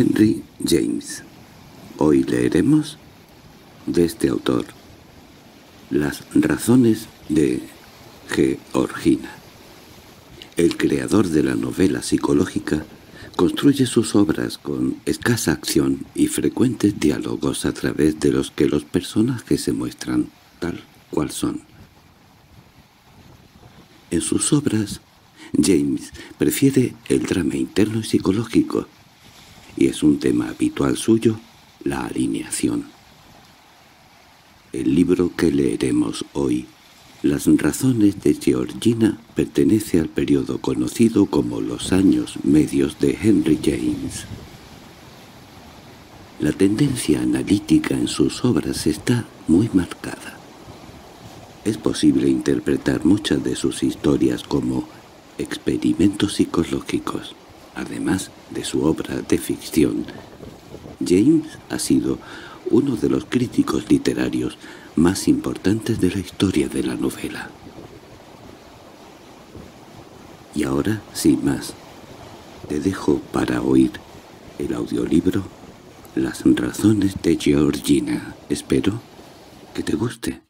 Henry James. Hoy leeremos de este autor Las razones de Georgina. El creador de la novela psicológica construye sus obras con escasa acción y frecuentes diálogos a través de los que los personajes se muestran tal cual son. En sus obras, James prefiere el drama interno y psicológico, y es un tema habitual suyo, la alineación. El libro que leeremos hoy, Las razones de Georgina, pertenece al periodo conocido como los años medios de Henry James. La tendencia analítica en sus obras está muy marcada. Es posible interpretar muchas de sus historias como experimentos psicológicos. Además de su obra de ficción, James ha sido uno de los críticos literarios más importantes de la historia de la novela. Y ahora, sin más, te dejo para oír el audiolibro Las razones de Georgina. Espero que te guste.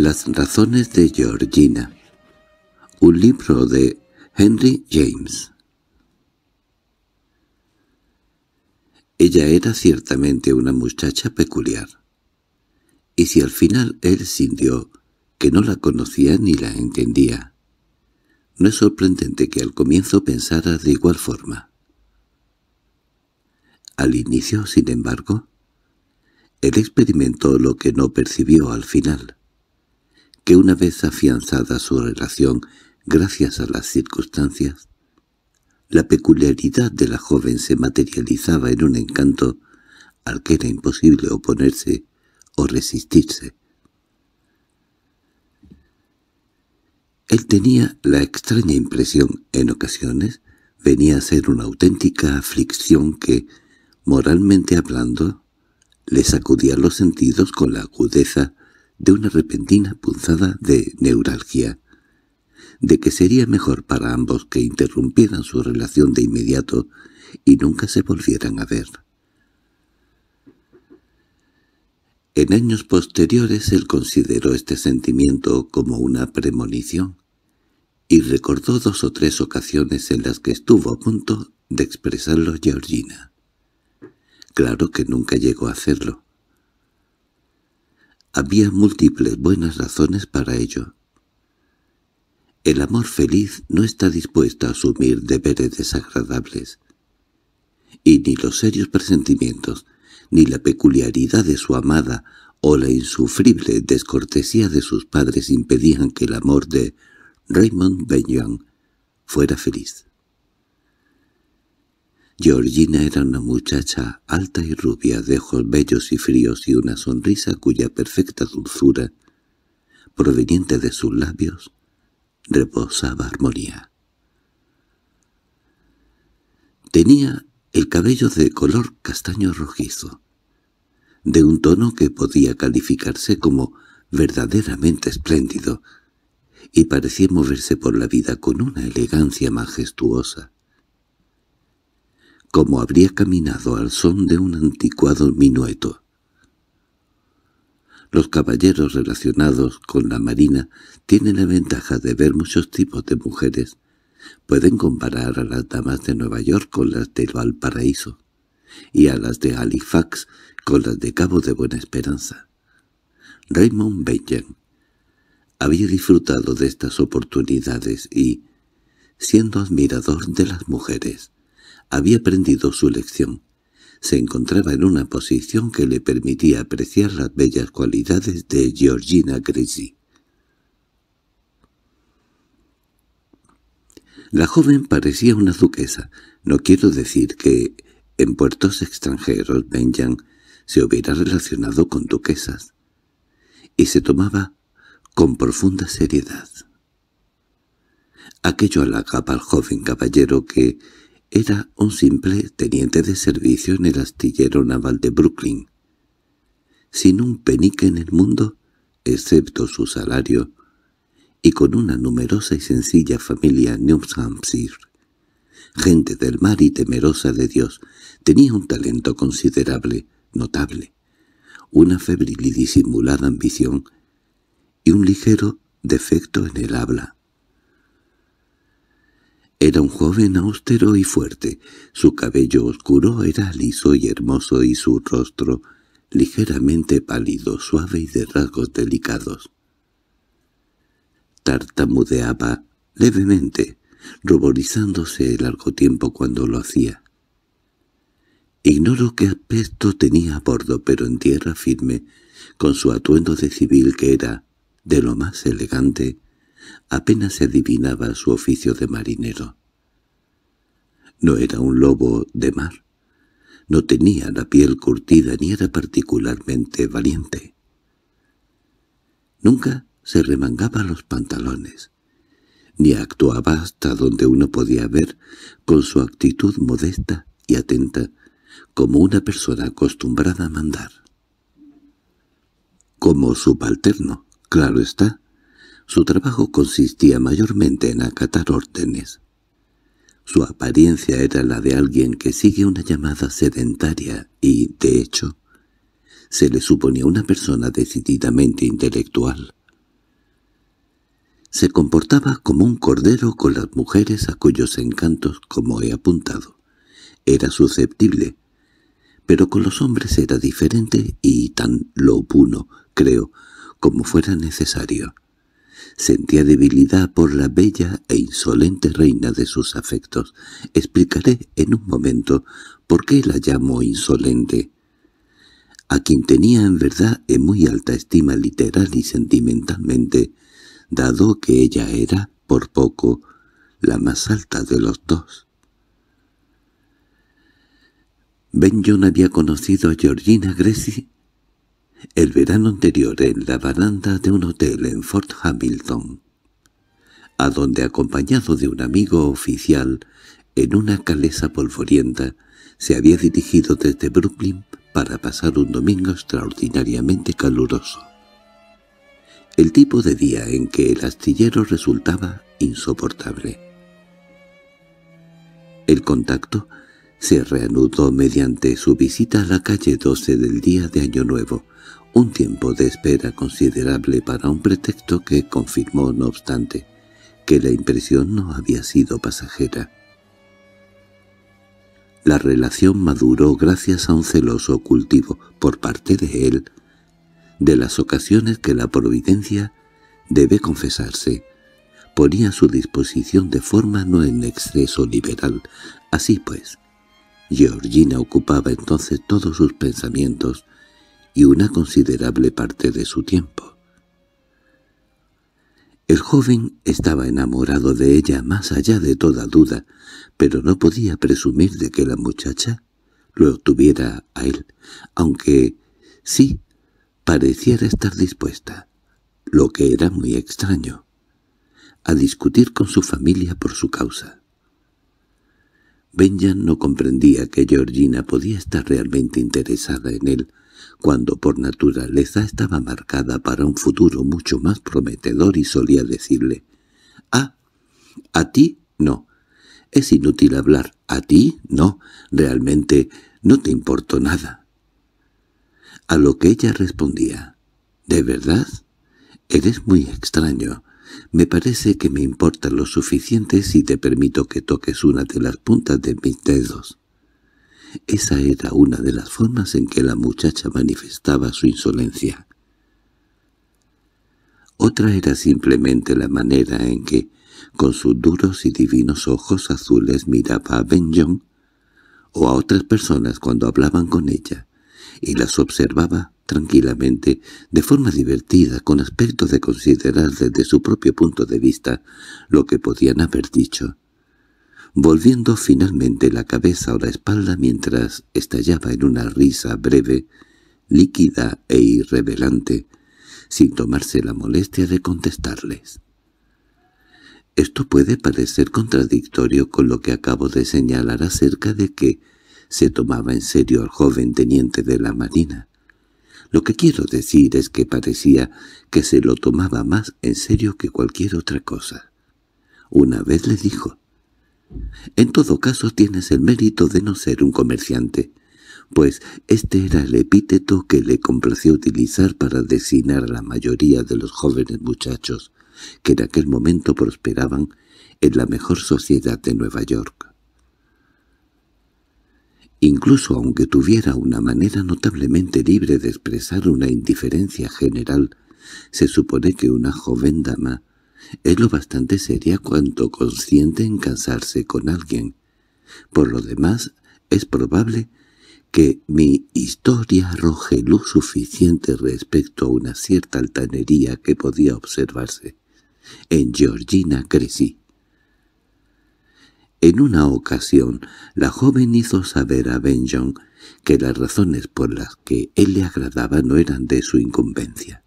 Las razones de Georgina Un libro de Henry James Ella era ciertamente una muchacha peculiar. Y si al final él sintió que no la conocía ni la entendía, no es sorprendente que al comienzo pensara de igual forma. Al inicio, sin embargo, él experimentó lo que no percibió al final que una vez afianzada su relación gracias a las circunstancias, la peculiaridad de la joven se materializaba en un encanto al que era imposible oponerse o resistirse. Él tenía la extraña impresión, en ocasiones, venía a ser una auténtica aflicción que, moralmente hablando, le sacudía los sentidos con la agudeza de una repentina punzada de neuralgia, de que sería mejor para ambos que interrumpieran su relación de inmediato y nunca se volvieran a ver. En años posteriores él consideró este sentimiento como una premonición y recordó dos o tres ocasiones en las que estuvo a punto de expresarlo Georgina. Claro que nunca llegó a hacerlo. Había múltiples buenas razones para ello. El amor feliz no está dispuesto a asumir deberes desagradables, y ni los serios presentimientos, ni la peculiaridad de su amada o la insufrible descortesía de sus padres impedían que el amor de Raymond Benyon fuera feliz. Georgina era una muchacha alta y rubia, de ojos bellos y fríos y una sonrisa cuya perfecta dulzura, proveniente de sus labios, reposaba armonía. Tenía el cabello de color castaño rojizo, de un tono que podía calificarse como verdaderamente espléndido, y parecía moverse por la vida con una elegancia majestuosa como habría caminado al son de un anticuado minueto. Los caballeros relacionados con la marina tienen la ventaja de ver muchos tipos de mujeres. Pueden comparar a las damas de Nueva York con las del Valparaíso y a las de Halifax con las de Cabo de Buena Esperanza. Raymond Benjamin había disfrutado de estas oportunidades y, siendo admirador de las mujeres, había aprendido su lección. Se encontraba en una posición que le permitía apreciar las bellas cualidades de Georgina Grisi. La joven parecía una duquesa. No quiero decir que en puertos extranjeros Benjamin se hubiera relacionado con duquesas. Y se tomaba con profunda seriedad. Aquello halagaba al joven caballero que era un simple teniente de servicio en el astillero naval de Brooklyn. Sin un penique en el mundo, excepto su salario, y con una numerosa y sencilla familia en New Hampshire. Gente del mar y temerosa de Dios, tenía un talento considerable, notable, una febril y disimulada ambición, y un ligero defecto en el habla. Era un joven austero y fuerte. Su cabello oscuro era liso y hermoso y su rostro ligeramente pálido, suave y de rasgos delicados. Tartamudeaba levemente, ruborizándose el largo tiempo cuando lo hacía. Ignoro qué aspecto tenía a bordo, pero en tierra firme, con su atuendo de civil que era de lo más elegante, apenas se adivinaba su oficio de marinero. No era un lobo de mar. No tenía la piel curtida ni era particularmente valiente. Nunca se remangaba los pantalones, ni actuaba hasta donde uno podía ver, con su actitud modesta y atenta, como una persona acostumbrada a mandar. Como subalterno, claro está, su trabajo consistía mayormente en acatar órdenes. Su apariencia era la de alguien que sigue una llamada sedentaria y, de hecho, se le suponía una persona decididamente intelectual. Se comportaba como un cordero con las mujeres a cuyos encantos, como he apuntado, era susceptible, pero con los hombres era diferente y tan lo creo, como fuera necesario. Sentía debilidad por la bella e insolente reina de sus afectos. Explicaré en un momento por qué la llamo insolente. A quien tenía en verdad en muy alta estima literal y sentimentalmente, dado que ella era, por poco, la más alta de los dos. John había conocido a Georgina Gracie el verano anterior en la baranda de un hotel en Fort Hamilton, a donde acompañado de un amigo oficial, en una calesa polvorienta, se había dirigido desde Brooklyn para pasar un domingo extraordinariamente caluroso. El tipo de día en que el astillero resultaba insoportable. El contacto se reanudó mediante su visita a la calle 12 del día de Año Nuevo, un tiempo de espera considerable para un pretexto que confirmó, no obstante, que la impresión no había sido pasajera. La relación maduró gracias a un celoso cultivo, por parte de él, de las ocasiones que la providencia, debe confesarse, ponía a su disposición de forma no en exceso liberal. Así pues, Georgina ocupaba entonces todos sus pensamientos y una considerable parte de su tiempo. El joven estaba enamorado de ella más allá de toda duda, pero no podía presumir de que la muchacha lo tuviera a él, aunque sí pareciera estar dispuesta, lo que era muy extraño, a discutir con su familia por su causa. Benjan no comprendía que Georgina podía estar realmente interesada en él, cuando por naturaleza estaba marcada para un futuro mucho más prometedor y solía decirle, «Ah, a ti no. Es inútil hablar. A ti no. Realmente no te importo nada». A lo que ella respondía, «¿De verdad? Eres muy extraño». Me parece que me importa lo suficiente si te permito que toques una de las puntas de mis dedos. Esa era una de las formas en que la muchacha manifestaba su insolencia. Otra era simplemente la manera en que, con sus duros y divinos ojos azules, miraba a Ben John o a otras personas cuando hablaban con ella, y las observaba tranquilamente, de forma divertida, con aspecto de considerar desde su propio punto de vista lo que podían haber dicho volviendo finalmente la cabeza o la espalda mientras estallaba en una risa breve, líquida e irrevelante, sin tomarse la molestia de contestarles. Esto puede parecer contradictorio con lo que acabo de señalar acerca de que se tomaba en serio al joven teniente de la marina. Lo que quiero decir es que parecía que se lo tomaba más en serio que cualquier otra cosa. Una vez le dijo, en todo caso tienes el mérito de no ser un comerciante, pues este era el epíteto que le complació utilizar para designar a la mayoría de los jóvenes muchachos que en aquel momento prosperaban en la mejor sociedad de Nueva York. Incluso aunque tuviera una manera notablemente libre de expresar una indiferencia general, se supone que una joven dama es lo bastante seria cuanto consciente en casarse con alguien. Por lo demás, es probable que mi historia arroje luz suficiente respecto a una cierta altanería que podía observarse. En Georgina crecí. En una ocasión, la joven hizo saber a John que las razones por las que él le agradaba no eran de su incumbencia,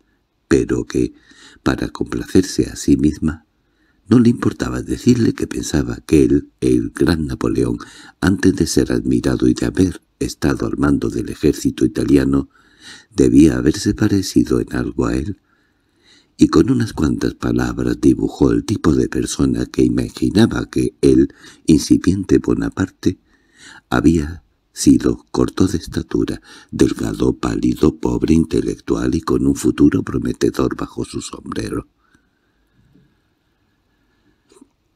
pero que, para complacerse a sí misma, no le importaba decirle que pensaba que él, el gran Napoleón, antes de ser admirado y de haber estado al mando del ejército italiano, debía haberse parecido en algo a él, y con unas cuantas palabras dibujó el tipo de persona que imaginaba que el incipiente Bonaparte había Sido, corto de estatura, delgado, pálido, pobre, intelectual y con un futuro prometedor bajo su sombrero.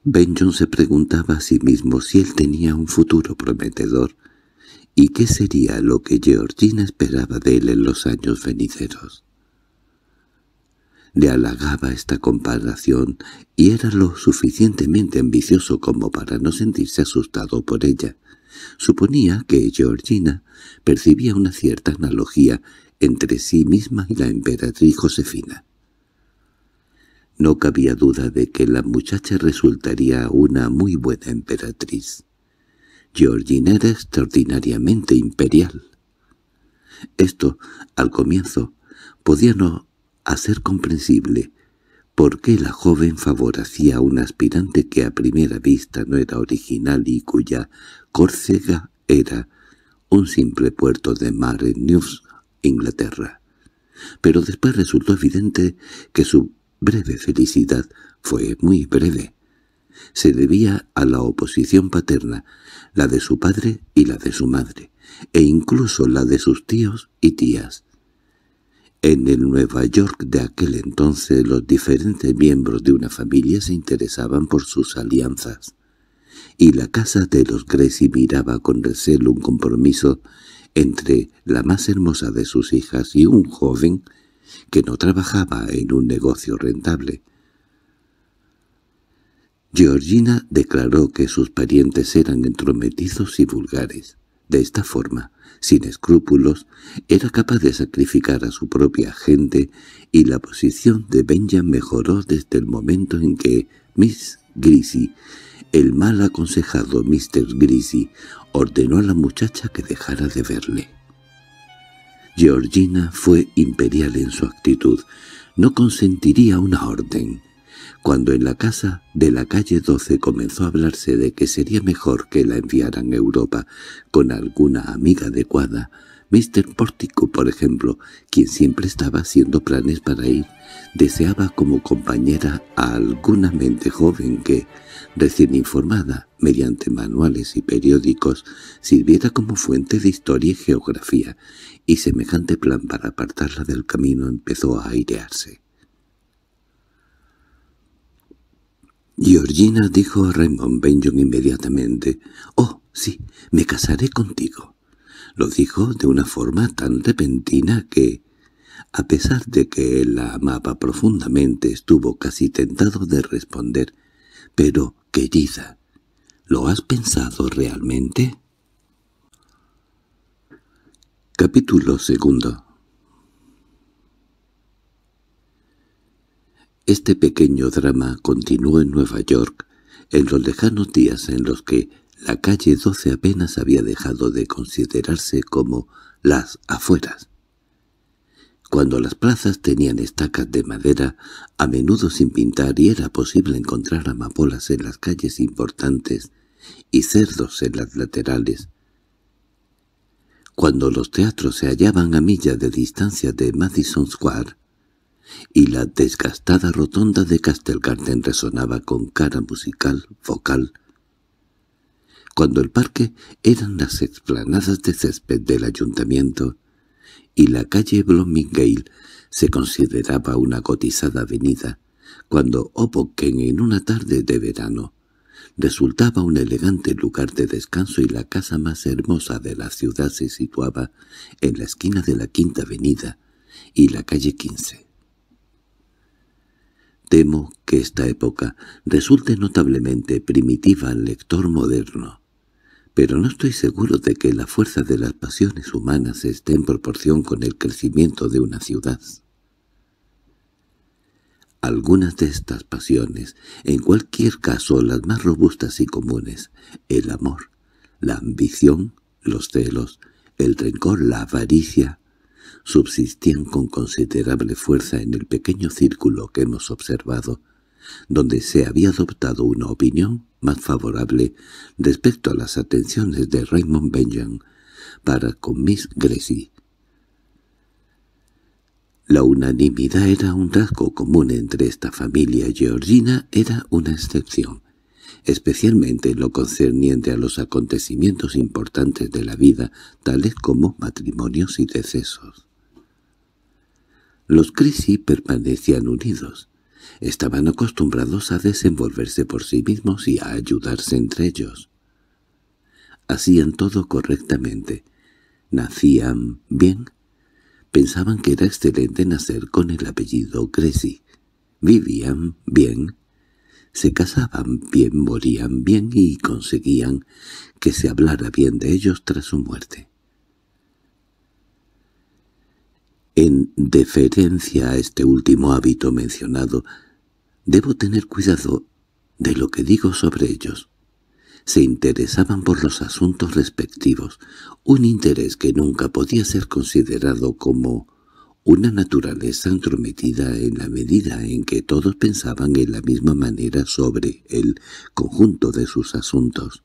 Benjon se preguntaba a sí mismo si él tenía un futuro prometedor y qué sería lo que Georgina esperaba de él en los años venideros. Le halagaba esta comparación y era lo suficientemente ambicioso como para no sentirse asustado por ella, Suponía que Georgina percibía una cierta analogía entre sí misma y la emperatriz Josefina. No cabía duda de que la muchacha resultaría una muy buena emperatriz. Georgina era extraordinariamente imperial. Esto, al comienzo, podía no hacer comprensible por qué la joven favorecía a un aspirante que a primera vista no era original y cuya Córcega era un simple puerto de mar en News, Inglaterra. Pero después resultó evidente que su breve felicidad fue muy breve. Se debía a la oposición paterna, la de su padre y la de su madre, e incluso la de sus tíos y tías. En el Nueva York de aquel entonces los diferentes miembros de una familia se interesaban por sus alianzas y la casa de los Gracie miraba con recelo un compromiso entre la más hermosa de sus hijas y un joven que no trabajaba en un negocio rentable. Georgina declaró que sus parientes eran entrometidos y vulgares. De esta forma, sin escrúpulos, era capaz de sacrificar a su propia gente y la posición de Benjamin mejoró desde el momento en que Miss Grisi, el mal aconsejado Mr. Grisi, ordenó a la muchacha que dejara de verle. Georgina fue imperial en su actitud. No consentiría una orden. Cuando en la casa de la calle 12 comenzó a hablarse de que sería mejor que la enviaran a Europa con alguna amiga adecuada, Mr. Pórtico, por ejemplo, quien siempre estaba haciendo planes para ir, deseaba como compañera a alguna mente joven que, recién informada, mediante manuales y periódicos, sirviera como fuente de historia y geografía, y semejante plan para apartarla del camino empezó a airearse. Georgina dijo a Raymond Benjamin inmediatamente, «Oh, sí, me casaré contigo». Lo dijo de una forma tan repentina que, a pesar de que él la amaba profundamente, estuvo casi tentado de responder, «Pero, querida, ¿lo has pensado realmente?» Capítulo segundo Este pequeño drama continuó en Nueva York en los lejanos días en los que la calle 12 apenas había dejado de considerarse como las afueras. Cuando las plazas tenían estacas de madera, a menudo sin pintar y era posible encontrar amapolas en las calles importantes y cerdos en las laterales. Cuando los teatros se hallaban a milla de distancia de Madison Square y la desgastada rotonda de Castle Garden resonaba con cara musical, vocal, cuando el parque eran las explanadas de césped del ayuntamiento y la calle Blomingale se consideraba una cotizada avenida, cuando Opoken en una tarde de verano resultaba un elegante lugar de descanso y la casa más hermosa de la ciudad se situaba en la esquina de la Quinta Avenida y la calle 15. Temo que esta época resulte notablemente primitiva al lector moderno, pero no estoy seguro de que la fuerza de las pasiones humanas esté en proporción con el crecimiento de una ciudad. Algunas de estas pasiones, en cualquier caso las más robustas y comunes, el amor, la ambición, los celos, el rencor, la avaricia, subsistían con considerable fuerza en el pequeño círculo que hemos observado, donde se había adoptado una opinión más favorable respecto a las atenciones de Raymond Benjamin para con Miss Gracie. La unanimidad era un rasgo común entre esta familia. Georgina era una excepción, especialmente en lo concerniente a los acontecimientos importantes de la vida, tales como matrimonios y decesos. Los Crisi permanecían unidos, estaban acostumbrados a desenvolverse por sí mismos y a ayudarse entre ellos. Hacían todo correctamente. Nacían bien. Pensaban que era excelente nacer con el apellido Greci. Vivían bien. Se casaban bien, morían bien y conseguían que se hablara bien de ellos tras su muerte. En deferencia a este último hábito mencionado, Debo tener cuidado de lo que digo sobre ellos. Se interesaban por los asuntos respectivos, un interés que nunca podía ser considerado como una naturaleza entrometida en la medida en que todos pensaban en la misma manera sobre el conjunto de sus asuntos.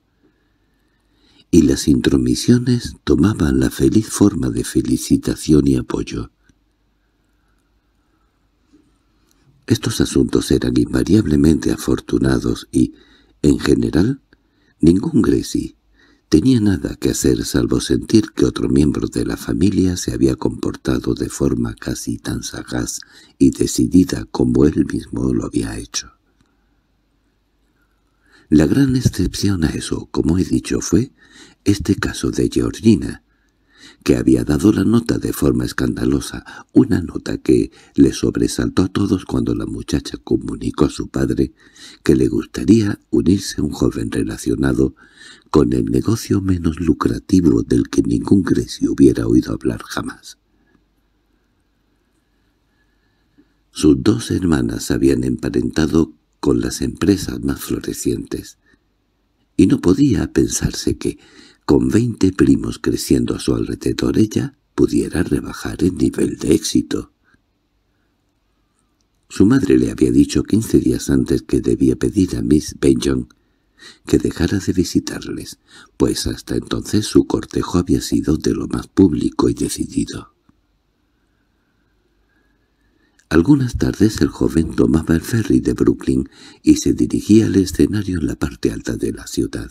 Y las intromisiones tomaban la feliz forma de felicitación y apoyo. Estos asuntos eran invariablemente afortunados y, en general, ningún Greci tenía nada que hacer salvo sentir que otro miembro de la familia se había comportado de forma casi tan sagaz y decidida como él mismo lo había hecho. La gran excepción a eso, como he dicho, fue este caso de Georgina, que había dado la nota de forma escandalosa, una nota que le sobresaltó a todos cuando la muchacha comunicó a su padre que le gustaría unirse a un joven relacionado con el negocio menos lucrativo del que ningún grecio hubiera oído hablar jamás. Sus dos hermanas habían emparentado con las empresas más florecientes, y no podía pensarse que con veinte primos creciendo a su alrededor ella pudiera rebajar el nivel de éxito. Su madre le había dicho quince días antes que debía pedir a Miss Benjamin que dejara de visitarles, pues hasta entonces su cortejo había sido de lo más público y decidido. Algunas tardes el joven tomaba el ferry de Brooklyn y se dirigía al escenario en la parte alta de la ciudad.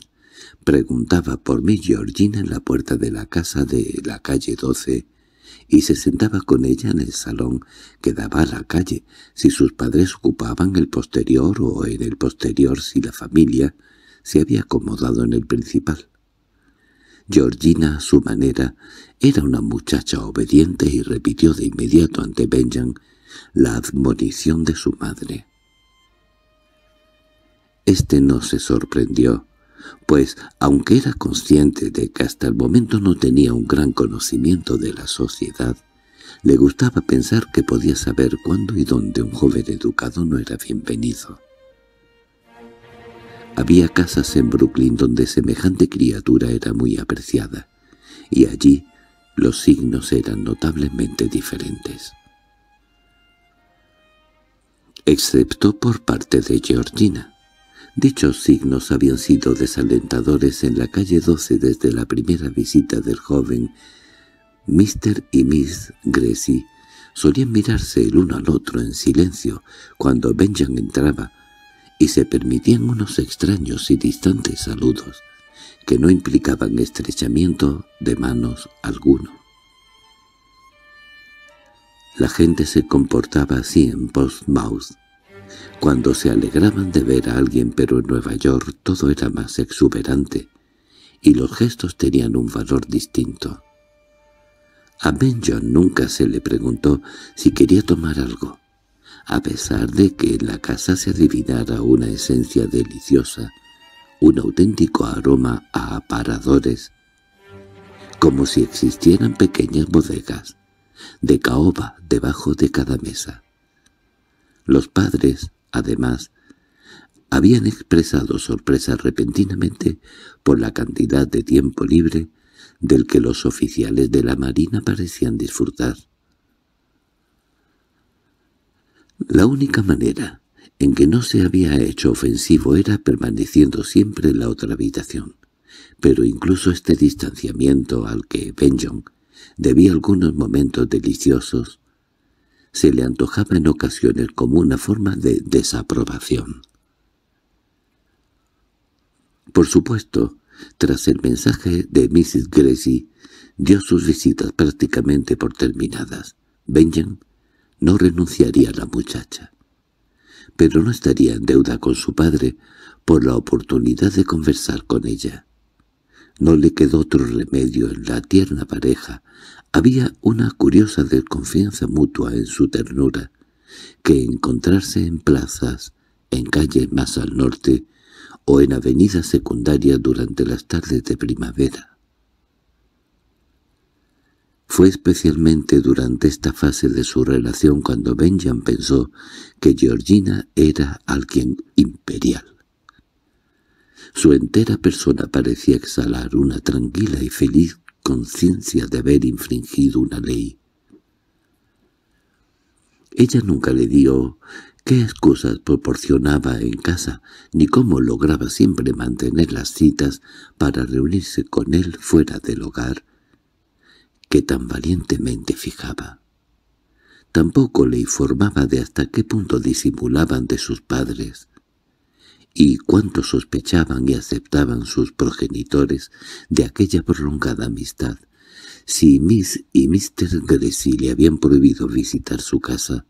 Preguntaba por mí Georgina en la puerta de la casa de la calle 12 y se sentaba con ella en el salón que daba a la calle, si sus padres ocupaban el posterior o en el posterior si la familia se había acomodado en el principal. Georgina, a su manera, era una muchacha obediente y repitió de inmediato ante Benjamin la admonición de su madre. Este no se sorprendió, pues aunque era consciente de que hasta el momento no tenía un gran conocimiento de la sociedad, le gustaba pensar que podía saber cuándo y dónde un joven educado no era bienvenido. Había casas en Brooklyn donde semejante criatura era muy apreciada, y allí los signos eran notablemente diferentes. Excepto por parte de Georgina. Dichos signos habían sido desalentadores en la calle 12 desde la primera visita del joven. Mr. y Miss Gracie solían mirarse el uno al otro en silencio cuando Benjamin entraba, y se permitían unos extraños y distantes saludos que no implicaban estrechamiento de manos alguno. La gente se comportaba así en Postmouth cuando se alegraban de ver a alguien pero en Nueva York todo era más exuberante, y los gestos tenían un valor distinto. A Ben John nunca se le preguntó si quería tomar algo, a pesar de que en la casa se adivinara una esencia deliciosa, un auténtico aroma a aparadores, como si existieran pequeñas bodegas, de caoba debajo de cada mesa. Los padres, además, habían expresado sorpresa repentinamente por la cantidad de tiempo libre del que los oficiales de la Marina parecían disfrutar. La única manera en que no se había hecho ofensivo era permaneciendo siempre en la otra habitación, pero incluso este distanciamiento al que Benjong debía algunos momentos deliciosos se le antojaba en ocasiones como una forma de desaprobación. Por supuesto, tras el mensaje de Mrs. Gracie, dio sus visitas prácticamente por terminadas. Benjamin no renunciaría a la muchacha. Pero no estaría en deuda con su padre por la oportunidad de conversar con ella. No le quedó otro remedio en la tierna pareja había una curiosa desconfianza mutua en su ternura, que encontrarse en plazas, en calles más al norte o en avenidas secundarias durante las tardes de primavera. Fue especialmente durante esta fase de su relación cuando Benjamin pensó que Georgina era alguien imperial. Su entera persona parecía exhalar una tranquila y feliz de haber infringido una ley. Ella nunca le dio qué excusas proporcionaba en casa, ni cómo lograba siempre mantener las citas para reunirse con él fuera del hogar, que tan valientemente fijaba. Tampoco le informaba de hasta qué punto disimulaban de sus padres y cuánto sospechaban y aceptaban sus progenitores de aquella prolongada amistad. Si Miss y Mr. Greci le habían prohibido visitar su casa,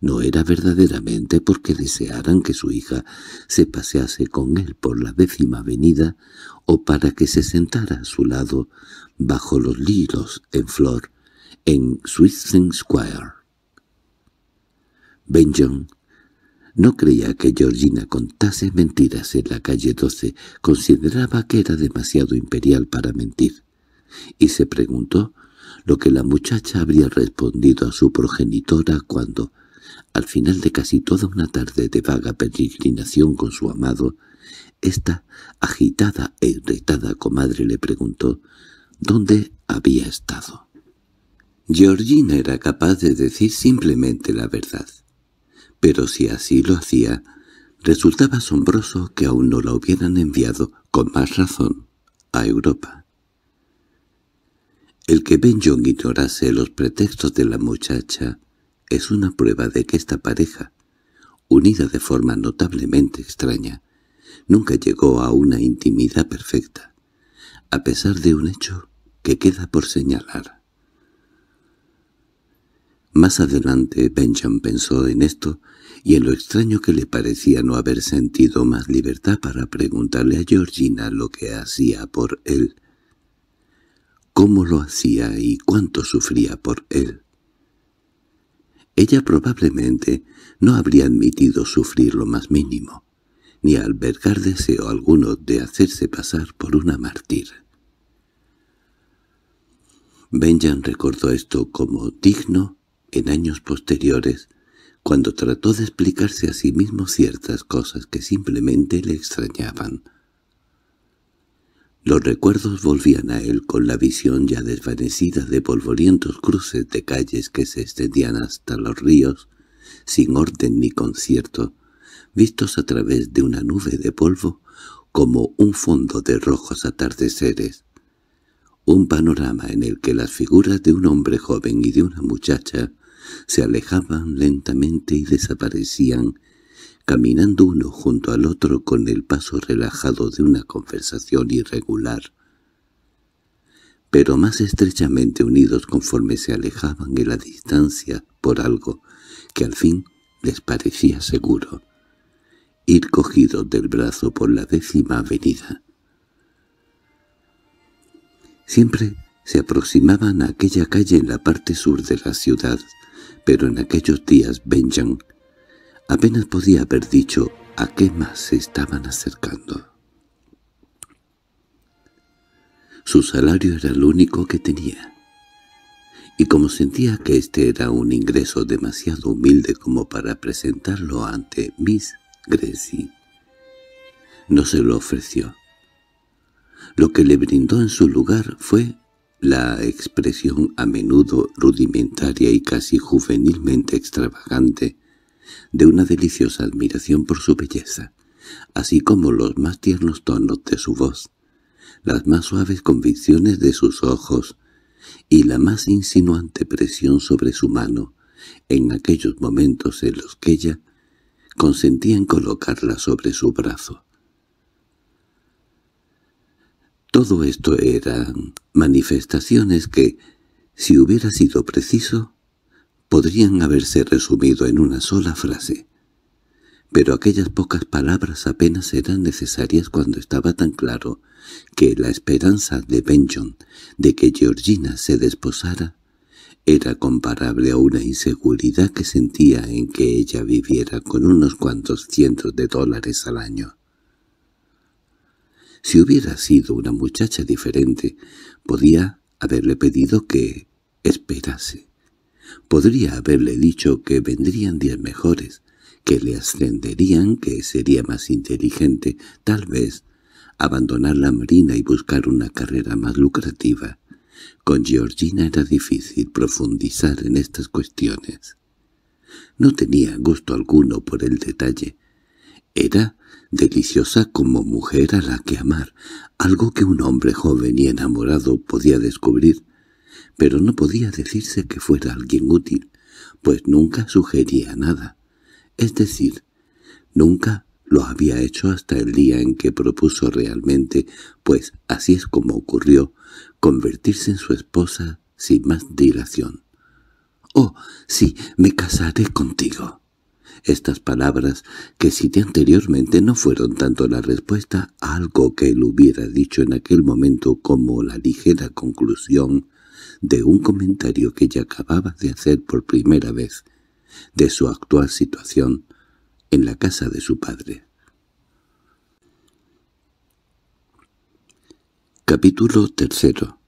no era verdaderamente porque desearan que su hija se pasease con él por la décima avenida o para que se sentara a su lado bajo los lilos en flor en Switzerland Square. Benjamin. No creía que Georgina contase mentiras en la calle 12, consideraba que era demasiado imperial para mentir, y se preguntó lo que la muchacha habría respondido a su progenitora cuando, al final de casi toda una tarde de vaga peregrinación con su amado, esta agitada e irritada comadre le preguntó dónde había estado. Georgina era capaz de decir simplemente la verdad pero si así lo hacía, resultaba asombroso que aún no la hubieran enviado, con más razón, a Europa. El que Ben ignorase los pretextos de la muchacha es una prueba de que esta pareja, unida de forma notablemente extraña, nunca llegó a una intimidad perfecta, a pesar de un hecho que queda por señalar. Más adelante Benjamin pensó en esto y en lo extraño que le parecía no haber sentido más libertad para preguntarle a Georgina lo que hacía por él, cómo lo hacía y cuánto sufría por él. Ella probablemente no habría admitido sufrir lo más mínimo, ni albergar deseo alguno de hacerse pasar por una mártir. Benjamin recordó esto como digno, en años posteriores, cuando trató de explicarse a sí mismo ciertas cosas que simplemente le extrañaban. Los recuerdos volvían a él con la visión ya desvanecida de polvorientos cruces de calles que se extendían hasta los ríos, sin orden ni concierto, vistos a través de una nube de polvo como un fondo de rojos atardeceres. Un panorama en el que las figuras de un hombre joven y de una muchacha se alejaban lentamente y desaparecían, caminando uno junto al otro con el paso relajado de una conversación irregular, pero más estrechamente unidos conforme se alejaban en la distancia por algo que al fin les parecía seguro, ir cogidos del brazo por la décima avenida. Siempre se aproximaban a aquella calle en la parte sur de la ciudad, pero en aquellos días Benjamin apenas podía haber dicho a qué más se estaban acercando. Su salario era el único que tenía, y como sentía que este era un ingreso demasiado humilde como para presentarlo ante Miss Gracie, no se lo ofreció. Lo que le brindó en su lugar fue la expresión a menudo rudimentaria y casi juvenilmente extravagante de una deliciosa admiración por su belleza, así como los más tiernos tonos de su voz, las más suaves convicciones de sus ojos y la más insinuante presión sobre su mano, en aquellos momentos en los que ella consentía en colocarla sobre su brazo. Todo esto eran manifestaciones que, si hubiera sido preciso, podrían haberse resumido en una sola frase. Pero aquellas pocas palabras apenas eran necesarias cuando estaba tan claro que la esperanza de Benjamin de que Georgina se desposara era comparable a una inseguridad que sentía en que ella viviera con unos cuantos cientos de dólares al año. Si hubiera sido una muchacha diferente, podía haberle pedido que esperase. Podría haberle dicho que vendrían días mejores, que le ascenderían, que sería más inteligente, tal vez, abandonar la marina y buscar una carrera más lucrativa. Con Georgina era difícil profundizar en estas cuestiones. No tenía gusto alguno por el detalle. Era deliciosa como mujer a la que amar, algo que un hombre joven y enamorado podía descubrir, pero no podía decirse que fuera alguien útil, pues nunca sugería nada. Es decir, nunca lo había hecho hasta el día en que propuso realmente, pues así es como ocurrió, convertirse en su esposa sin más dilación. «Oh, sí, me casaré contigo», estas palabras, que cité anteriormente no fueron tanto la respuesta a algo que él hubiera dicho en aquel momento como la ligera conclusión de un comentario que ella acababa de hacer por primera vez de su actual situación en la casa de su padre. Capítulo tercero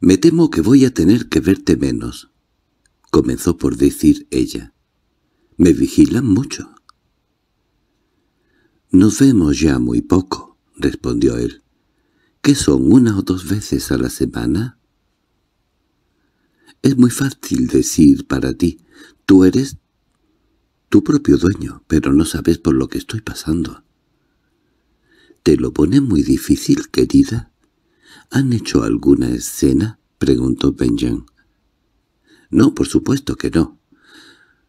Me temo que voy a tener que verte menos, comenzó por decir ella. —Me vigilan mucho. —Nos vemos ya muy poco —respondió él. —¿Qué son, una o dos veces a la semana? —Es muy fácil decir para ti. Tú eres tu propio dueño, pero no sabes por lo que estoy pasando. —¿Te lo pone muy difícil, querida? —¿Han hecho alguna escena? —preguntó Benjamin. No, por supuesto que no.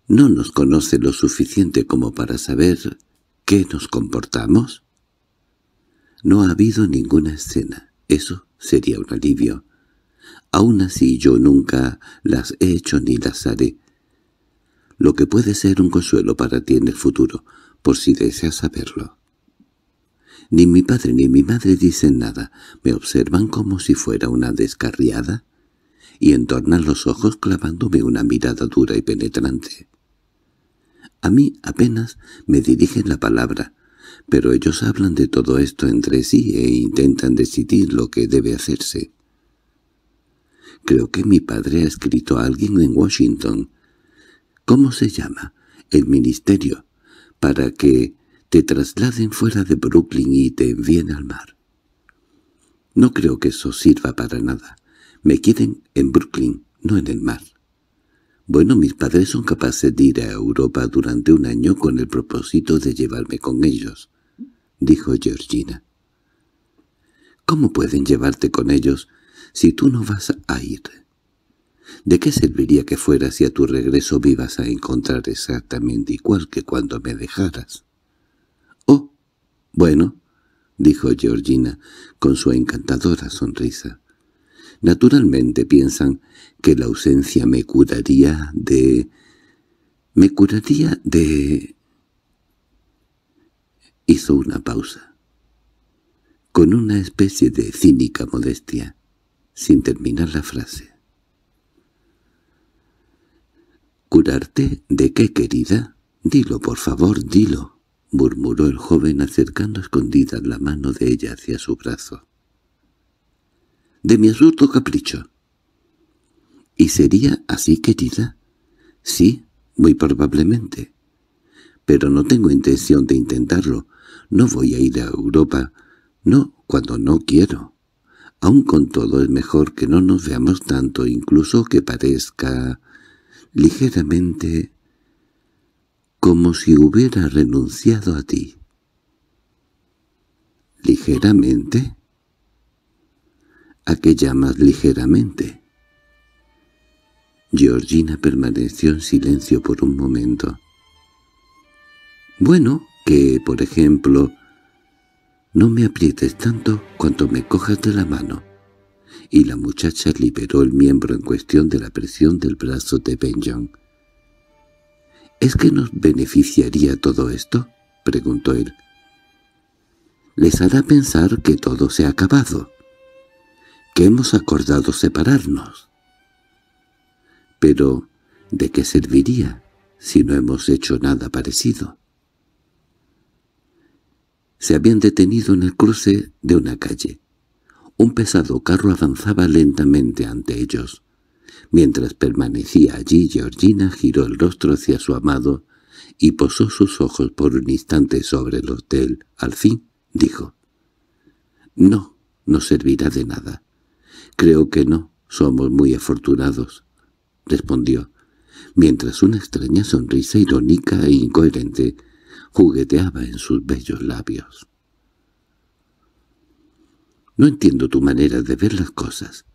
¿No nos conoce lo suficiente como para saber qué nos comportamos? No ha habido ninguna escena. Eso sería un alivio. Aún así yo nunca las he hecho ni las haré. Lo que puede ser un consuelo para ti en el futuro, por si deseas saberlo. Ni mi padre ni mi madre dicen nada. Me observan como si fuera una descarriada y entornan los ojos clavándome una mirada dura y penetrante. A mí apenas me dirigen la palabra, pero ellos hablan de todo esto entre sí e intentan decidir lo que debe hacerse. Creo que mi padre ha escrito a alguien en Washington. ¿Cómo se llama? El ministerio, para que te trasladen fuera de Brooklyn y te envíen al mar. No creo que eso sirva para nada. Me quieren en Brooklyn, no en el mar. Bueno, mis padres son capaces de ir a Europa durante un año con el propósito de llevarme con ellos, dijo Georgina. ¿Cómo pueden llevarte con ellos si tú no vas a ir? ¿De qué serviría que fueras si a tu regreso vivas a encontrar exactamente igual que cuando me dejaras? —Oh, bueno —dijo Georgina con su encantadora sonrisa—, Naturalmente piensan que la ausencia me curaría de... me curaría de... Hizo una pausa. Con una especie de cínica modestia, sin terminar la frase. —¿Curarte de qué, querida? Dilo, por favor, dilo —murmuró el joven acercando escondida la mano de ella hacia su brazo de mi absurdo capricho. —¿Y sería así, querida? —Sí, muy probablemente. —Pero no tengo intención de intentarlo. No voy a ir a Europa. No, cuando no quiero. Aún con todo es mejor que no nos veamos tanto, incluso que parezca ligeramente como si hubiera renunciado a ti. —¿Ligeramente? a que llamas ligeramente. Georgina permaneció en silencio por un momento. —Bueno, que, por ejemplo, no me aprietes tanto cuanto me cojas de la mano. Y la muchacha liberó el miembro en cuestión de la presión del brazo de Benjong. —¿Es que nos beneficiaría todo esto? —preguntó él. —Les hará pensar que todo se ha acabado que hemos acordado separarnos. Pero, ¿de qué serviría si no hemos hecho nada parecido? Se habían detenido en el cruce de una calle. Un pesado carro avanzaba lentamente ante ellos. Mientras permanecía allí, Georgina giró el rostro hacia su amado y posó sus ojos por un instante sobre los de él. Al fin, dijo, «No, no servirá de nada. —Creo que no, somos muy afortunados —respondió, mientras una extraña sonrisa irónica e incoherente jugueteaba en sus bellos labios. —No entiendo tu manera de ver las cosas.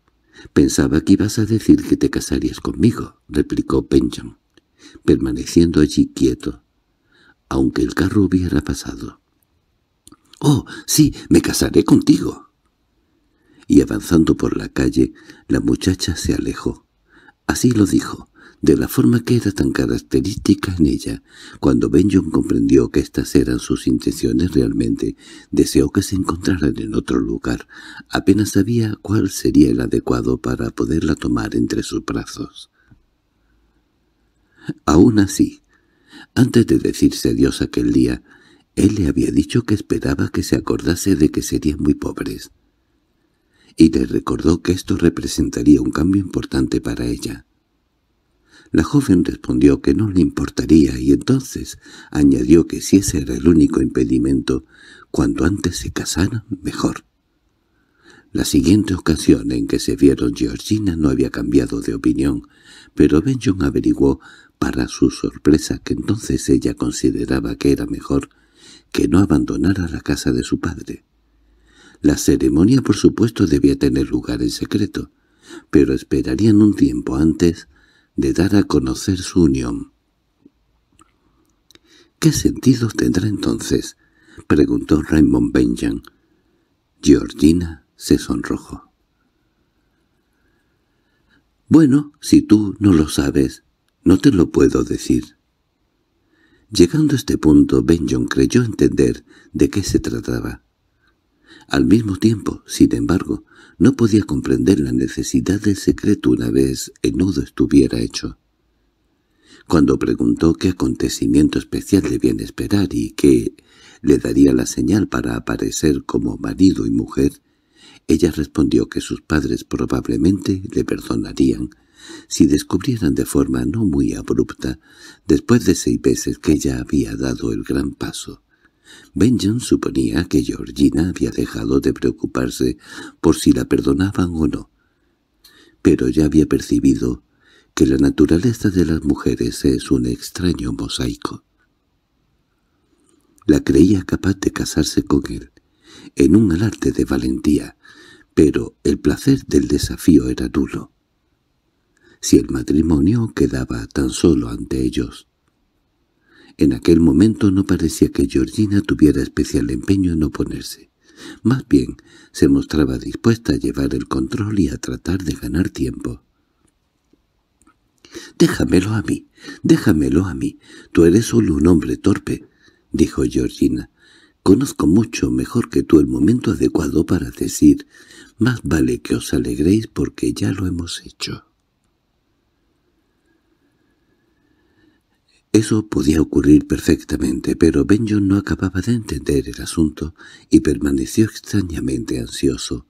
Pensaba que ibas a decir que te casarías conmigo —replicó Benjamin, permaneciendo allí quieto, aunque el carro hubiera pasado. —¡Oh, sí, me casaré contigo! y avanzando por la calle, la muchacha se alejó. Así lo dijo, de la forma que era tan característica en ella. Cuando Benjamin comprendió que estas eran sus intenciones realmente, deseó que se encontraran en otro lugar. Apenas sabía cuál sería el adecuado para poderla tomar entre sus brazos. Aún así, antes de decirse adiós aquel día, él le había dicho que esperaba que se acordase de que serían muy pobres y le recordó que esto representaría un cambio importante para ella. La joven respondió que no le importaría y entonces añadió que si ese era el único impedimento, cuanto antes se casaran, mejor. La siguiente ocasión en que se vieron Georgina no había cambiado de opinión, pero Benjon averiguó, para su sorpresa, que entonces ella consideraba que era mejor que no abandonara la casa de su padre. La ceremonia, por supuesto, debía tener lugar en secreto, pero esperarían un tiempo antes de dar a conocer su unión. —¿Qué sentido tendrá entonces? —preguntó Raymond Benjamin. Georgina se sonrojó. —Bueno, si tú no lo sabes, no te lo puedo decir. Llegando a este punto, Benjamin creyó entender de qué se trataba. Al mismo tiempo, sin embargo, no podía comprender la necesidad del secreto una vez el nudo estuviera hecho. Cuando preguntó qué acontecimiento especial debían esperar y qué le daría la señal para aparecer como marido y mujer, ella respondió que sus padres probablemente le perdonarían si descubrieran de forma no muy abrupta, después de seis veces que ella había dado el gran paso, Benjamin suponía que Georgina había dejado de preocuparse por si la perdonaban o no, pero ya había percibido que la naturaleza de las mujeres es un extraño mosaico. La creía capaz de casarse con él, en un alarde de valentía, pero el placer del desafío era duro. Si el matrimonio quedaba tan solo ante ellos, en aquel momento no parecía que Georgina tuviera especial empeño en oponerse. Más bien, se mostraba dispuesta a llevar el control y a tratar de ganar tiempo. «Déjamelo a mí, déjamelo a mí. Tú eres solo un hombre torpe», dijo Georgina. «Conozco mucho mejor que tú el momento adecuado para decir, más vale que os alegréis porque ya lo hemos hecho». Eso podía ocurrir perfectamente, pero Benjon no acababa de entender el asunto y permaneció extrañamente ansioso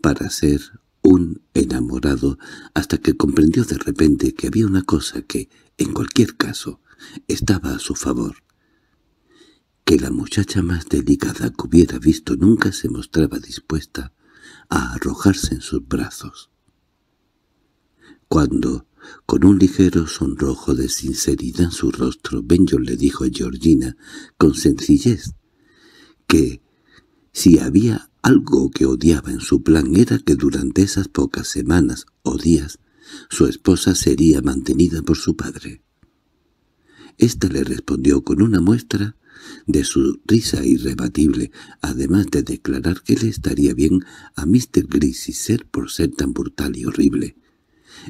para ser un enamorado hasta que comprendió de repente que había una cosa que, en cualquier caso, estaba a su favor. Que la muchacha más delicada que hubiera visto nunca se mostraba dispuesta a arrojarse en sus brazos. Cuando con un ligero sonrojo de sinceridad en su rostro, yo le dijo a Georgina, con sencillez, que si había algo que odiaba en su plan era que durante esas pocas semanas o días su esposa sería mantenida por su padre. Esta le respondió con una muestra de su risa irrebatible, además de declarar que le estaría bien a Mr. Gris ser por ser tan brutal y horrible.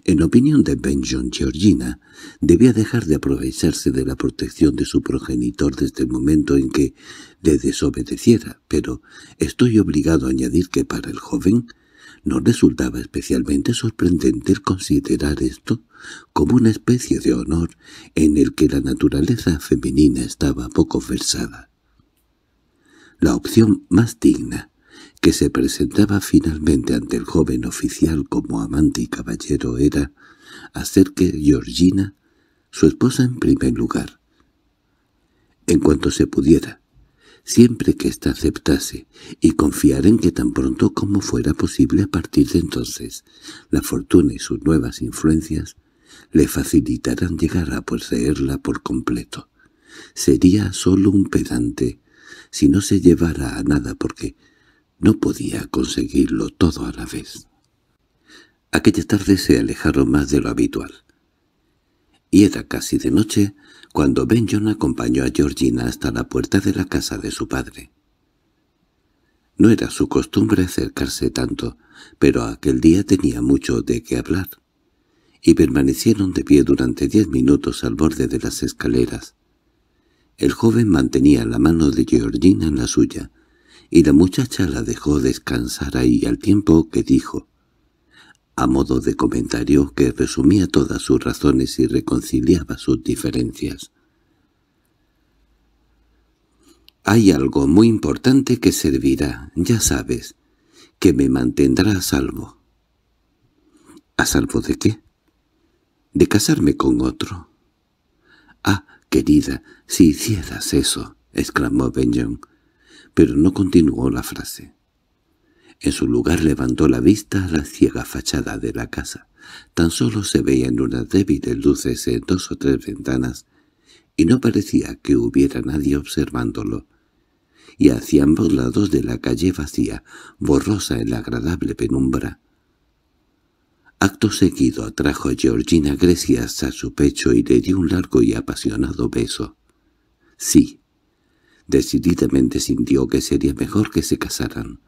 En opinión de Benjon Georgina, debía dejar de aprovecharse de la protección de su progenitor desde el momento en que le desobedeciera, pero estoy obligado a añadir que para el joven no resultaba especialmente sorprendente el considerar esto como una especie de honor en el que la naturaleza femenina estaba poco versada. La opción más digna que se presentaba finalmente ante el joven oficial como amante y caballero era hacer que Georgina, su esposa en primer lugar, en cuanto se pudiera, siempre que ésta aceptase, y confiar en que tan pronto como fuera posible a partir de entonces, la fortuna y sus nuevas influencias le facilitarán llegar a poseerla por completo. Sería solo un pedante si no se llevara a nada porque no podía conseguirlo todo a la vez. Aquella tarde se alejaron más de lo habitual. Y era casi de noche cuando Ben John acompañó a Georgina hasta la puerta de la casa de su padre. No era su costumbre acercarse tanto, pero aquel día tenía mucho de qué hablar, y permanecieron de pie durante diez minutos al borde de las escaleras. El joven mantenía la mano de Georgina en la suya, y la muchacha la dejó descansar ahí al tiempo que dijo, a modo de comentario que resumía todas sus razones y reconciliaba sus diferencias. Hay algo muy importante que servirá, ya sabes, que me mantendrá a salvo. —¿A salvo de qué? —De casarme con otro. —Ah, querida, si hicieras eso —exclamó benjong pero no continuó la frase. En su lugar levantó la vista a la ciega fachada de la casa. Tan solo se veían unas débiles luces en dos o tres ventanas, y no parecía que hubiera nadie observándolo. Y hacia ambos lados de la calle vacía, borrosa en la agradable penumbra. Acto seguido atrajo a Georgina Grecias a su pecho y le dio un largo y apasionado beso. Sí, decididamente sintió que sería mejor que se casaran.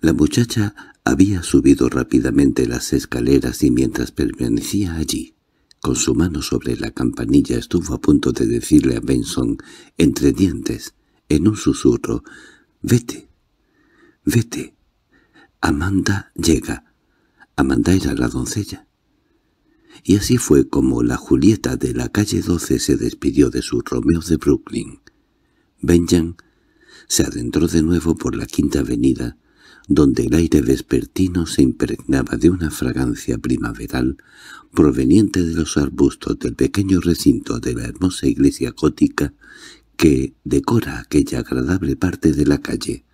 La muchacha había subido rápidamente las escaleras y mientras permanecía allí, con su mano sobre la campanilla estuvo a punto de decirle a Benson, entre dientes, en un susurro, «Vete, vete, Amanda llega». Amanda era la doncella y así fue como la Julieta de la calle 12 se despidió de su Romeo de Brooklyn. Benjamin se adentró de nuevo por la quinta avenida, donde el aire vespertino se impregnaba de una fragancia primaveral proveniente de los arbustos del pequeño recinto de la hermosa iglesia gótica que decora aquella agradable parte de la calle.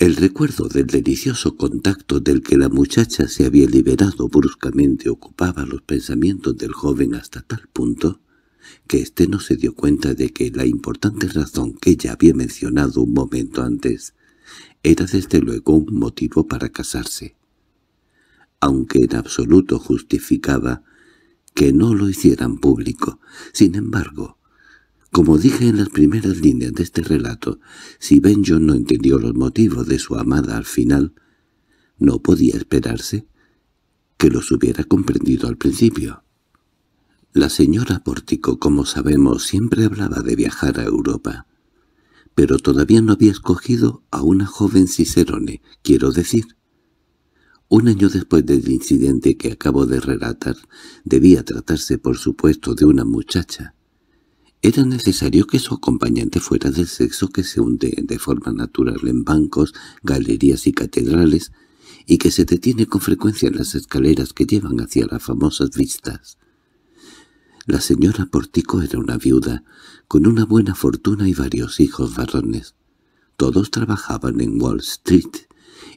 El recuerdo del delicioso contacto del que la muchacha se había liberado bruscamente ocupaba los pensamientos del joven hasta tal punto que éste no se dio cuenta de que la importante razón que ella había mencionado un momento antes era desde luego un motivo para casarse. Aunque en absoluto justificaba que no lo hicieran público, sin embargo, como dije en las primeras líneas de este relato, si Benjo no entendió los motivos de su amada al final, no podía esperarse que los hubiera comprendido al principio. La señora Pórtico, como sabemos, siempre hablaba de viajar a Europa, pero todavía no había escogido a una joven Cicerone, quiero decir. Un año después del incidente que acabo de relatar, debía tratarse por supuesto de una muchacha. Era necesario que su acompañante fuera del sexo que se hunde de forma natural en bancos, galerías y catedrales, y que se detiene con frecuencia en las escaleras que llevan hacia las famosas vistas. La señora Portico era una viuda, con una buena fortuna y varios hijos varones. Todos trabajaban en Wall Street,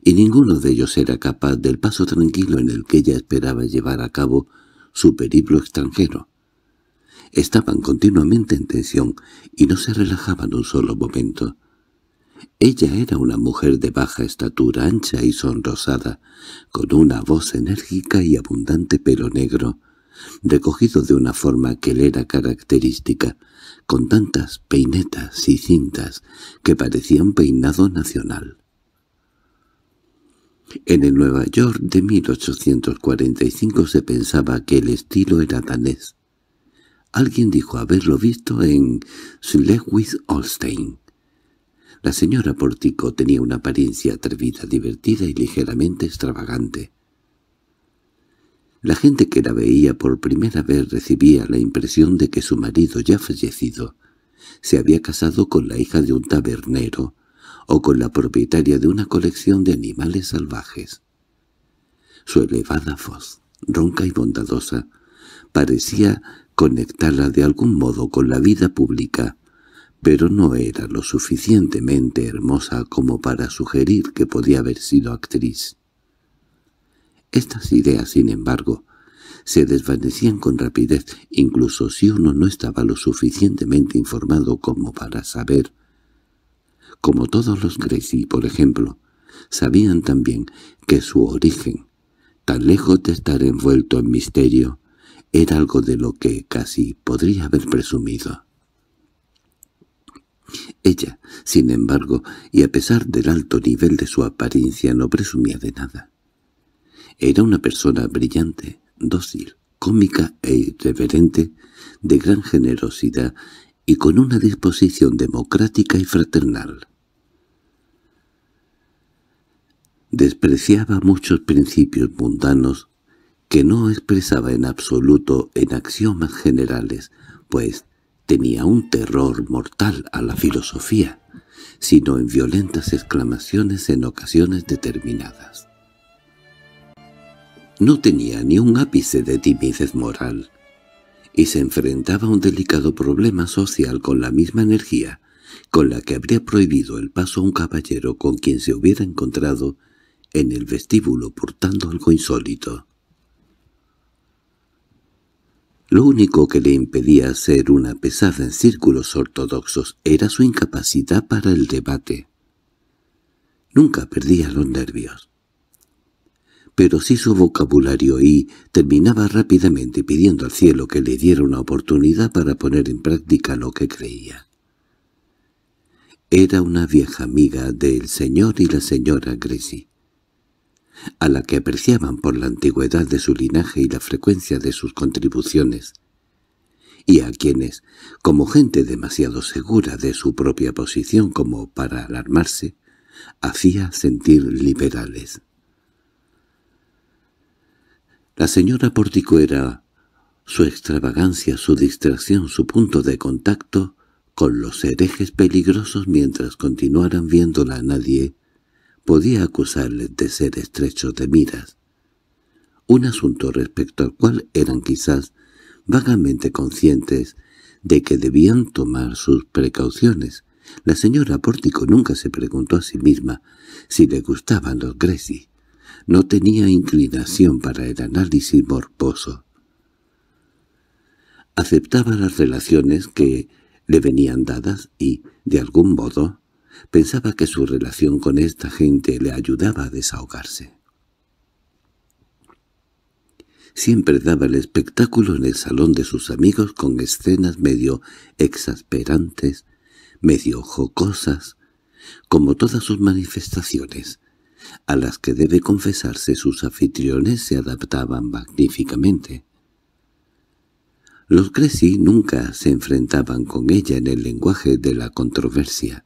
y ninguno de ellos era capaz del paso tranquilo en el que ella esperaba llevar a cabo su periplo extranjero. Estaban continuamente en tensión y no se relajaban un solo momento. Ella era una mujer de baja estatura ancha y sonrosada, con una voz enérgica y abundante pelo negro, recogido de una forma que le era característica, con tantas peinetas y cintas que parecían peinado nacional. En el Nueva York de 1845 se pensaba que el estilo era danés, Alguien dijo haberlo visto en Schleswig-Holstein. La señora Portico tenía una apariencia atrevida, divertida y ligeramente extravagante. La gente que la veía por primera vez recibía la impresión de que su marido ya fallecido se había casado con la hija de un tabernero o con la propietaria de una colección de animales salvajes. Su elevada voz, ronca y bondadosa, parecía conectarla de algún modo con la vida pública, pero no era lo suficientemente hermosa como para sugerir que podía haber sido actriz. Estas ideas, sin embargo, se desvanecían con rapidez, incluso si uno no estaba lo suficientemente informado como para saber. Como todos los Gracie, por ejemplo, sabían también que su origen, tan lejos de estar envuelto en misterio, era algo de lo que casi podría haber presumido. Ella, sin embargo, y a pesar del alto nivel de su apariencia, no presumía de nada. Era una persona brillante, dócil, cómica e irreverente, de gran generosidad y con una disposición democrática y fraternal. Despreciaba muchos principios mundanos, que no expresaba en absoluto en axiomas generales, pues tenía un terror mortal a la filosofía, sino en violentas exclamaciones en ocasiones determinadas. No tenía ni un ápice de timidez moral, y se enfrentaba a un delicado problema social con la misma energía con la que habría prohibido el paso a un caballero con quien se hubiera encontrado en el vestíbulo portando algo insólito. Lo único que le impedía ser una pesada en círculos ortodoxos era su incapacidad para el debate. Nunca perdía los nervios. Pero sí su vocabulario y terminaba rápidamente pidiendo al cielo que le diera una oportunidad para poner en práctica lo que creía. Era una vieja amiga del señor y la señora Gracie a la que apreciaban por la antigüedad de su linaje y la frecuencia de sus contribuciones, y a quienes, como gente demasiado segura de su propia posición como para alarmarse, hacía sentir liberales. La señora Pórtico era su extravagancia, su distracción, su punto de contacto con los herejes peligrosos mientras continuaran viéndola a nadie podía acusarles de ser estrechos de miras. Un asunto respecto al cual eran quizás vagamente conscientes de que debían tomar sus precauciones. La señora Pórtico nunca se preguntó a sí misma si le gustaban los Greci. No tenía inclinación para el análisis morposo. Aceptaba las relaciones que le venían dadas y, de algún modo, Pensaba que su relación con esta gente le ayudaba a desahogarse. Siempre daba el espectáculo en el salón de sus amigos con escenas medio exasperantes, medio jocosas, como todas sus manifestaciones, a las que debe confesarse sus anfitriones se adaptaban magníficamente. Los Cressy nunca se enfrentaban con ella en el lenguaje de la controversia.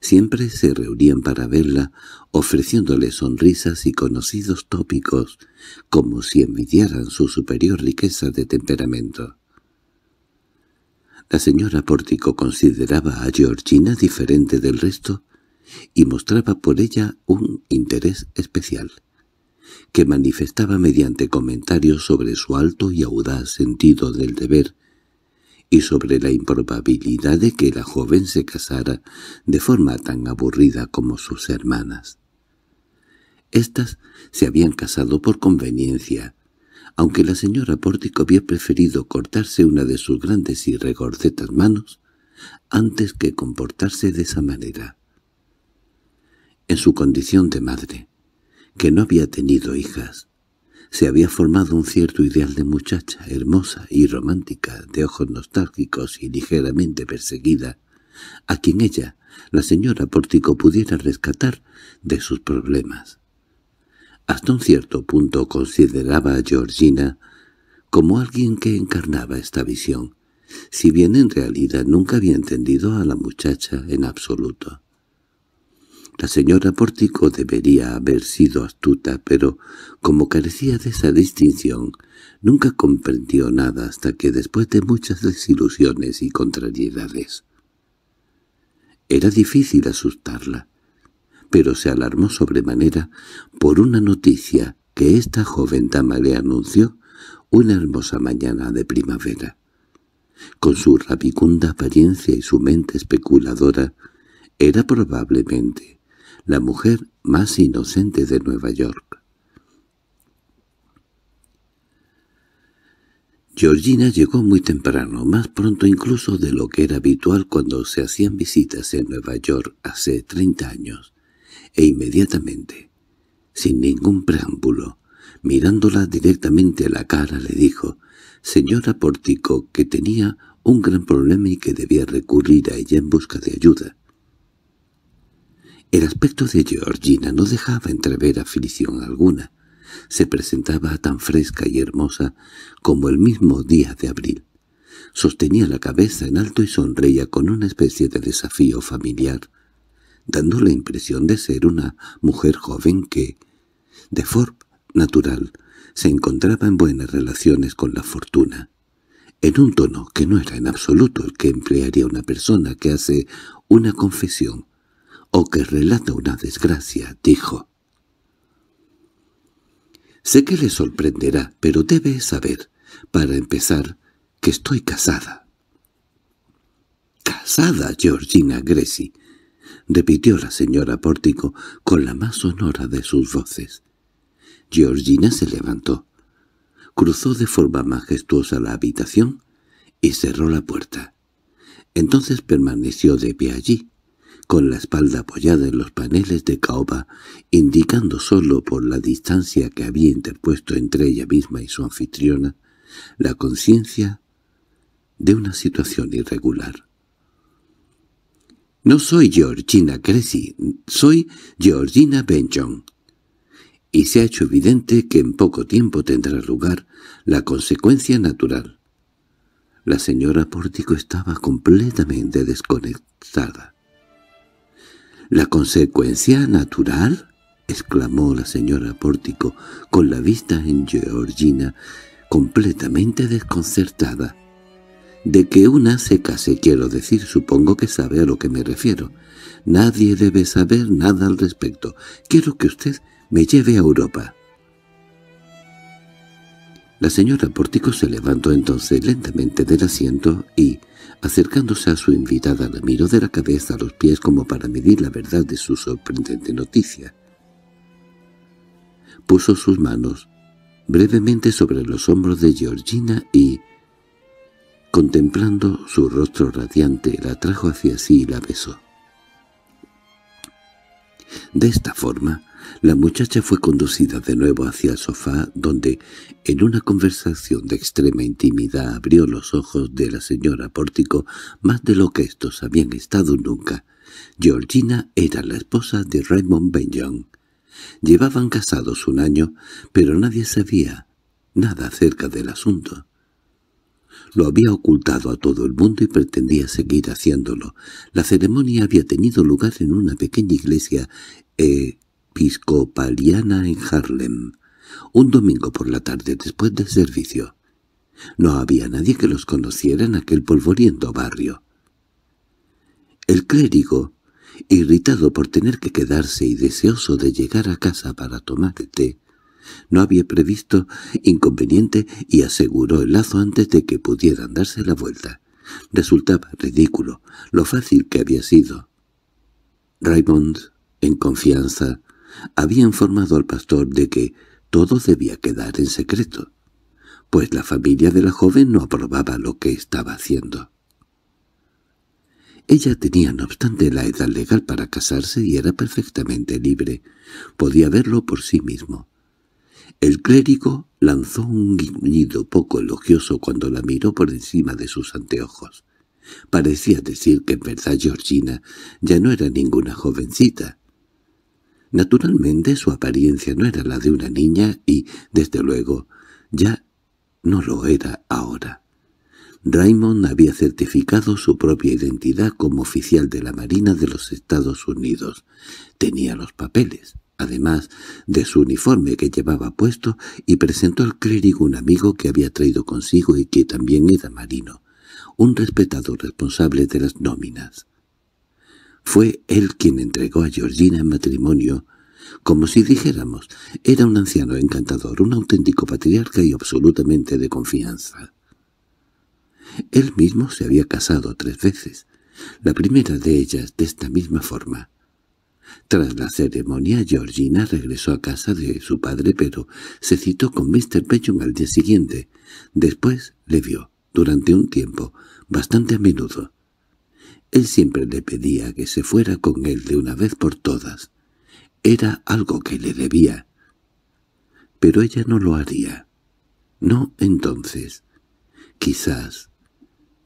Siempre se reunían para verla, ofreciéndole sonrisas y conocidos tópicos, como si envidiaran su superior riqueza de temperamento. La señora Pórtico consideraba a Georgina diferente del resto y mostraba por ella un interés especial, que manifestaba mediante comentarios sobre su alto y audaz sentido del deber y sobre la improbabilidad de que la joven se casara de forma tan aburrida como sus hermanas. Estas se habían casado por conveniencia, aunque la señora Pórtico había preferido cortarse una de sus grandes y regorcetas manos antes que comportarse de esa manera. En su condición de madre, que no había tenido hijas, se había formado un cierto ideal de muchacha, hermosa y romántica, de ojos nostálgicos y ligeramente perseguida, a quien ella, la señora Pórtico, pudiera rescatar de sus problemas. Hasta un cierto punto consideraba a Georgina como alguien que encarnaba esta visión, si bien en realidad nunca había entendido a la muchacha en absoluto. La señora Pórtico debería haber sido astuta, pero como carecía de esa distinción, nunca comprendió nada hasta que después de muchas desilusiones y contrariedades. Era difícil asustarla, pero se alarmó sobremanera por una noticia que esta joven dama le anunció una hermosa mañana de primavera. Con su rabicunda apariencia y su mente especuladora, era probablemente la mujer más inocente de Nueva York. Georgina llegó muy temprano, más pronto incluso de lo que era habitual cuando se hacían visitas en Nueva York hace treinta años, e inmediatamente, sin ningún preámbulo, mirándola directamente a la cara le dijo, señora Portico, que tenía un gran problema y que debía recurrir a ella en busca de ayuda. El aspecto de Georgina no dejaba entrever aflicción alguna. Se presentaba tan fresca y hermosa como el mismo día de abril. Sostenía la cabeza en alto y sonreía con una especie de desafío familiar, dando la impresión de ser una mujer joven que, de forma natural, se encontraba en buenas relaciones con la fortuna en un tono que no era en absoluto el que emplearía una persona que hace una confesión o que relata una desgracia, dijo. Sé que le sorprenderá, pero debe saber, para empezar, que estoy casada. —¿Casada, Georgina Greci! —repitió la señora Pórtico con la más sonora de sus voces. Georgina se levantó, cruzó de forma majestuosa la habitación y cerró la puerta. Entonces permaneció de pie allí, con la espalda apoyada en los paneles de caoba, indicando sólo por la distancia que había interpuesto entre ella misma y su anfitriona, la conciencia de una situación irregular. «No soy Georgina Cressy, soy Georgina Benjon», y se ha hecho evidente que en poco tiempo tendrá lugar la consecuencia natural. La señora Pórtico estaba completamente desconectada. —¿La consecuencia natural? —exclamó la señora Pórtico, con la vista en Georgina, completamente desconcertada. —De que una se case, quiero decir, supongo que sabe a lo que me refiero. Nadie debe saber nada al respecto. Quiero que usted me lleve a Europa. La señora Pórtico se levantó entonces lentamente del asiento y, Acercándose a su invitada la miró de la cabeza a los pies como para medir la verdad de su sorprendente noticia. Puso sus manos brevemente sobre los hombros de Georgina y, contemplando su rostro radiante, la trajo hacia sí y la besó. De esta forma, la muchacha fue conducida de nuevo hacia el sofá, donde, en una conversación de extrema intimidad, abrió los ojos de la señora Pórtico más de lo que estos habían estado nunca. Georgina era la esposa de Raymond Benjamin. Llevaban casados un año, pero nadie sabía nada acerca del asunto. Lo había ocultado a todo el mundo y pretendía seguir haciéndolo. La ceremonia había tenido lugar en una pequeña iglesia e en Harlem, un domingo por la tarde después del servicio. No había nadie que los conociera en aquel polvoriento barrio. El clérigo, irritado por tener que quedarse y deseoso de llegar a casa para tomar té, no había previsto inconveniente y aseguró el lazo antes de que pudieran darse la vuelta. Resultaba ridículo lo fácil que había sido. Raymond, en confianza, había informado al pastor de que todo debía quedar en secreto, pues la familia de la joven no aprobaba lo que estaba haciendo. Ella tenía, no obstante, la edad legal para casarse y era perfectamente libre. Podía verlo por sí mismo. El clérigo lanzó un guiñido poco elogioso cuando la miró por encima de sus anteojos. Parecía decir que en verdad Georgina ya no era ninguna jovencita, Naturalmente su apariencia no era la de una niña y, desde luego, ya no lo era ahora. Raymond había certificado su propia identidad como oficial de la Marina de los Estados Unidos. Tenía los papeles, además de su uniforme que llevaba puesto, y presentó al clérigo un amigo que había traído consigo y que también era marino, un respetado responsable de las nóminas. Fue él quien entregó a Georgina en matrimonio, como si dijéramos, era un anciano encantador, un auténtico patriarca y absolutamente de confianza. Él mismo se había casado tres veces, la primera de ellas de esta misma forma. Tras la ceremonia, Georgina regresó a casa de su padre, pero se citó con Mr. Pechon al día siguiente. Después le vio, durante un tiempo, bastante a menudo. Él siempre le pedía que se fuera con él de una vez por todas. Era algo que le debía. Pero ella no lo haría. No entonces. Quizás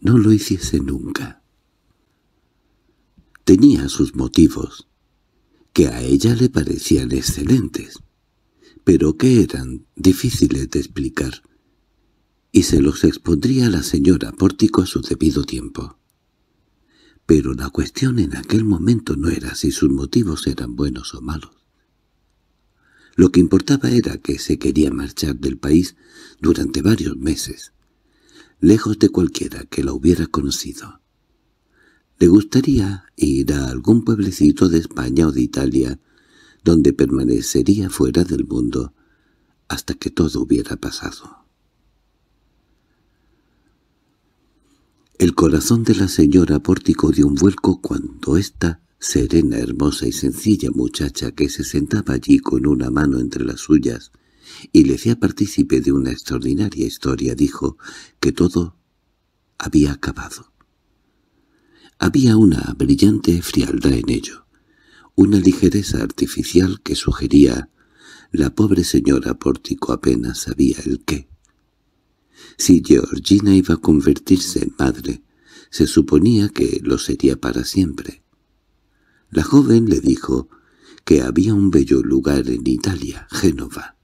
no lo hiciese nunca. Tenía sus motivos, que a ella le parecían excelentes, pero que eran difíciles de explicar, y se los expondría la señora Pórtico a su debido tiempo. Pero la cuestión en aquel momento no era si sus motivos eran buenos o malos. Lo que importaba era que se quería marchar del país durante varios meses, lejos de cualquiera que la hubiera conocido. Le gustaría ir a algún pueblecito de España o de Italia, donde permanecería fuera del mundo hasta que todo hubiera pasado. El corazón de la señora Pórtico dio un vuelco cuando esta serena, hermosa y sencilla muchacha que se sentaba allí con una mano entre las suyas y le hacía partícipe de una extraordinaria historia, dijo que todo había acabado. Había una brillante frialdad en ello, una ligereza artificial que sugería la pobre señora Pórtico apenas sabía el qué. Si Georgina iba a convertirse en madre, se suponía que lo sería para siempre. La joven le dijo que había un bello lugar en Italia, Génova,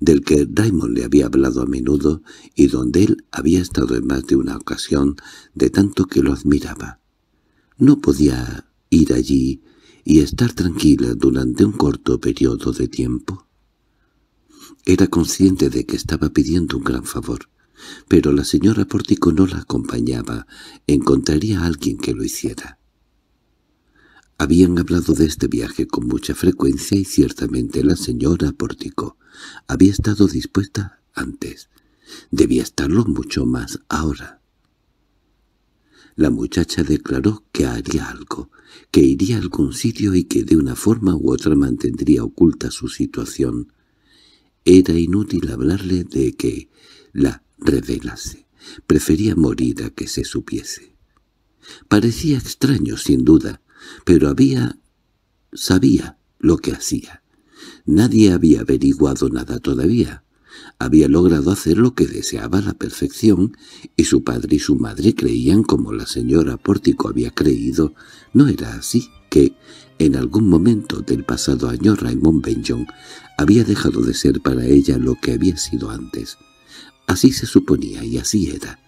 del que Raymond le había hablado a menudo y donde él había estado en más de una ocasión de tanto que lo admiraba. No podía ir allí y estar tranquila durante un corto periodo de tiempo. Era consciente de que estaba pidiendo un gran favor, pero la señora Pórtico no la acompañaba. Encontraría a alguien que lo hiciera. Habían hablado de este viaje con mucha frecuencia y ciertamente la señora Pórtico había estado dispuesta antes. Debía estarlo mucho más ahora. La muchacha declaró que haría algo, que iría a algún sitio y que de una forma u otra mantendría oculta su situación. Era inútil hablarle de que la revelase. Prefería morir a que se supiese. Parecía extraño, sin duda, pero había... sabía lo que hacía. Nadie había averiguado nada todavía. Había logrado hacer lo que deseaba la perfección, y su padre y su madre creían como la señora Pórtico había creído. No era así que, en algún momento del pasado año, Raymond Benjon había dejado de ser para ella lo que había sido antes. Así se suponía y así era.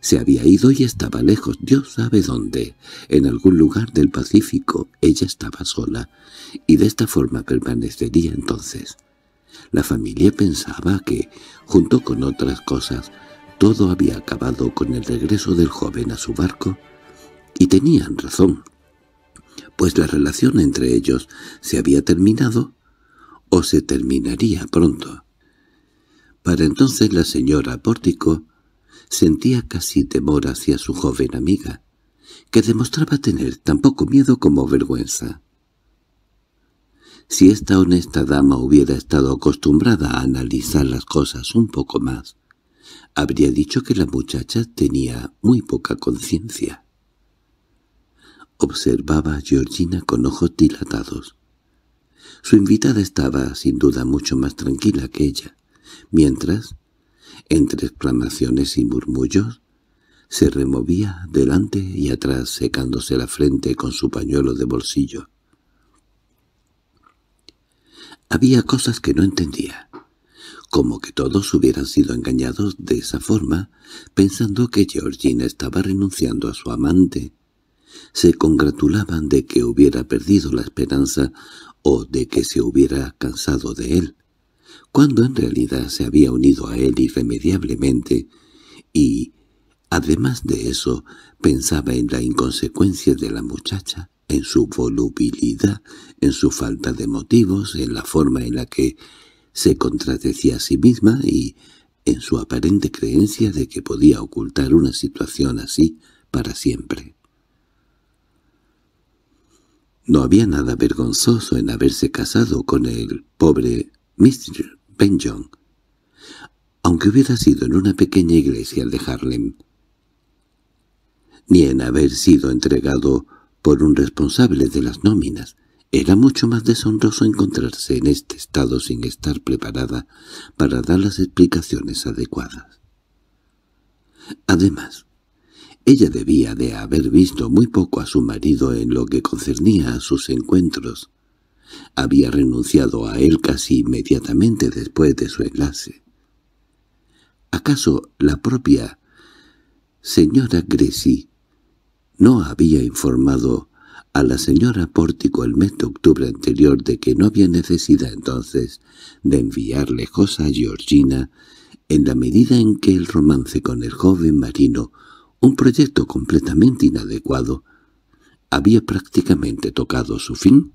Se había ido y estaba lejos, Dios sabe dónde, en algún lugar del Pacífico, ella estaba sola, y de esta forma permanecería entonces. La familia pensaba que, junto con otras cosas, todo había acabado con el regreso del joven a su barco, y tenían razón, pues la relación entre ellos se había terminado o se terminaría pronto. Para entonces la señora Pórtico sentía casi temor hacia su joven amiga, que demostraba tener tan poco miedo como vergüenza. Si esta honesta dama hubiera estado acostumbrada a analizar las cosas un poco más, habría dicho que la muchacha tenía muy poca conciencia. Observaba Georgina con ojos dilatados. Su invitada estaba sin duda mucho más tranquila que ella mientras, entre exclamaciones y murmullos, se removía delante y atrás secándose la frente con su pañuelo de bolsillo. Había cosas que no entendía, como que todos hubieran sido engañados de esa forma, pensando que Georgina estaba renunciando a su amante. Se congratulaban de que hubiera perdido la esperanza o de que se hubiera cansado de él cuando en realidad se había unido a él irremediablemente y, además de eso, pensaba en la inconsecuencia de la muchacha, en su volubilidad, en su falta de motivos, en la forma en la que se contradecía a sí misma y en su aparente creencia de que podía ocultar una situación así para siempre. No había nada vergonzoso en haberse casado con el pobre Mr. Ben aunque hubiera sido en una pequeña iglesia de Harlem, ni en haber sido entregado por un responsable de las nóminas, era mucho más deshonroso encontrarse en este estado sin estar preparada para dar las explicaciones adecuadas. Además, ella debía de haber visto muy poco a su marido en lo que concernía a sus encuentros había renunciado a él casi inmediatamente después de su enlace. ¿Acaso la propia señora Greci no había informado a la señora Pórtico el mes de octubre anterior de que no había necesidad entonces de enviarle lejos a Georgina en la medida en que el romance con el joven marino, un proyecto completamente inadecuado, había prácticamente tocado su fin?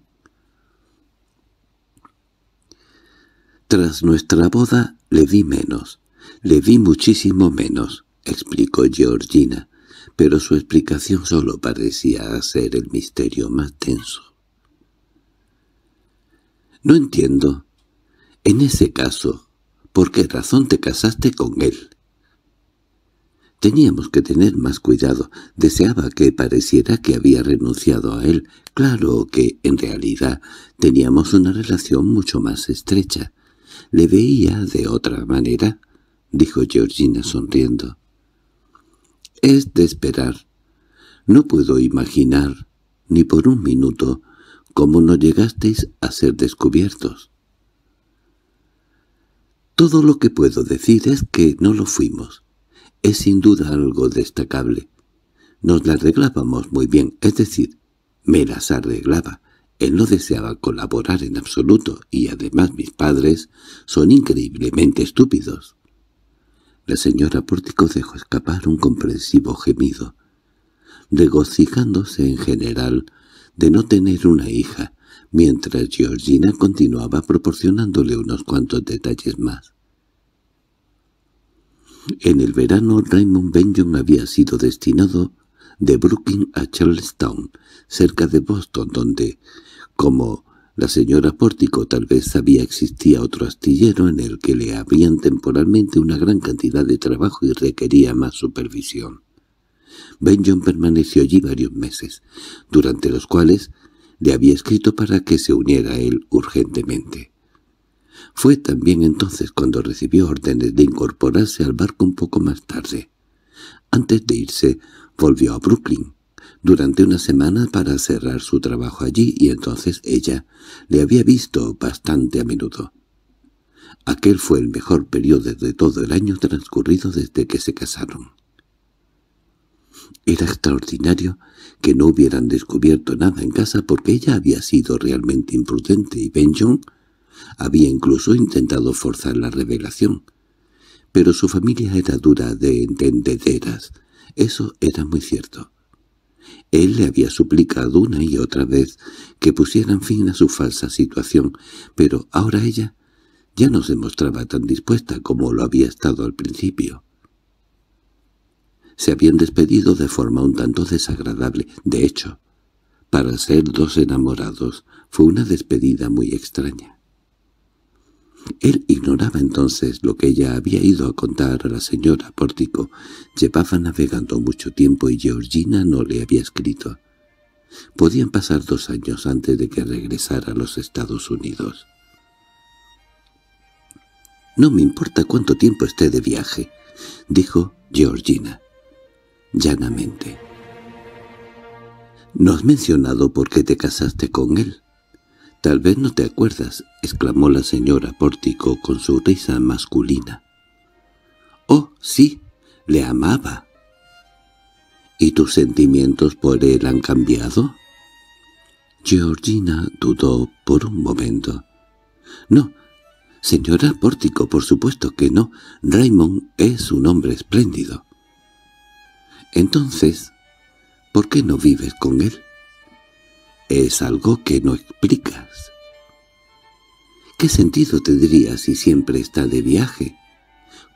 Tras nuestra boda le di menos, le di muchísimo menos, explicó Georgina, pero su explicación solo parecía hacer el misterio más tenso. —No entiendo. En ese caso, ¿por qué razón te casaste con él? Teníamos que tener más cuidado. Deseaba que pareciera que había renunciado a él. Claro que, en realidad, teníamos una relación mucho más estrecha. —Le veía de otra manera —dijo Georgina sonriendo. —Es de esperar. No puedo imaginar, ni por un minuto, cómo no llegasteis a ser descubiertos. Todo lo que puedo decir es que no lo fuimos. Es sin duda algo destacable. Nos la arreglábamos muy bien, es decir, me las arreglaba. Él no deseaba colaborar en absoluto, y además mis padres son increíblemente estúpidos. La señora Pórtico dejó escapar un comprensivo gemido, regocijándose en general de no tener una hija, mientras Georgina continuaba proporcionándole unos cuantos detalles más. En el verano Raymond Benjamin había sido destinado de Brooklyn a Charlestown, cerca de Boston, donde como la señora Pórtico tal vez sabía existía otro astillero en el que le habían temporalmente una gran cantidad de trabajo y requería más supervisión. Benjon permaneció allí varios meses, durante los cuales le había escrito para que se uniera a él urgentemente. Fue también entonces cuando recibió órdenes de incorporarse al barco un poco más tarde. Antes de irse, volvió a Brooklyn, durante una semana para cerrar su trabajo allí y entonces ella le había visto bastante a menudo. Aquel fue el mejor periodo de todo el año transcurrido desde que se casaron. Era extraordinario que no hubieran descubierto nada en casa porque ella había sido realmente imprudente y Ben había incluso intentado forzar la revelación. Pero su familia era dura de entendederas, eso era muy cierto. Él le había suplicado una y otra vez que pusieran fin a su falsa situación, pero ahora ella ya no se mostraba tan dispuesta como lo había estado al principio. Se habían despedido de forma un tanto desagradable. De hecho, para ser dos enamorados fue una despedida muy extraña. Él ignoraba entonces lo que ella había ido a contar a la señora Pórtico. Llevaba navegando mucho tiempo y Georgina no le había escrito. Podían pasar dos años antes de que regresara a los Estados Unidos. «No me importa cuánto tiempo esté de viaje», dijo Georgina, llanamente. «No has mencionado por qué te casaste con él», —Tal vez no te acuerdas —exclamó la señora Pórtico con su risa masculina. —Oh, sí, le amaba. —¿Y tus sentimientos por él han cambiado? Georgina dudó por un momento. —No, señora Pórtico, por supuesto que no. Raymond es un hombre espléndido. —Entonces, ¿por qué no vives con él? es algo que no explicas. ¿Qué sentido tendría si siempre está de viaje?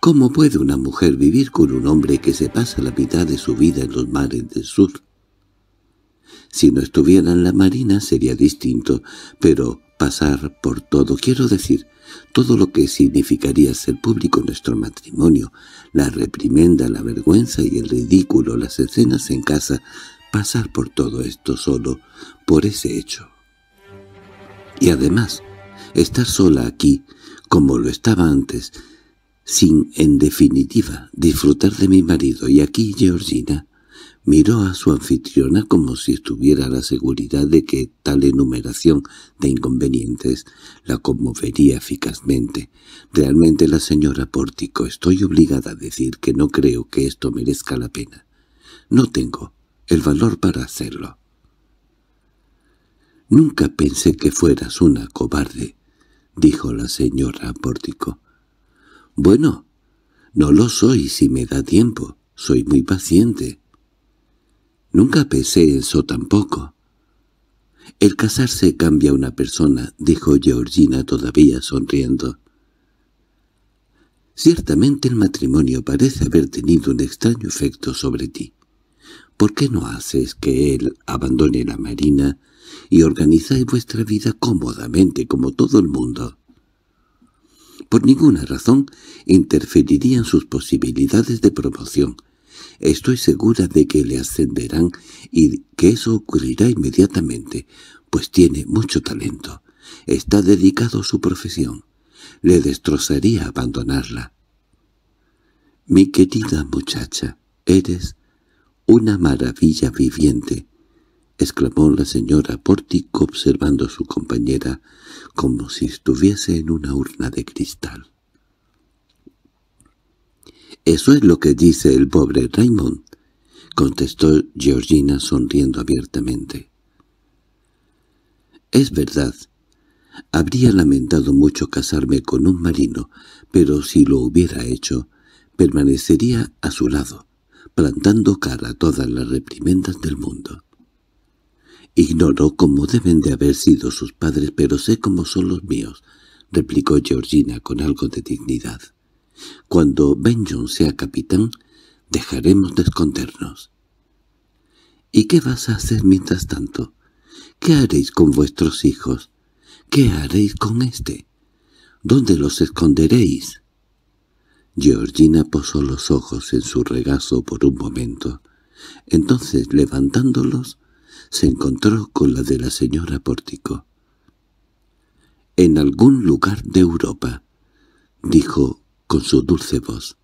¿Cómo puede una mujer vivir con un hombre que se pasa la mitad de su vida en los mares del sur? Si no estuviera en la marina sería distinto, pero pasar por todo, quiero decir, todo lo que significaría ser público nuestro matrimonio, la reprimenda, la vergüenza y el ridículo, las escenas en casa, pasar por todo esto solo, por ese hecho. Y además, estar sola aquí, como lo estaba antes, sin, en definitiva, disfrutar de mi marido y aquí Georgina, miró a su anfitriona como si estuviera la seguridad de que tal enumeración de inconvenientes la conmovería eficazmente. Realmente la señora Pórtico, estoy obligada a decir que no creo que esto merezca la pena. No tengo el valor para hacerlo. «Nunca pensé que fueras una cobarde», dijo la señora Pórtico. «Bueno, no lo soy si me da tiempo. Soy muy paciente». «Nunca pensé eso tampoco». «El casarse cambia a una persona», dijo Georgina todavía sonriendo. «Ciertamente el matrimonio parece haber tenido un extraño efecto sobre ti. ¿Por qué no haces que él abandone la marina y organizáis vuestra vida cómodamente como todo el mundo? Por ninguna razón interferirían sus posibilidades de promoción. Estoy segura de que le ascenderán y que eso ocurrirá inmediatamente, pues tiene mucho talento. Está dedicado a su profesión. Le destrozaría abandonarla. Mi querida muchacha, eres una maravilla viviente, exclamó la señora Pórtico observando a su compañera como si estuviese en una urna de cristal. —Eso es lo que dice el pobre Raymond —contestó Georgina sonriendo abiertamente. —Es verdad. Habría lamentado mucho casarme con un marino, pero si lo hubiera hecho, permanecería a su lado, plantando cara a todas las reprimendas del mundo. Ignoro cómo deben de haber sido sus padres, pero sé cómo son los míos, replicó Georgina con algo de dignidad. Cuando Benjamin sea capitán, dejaremos de escondernos. —¿Y qué vas a hacer mientras tanto? ¿Qué haréis con vuestros hijos? ¿Qué haréis con este? ¿Dónde los esconderéis? Georgina posó los ojos en su regazo por un momento. Entonces, levantándolos, se encontró con la de la señora Pórtico. «En algún lugar de Europa», dijo con su dulce voz.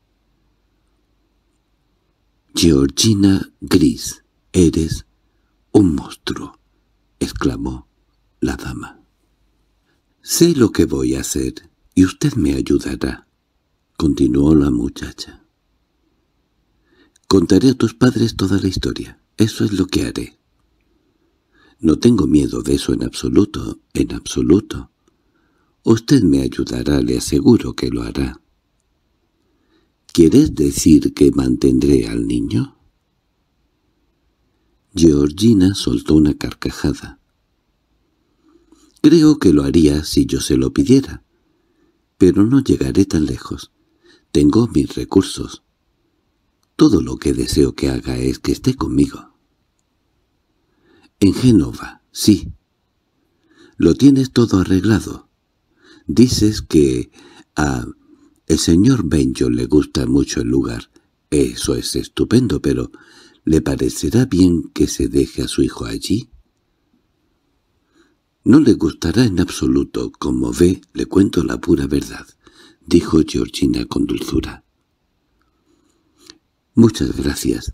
«Georgina Gris, eres un monstruo», exclamó la dama. «Sé lo que voy a hacer, y usted me ayudará continuó la muchacha. Contaré a tus padres toda la historia. Eso es lo que haré. No tengo miedo de eso en absoluto, en absoluto. Usted me ayudará, le aseguro que lo hará. —¿Quieres decir que mantendré al niño? Georgina soltó una carcajada. —Creo que lo haría si yo se lo pidiera, pero no llegaré tan lejos. Tengo mis recursos. Todo lo que deseo que haga es que esté conmigo. En Génova, sí. Lo tienes todo arreglado. Dices que a el señor Benjo le gusta mucho el lugar. Eso es estupendo, pero ¿le parecerá bien que se deje a su hijo allí? No le gustará en absoluto. Como ve, le cuento la pura verdad. —dijo Georgina con dulzura. —Muchas gracias.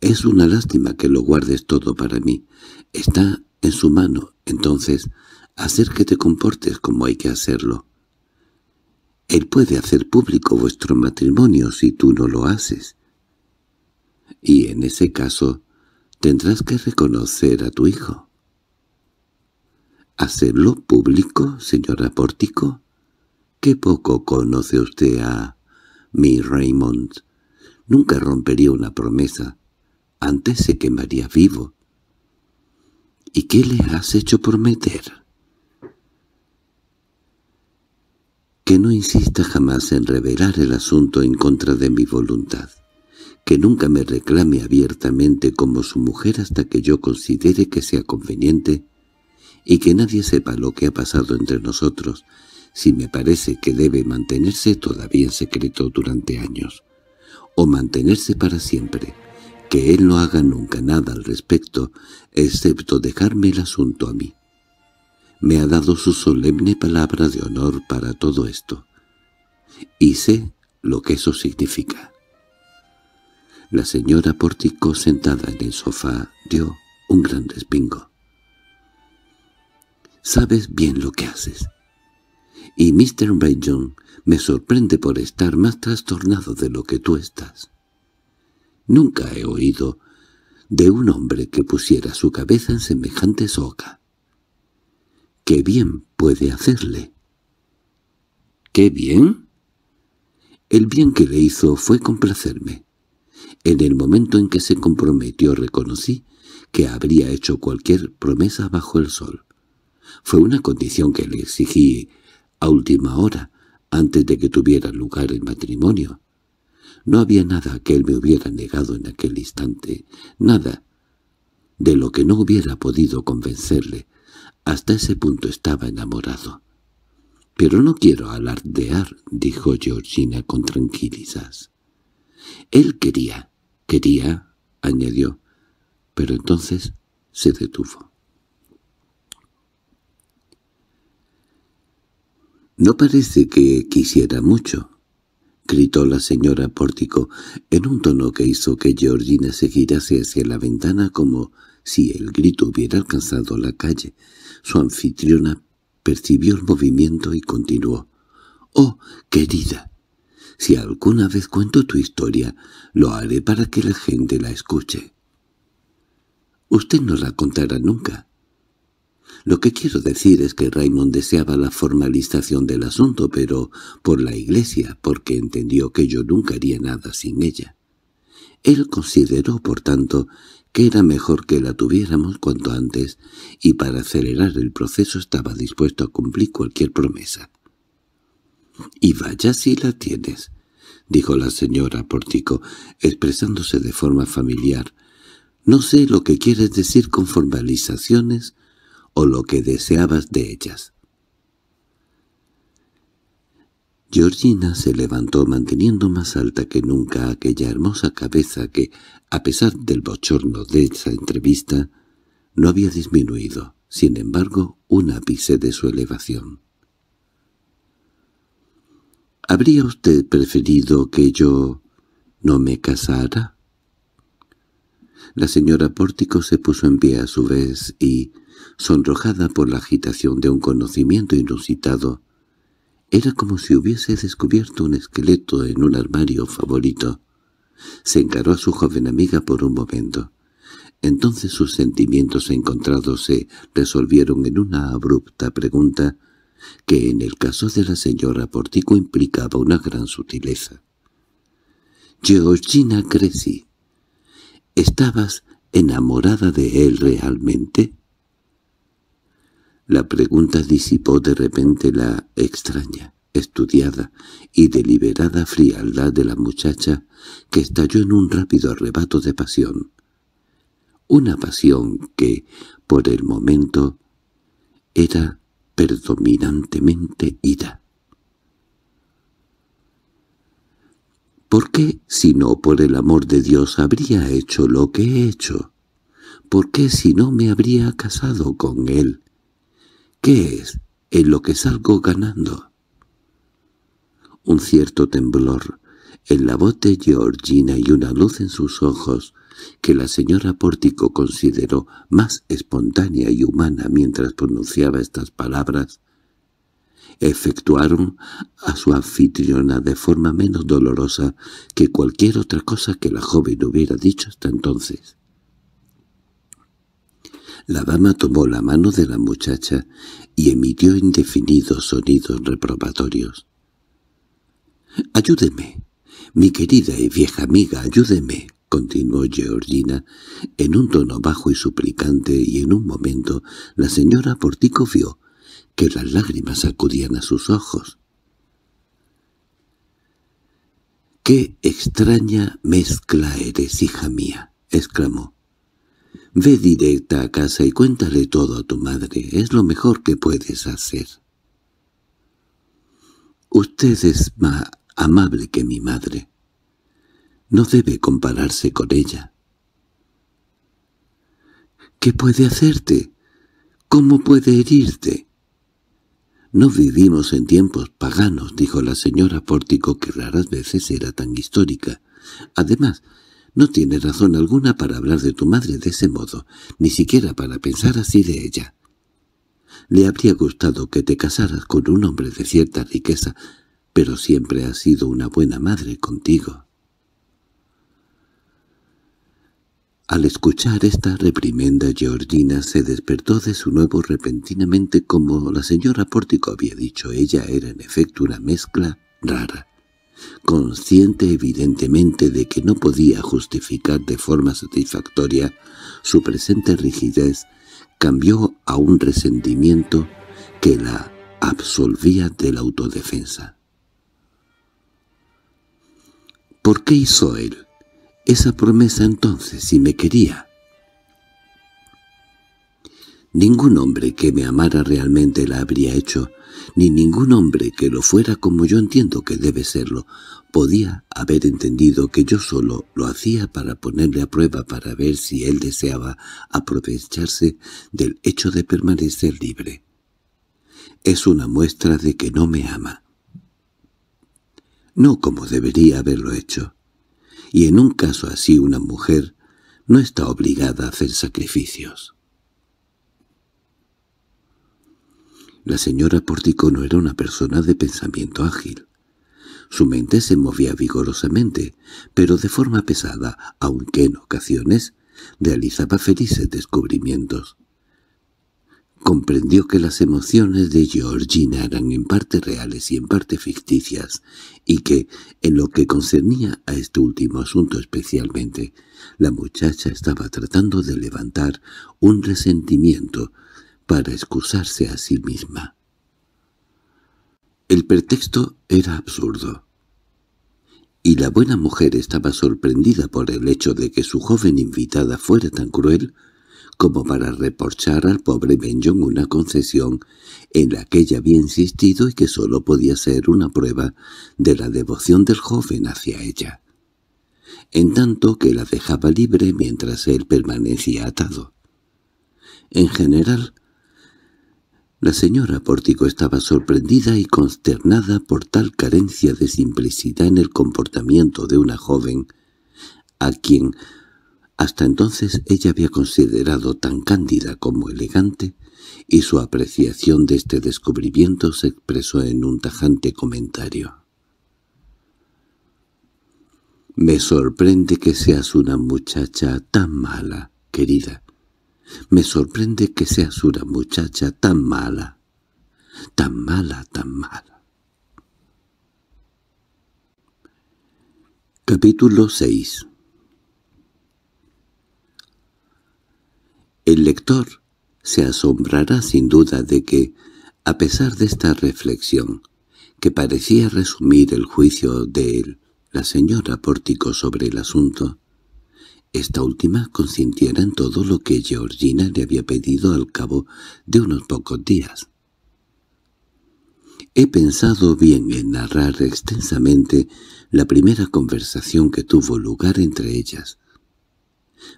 Es una lástima que lo guardes todo para mí. Está en su mano, entonces, hacer que te comportes como hay que hacerlo. Él puede hacer público vuestro matrimonio si tú no lo haces. Y en ese caso, tendrás que reconocer a tu hijo. —¿Hacerlo público, señora Pórtico? Qué poco conoce usted a mi Raymond. Nunca rompería una promesa. Antes se quemaría vivo. ¿Y qué le has hecho prometer? Que no insista jamás en revelar el asunto en contra de mi voluntad que nunca me reclame abiertamente como su mujer hasta que yo considere que sea conveniente, y que nadie sepa lo que ha pasado entre nosotros, si me parece que debe mantenerse todavía en secreto durante años, o mantenerse para siempre, que él no haga nunca nada al respecto, excepto dejarme el asunto a mí. Me ha dado su solemne palabra de honor para todo esto, y sé lo que eso significa. La señora Pórtico, sentada en el sofá, dio un gran respingo. «Sabes bien lo que haces», y Mr. Brayton me sorprende por estar más trastornado de lo que tú estás. Nunca he oído de un hombre que pusiera su cabeza en semejante soca. —¡Qué bien puede hacerle! —¿Qué bien? El bien que le hizo fue complacerme. En el momento en que se comprometió reconocí que habría hecho cualquier promesa bajo el sol. Fue una condición que le exigí a última hora, antes de que tuviera lugar el matrimonio. No había nada que él me hubiera negado en aquel instante, nada de lo que no hubiera podido convencerle. Hasta ese punto estaba enamorado. —Pero no quiero alardear —dijo Georgina con tranquilidad. —Él quería, quería —añadió—, pero entonces se detuvo. —No parece que quisiera mucho —gritó la señora Pórtico, en un tono que hizo que Georgina se girase hacia la ventana como si el grito hubiera alcanzado la calle. Su anfitriona percibió el movimiento y continuó. —¡Oh, querida! Si alguna vez cuento tu historia, lo haré para que la gente la escuche. —Usted no la contará nunca lo que quiero decir es que Raymond deseaba la formalización del asunto, pero por la iglesia, porque entendió que yo nunca haría nada sin ella. Él consideró, por tanto, que era mejor que la tuviéramos cuanto antes, y para acelerar el proceso estaba dispuesto a cumplir cualquier promesa. —Y vaya si la tienes —dijo la señora Pórtico, expresándose de forma familiar—. No sé lo que quieres decir con formalizaciones, o lo que deseabas de ellas. Georgina se levantó manteniendo más alta que nunca aquella hermosa cabeza que, a pesar del bochorno de esa entrevista, no había disminuido, sin embargo, un ápice de su elevación. —¿Habría usted preferido que yo no me casara? La señora Pórtico se puso en pie a su vez y, sonrojada por la agitación de un conocimiento inusitado. Era como si hubiese descubierto un esqueleto en un armario favorito. Se encaró a su joven amiga por un momento. Entonces sus sentimientos encontrados se resolvieron en una abrupta pregunta que en el caso de la señora Portico implicaba una gran sutileza. «Georgina Cressy, ¿estabas enamorada de él realmente?» La pregunta disipó de repente la extraña, estudiada y deliberada frialdad de la muchacha que estalló en un rápido arrebato de pasión. Una pasión que, por el momento, era predominantemente ira. ¿Por qué, si no por el amor de Dios, habría hecho lo que he hecho? ¿Por qué si no me habría casado con él? ¿Qué es en lo que salgo ganando? Un cierto temblor en la voz de Georgina y una luz en sus ojos que la señora Pórtico consideró más espontánea y humana mientras pronunciaba estas palabras, efectuaron a su anfitriona de forma menos dolorosa que cualquier otra cosa que la joven hubiera dicho hasta entonces. La dama tomó la mano de la muchacha y emitió indefinidos sonidos reprobatorios. —Ayúdeme, mi querida y vieja amiga, ayúdeme —continuó Georgina, en un tono bajo y suplicante, y en un momento la señora Portico vio que las lágrimas acudían a sus ojos. —¡Qué extraña mezcla eres, hija mía! —exclamó. Ve directa a casa y cuéntale todo a tu madre. Es lo mejor que puedes hacer. Usted es más amable que mi madre. No debe compararse con ella. ¿Qué puede hacerte? ¿Cómo puede herirte? No vivimos en tiempos paganos, dijo la señora Pórtico, que raras veces era tan histórica. Además, no tiene razón alguna para hablar de tu madre de ese modo, ni siquiera para pensar así de ella. Le habría gustado que te casaras con un hombre de cierta riqueza, pero siempre ha sido una buena madre contigo. Al escuchar esta reprimenda, Georgina se despertó de su nuevo repentinamente como la señora Pórtico había dicho. Ella era en efecto una mezcla rara consciente evidentemente de que no podía justificar de forma satisfactoria su presente rigidez, cambió a un resentimiento que la absolvía de la autodefensa. ¿Por qué hizo él esa promesa entonces si me quería? Ningún hombre que me amara realmente la habría hecho, ni ningún hombre que lo fuera como yo entiendo que debe serlo, podía haber entendido que yo solo lo hacía para ponerle a prueba para ver si él deseaba aprovecharse del hecho de permanecer libre. Es una muestra de que no me ama. No como debería haberlo hecho. Y en un caso así una mujer no está obligada a hacer sacrificios. La señora no era una persona de pensamiento ágil. Su mente se movía vigorosamente, pero de forma pesada, aunque en ocasiones realizaba felices descubrimientos. Comprendió que las emociones de Georgina eran en parte reales y en parte ficticias, y que, en lo que concernía a este último asunto especialmente, la muchacha estaba tratando de levantar un resentimiento para excusarse a sí misma. El pretexto era absurdo, y la buena mujer estaba sorprendida por el hecho de que su joven invitada fuera tan cruel como para reprochar al pobre Benjon una concesión en la que ella había insistido y que sólo podía ser una prueba de la devoción del joven hacia ella, en tanto que la dejaba libre mientras él permanecía atado. En general, la señora Pórtico estaba sorprendida y consternada por tal carencia de simplicidad en el comportamiento de una joven, a quien hasta entonces ella había considerado tan cándida como elegante, y su apreciación de este descubrimiento se expresó en un tajante comentario. «Me sorprende que seas una muchacha tan mala, querida. Me sorprende que seas una muchacha tan mala, tan mala, tan mala. Capítulo 6 El lector se asombrará sin duda de que, a pesar de esta reflexión, que parecía resumir el juicio de él, la señora Pórtico sobre el asunto, esta última consintiera en todo lo que Georgina le había pedido al cabo de unos pocos días. He pensado bien en narrar extensamente la primera conversación que tuvo lugar entre ellas,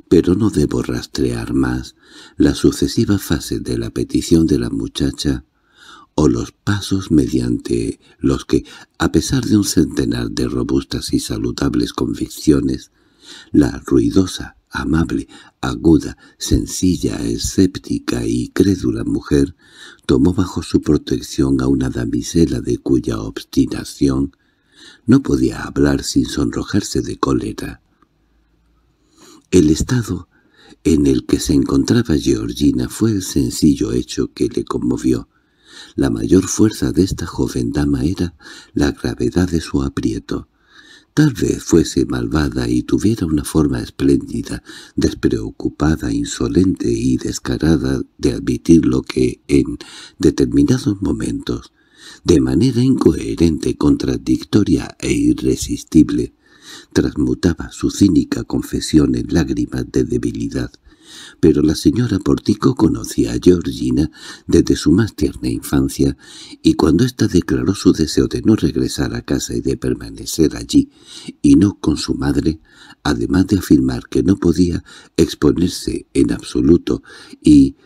pero no debo rastrear más la sucesiva fase de la petición de la muchacha o los pasos mediante los que, a pesar de un centenar de robustas y saludables convicciones, la ruidosa, amable, aguda, sencilla, escéptica y crédula mujer, tomó bajo su protección a una damisela de cuya obstinación no podía hablar sin sonrojarse de cólera. El estado en el que se encontraba Georgina fue el sencillo hecho que le conmovió. La mayor fuerza de esta joven dama era la gravedad de su aprieto. Tal vez fuese malvada y tuviera una forma espléndida, despreocupada, insolente y descarada de admitir lo que, en determinados momentos, de manera incoherente, contradictoria e irresistible, transmutaba su cínica confesión en lágrimas de debilidad, pero la señora Portico conocía a Georgina desde su más tierna infancia, y cuando ésta declaró su deseo de no regresar a casa y de permanecer allí, y no con su madre, además de afirmar que no podía exponerse en absoluto y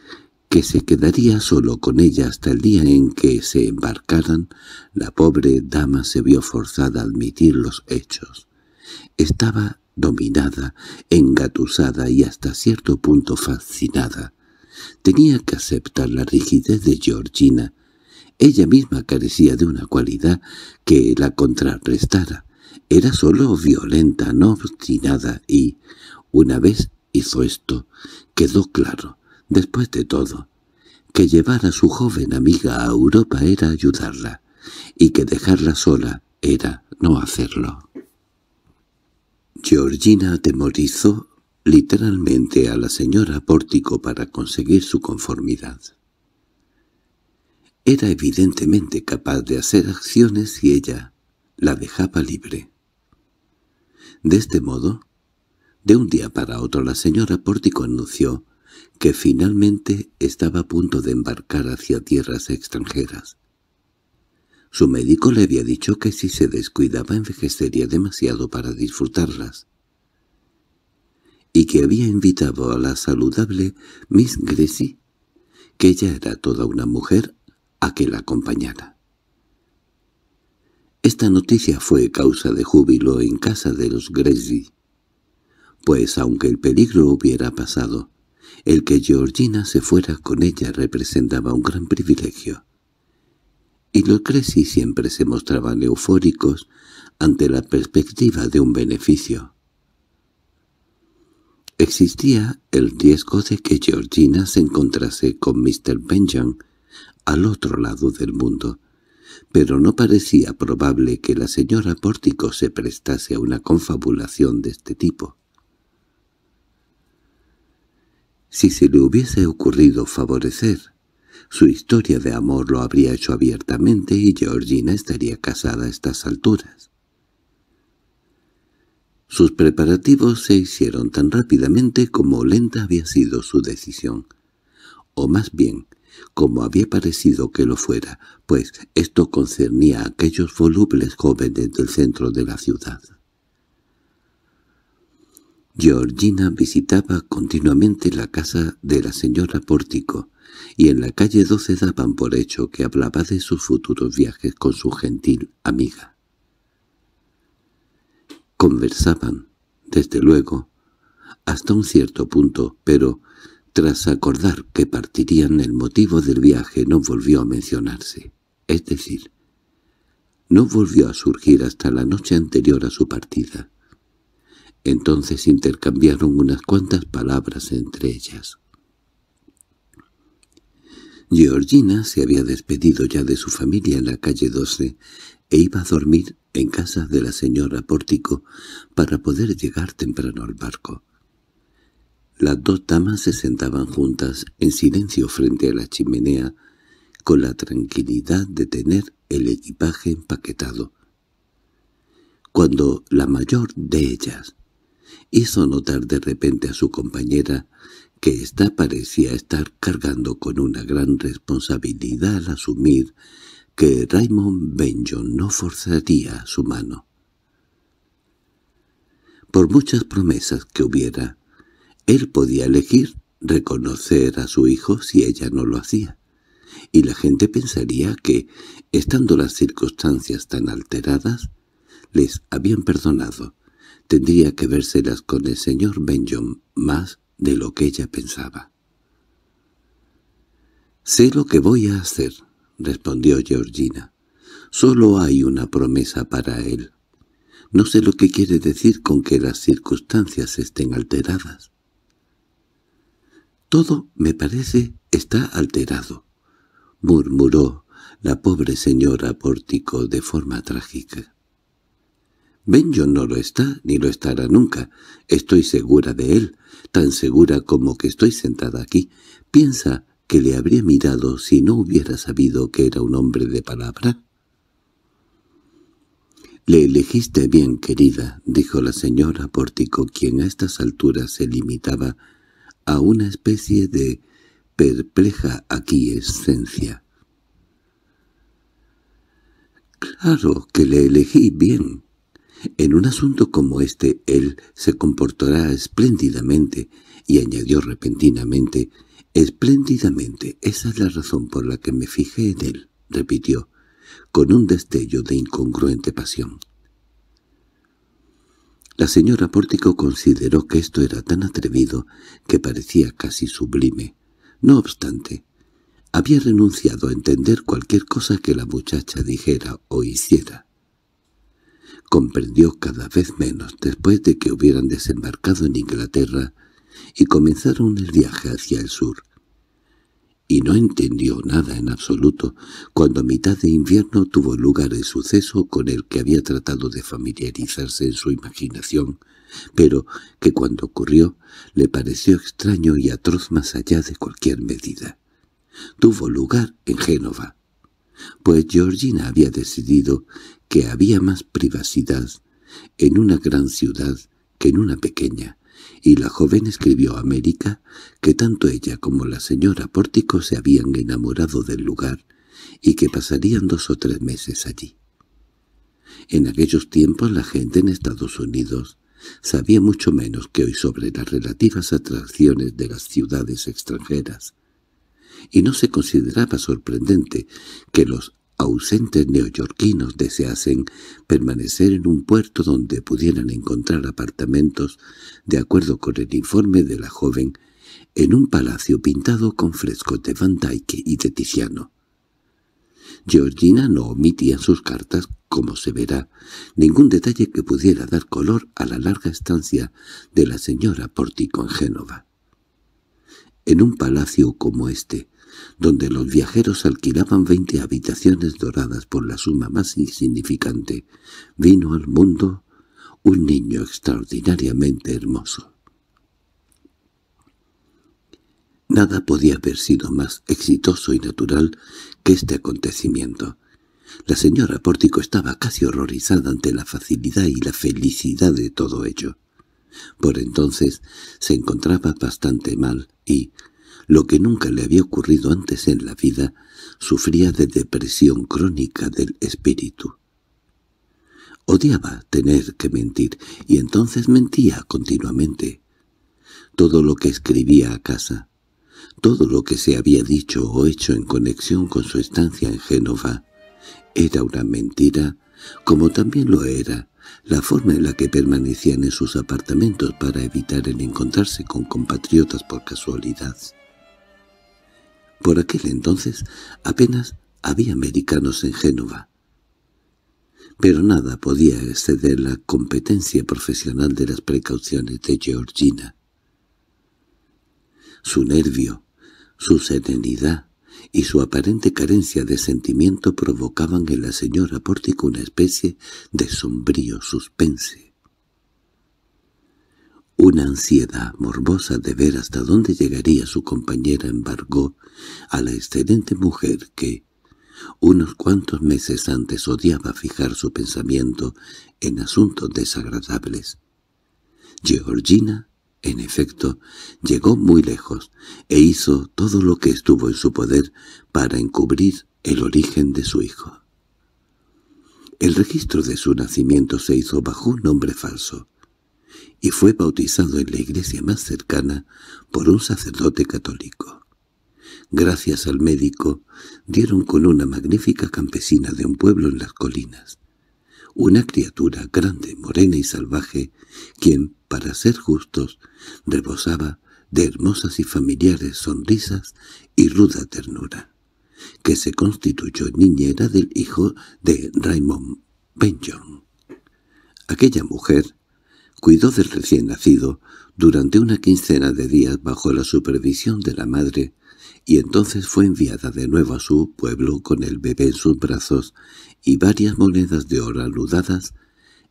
que se quedaría solo con ella hasta el día en que se embarcaran, la pobre dama se vio forzada a admitir los hechos. Estaba dominada, engatusada y hasta cierto punto fascinada. Tenía que aceptar la rigidez de Georgina. Ella misma carecía de una cualidad que la contrarrestara. Era sólo violenta, no obstinada, y, una vez hizo esto, quedó claro, después de todo, que llevar a su joven amiga a Europa era ayudarla, y que dejarla sola era no hacerlo. Georgina atemorizó literalmente a la señora Pórtico para conseguir su conformidad. Era evidentemente capaz de hacer acciones y ella la dejaba libre. De este modo, de un día para otro la señora Pórtico anunció que finalmente estaba a punto de embarcar hacia tierras extranjeras. Su médico le había dicho que si se descuidaba envejecería demasiado para disfrutarlas, y que había invitado a la saludable Miss Gracie, que ella era toda una mujer, a que la acompañara. Esta noticia fue causa de júbilo en casa de los Gracie, pues aunque el peligro hubiera pasado, el que Georgina se fuera con ella representaba un gran privilegio y los siempre se mostraban eufóricos ante la perspectiva de un beneficio. Existía el riesgo de que Georgina se encontrase con Mr. Benjamin al otro lado del mundo, pero no parecía probable que la señora Pórtico se prestase a una confabulación de este tipo. Si se le hubiese ocurrido favorecer su historia de amor lo habría hecho abiertamente y Georgina estaría casada a estas alturas. Sus preparativos se hicieron tan rápidamente como lenta había sido su decisión. O más bien, como había parecido que lo fuera, pues esto concernía a aquellos volubles jóvenes del centro de la ciudad. Georgina visitaba continuamente la casa de la señora Pórtico, y en la calle 12 daban por hecho que hablaba de sus futuros viajes con su gentil amiga. Conversaban, desde luego, hasta un cierto punto, pero tras acordar que partirían el motivo del viaje no volvió a mencionarse, es decir, no volvió a surgir hasta la noche anterior a su partida. Entonces intercambiaron unas cuantas palabras entre ellas. Georgina se había despedido ya de su familia en la calle 12 e iba a dormir en casa de la señora Pórtico para poder llegar temprano al barco. Las dos damas se sentaban juntas en silencio frente a la chimenea con la tranquilidad de tener el equipaje empaquetado. Cuando la mayor de ellas hizo notar de repente a su compañera que ésta parecía estar cargando con una gran responsabilidad al asumir que Raymond Benjamin no forzaría su mano. Por muchas promesas que hubiera, él podía elegir reconocer a su hijo si ella no lo hacía, y la gente pensaría que, estando las circunstancias tan alteradas, les habían perdonado. Tendría que vérselas con el señor Benjon más de lo que ella pensaba. «Sé lo que voy a hacer», respondió Georgina. «Solo hay una promesa para él. No sé lo que quiere decir con que las circunstancias estén alteradas». «Todo, me parece, está alterado», murmuró la pobre señora pórtico de forma trágica yo no lo está, ni lo estará nunca. Estoy segura de él, tan segura como que estoy sentada aquí. Piensa que le habría mirado si no hubiera sabido que era un hombre de palabra. —Le elegiste bien, querida —dijo la señora Pórtico, quien a estas alturas se limitaba a una especie de perpleja aquiescencia. —Claro que le elegí bien en un asunto como este él se comportará espléndidamente, y añadió repentinamente, «Espléndidamente, esa es la razón por la que me fijé en él», repitió, con un destello de incongruente pasión. La señora Pórtico consideró que esto era tan atrevido que parecía casi sublime. No obstante, había renunciado a entender cualquier cosa que la muchacha dijera o hiciera comprendió cada vez menos después de que hubieran desembarcado en Inglaterra y comenzaron el viaje hacia el sur. Y no entendió nada en absoluto cuando a mitad de invierno tuvo lugar el suceso con el que había tratado de familiarizarse en su imaginación, pero que cuando ocurrió le pareció extraño y atroz más allá de cualquier medida. Tuvo lugar en Génova, pues Georgina había decidido que había más privacidad en una gran ciudad que en una pequeña, y la joven escribió a América que tanto ella como la señora Pórtico se habían enamorado del lugar y que pasarían dos o tres meses allí. En aquellos tiempos la gente en Estados Unidos sabía mucho menos que hoy sobre las relativas atracciones de las ciudades extranjeras, y no se consideraba sorprendente que los ausentes neoyorquinos deseasen permanecer en un puerto donde pudieran encontrar apartamentos, de acuerdo con el informe de la joven, en un palacio pintado con frescos de Van Dyck y de Tiziano. Georgina no omitía en sus cartas, como se verá, ningún detalle que pudiera dar color a la larga estancia de la señora Portico en Génova. En un palacio como este, donde los viajeros alquilaban veinte habitaciones doradas por la suma más insignificante, vino al mundo un niño extraordinariamente hermoso. Nada podía haber sido más exitoso y natural que este acontecimiento. La señora Pórtico estaba casi horrorizada ante la facilidad y la felicidad de todo ello. Por entonces se encontraba bastante mal y, lo que nunca le había ocurrido antes en la vida, sufría de depresión crónica del espíritu. Odiaba tener que mentir, y entonces mentía continuamente. Todo lo que escribía a casa, todo lo que se había dicho o hecho en conexión con su estancia en Génova, era una mentira, como también lo era la forma en la que permanecían en sus apartamentos para evitar el encontrarse con compatriotas por casualidad. Por aquel entonces apenas había americanos en Génova. Pero nada podía exceder la competencia profesional de las precauciones de Georgina. Su nervio, su serenidad y su aparente carencia de sentimiento provocaban en la señora Pórtico una especie de sombrío suspense. Una ansiedad morbosa de ver hasta dónde llegaría su compañera embargó a la excelente mujer que, unos cuantos meses antes odiaba fijar su pensamiento en asuntos desagradables. Georgina, en efecto, llegó muy lejos e hizo todo lo que estuvo en su poder para encubrir el origen de su hijo. El registro de su nacimiento se hizo bajo un nombre falso, y fue bautizado en la iglesia más cercana por un sacerdote católico. Gracias al médico, dieron con una magnífica campesina de un pueblo en las colinas. Una criatura grande, morena y salvaje, quien, para ser justos, rebosaba de hermosas y familiares sonrisas y ruda ternura, que se constituyó niñera del hijo de Raymond Benjon. Aquella mujer, Cuidó del recién nacido durante una quincena de días bajo la supervisión de la madre y entonces fue enviada de nuevo a su pueblo con el bebé en sus brazos y varias monedas de oro anudadas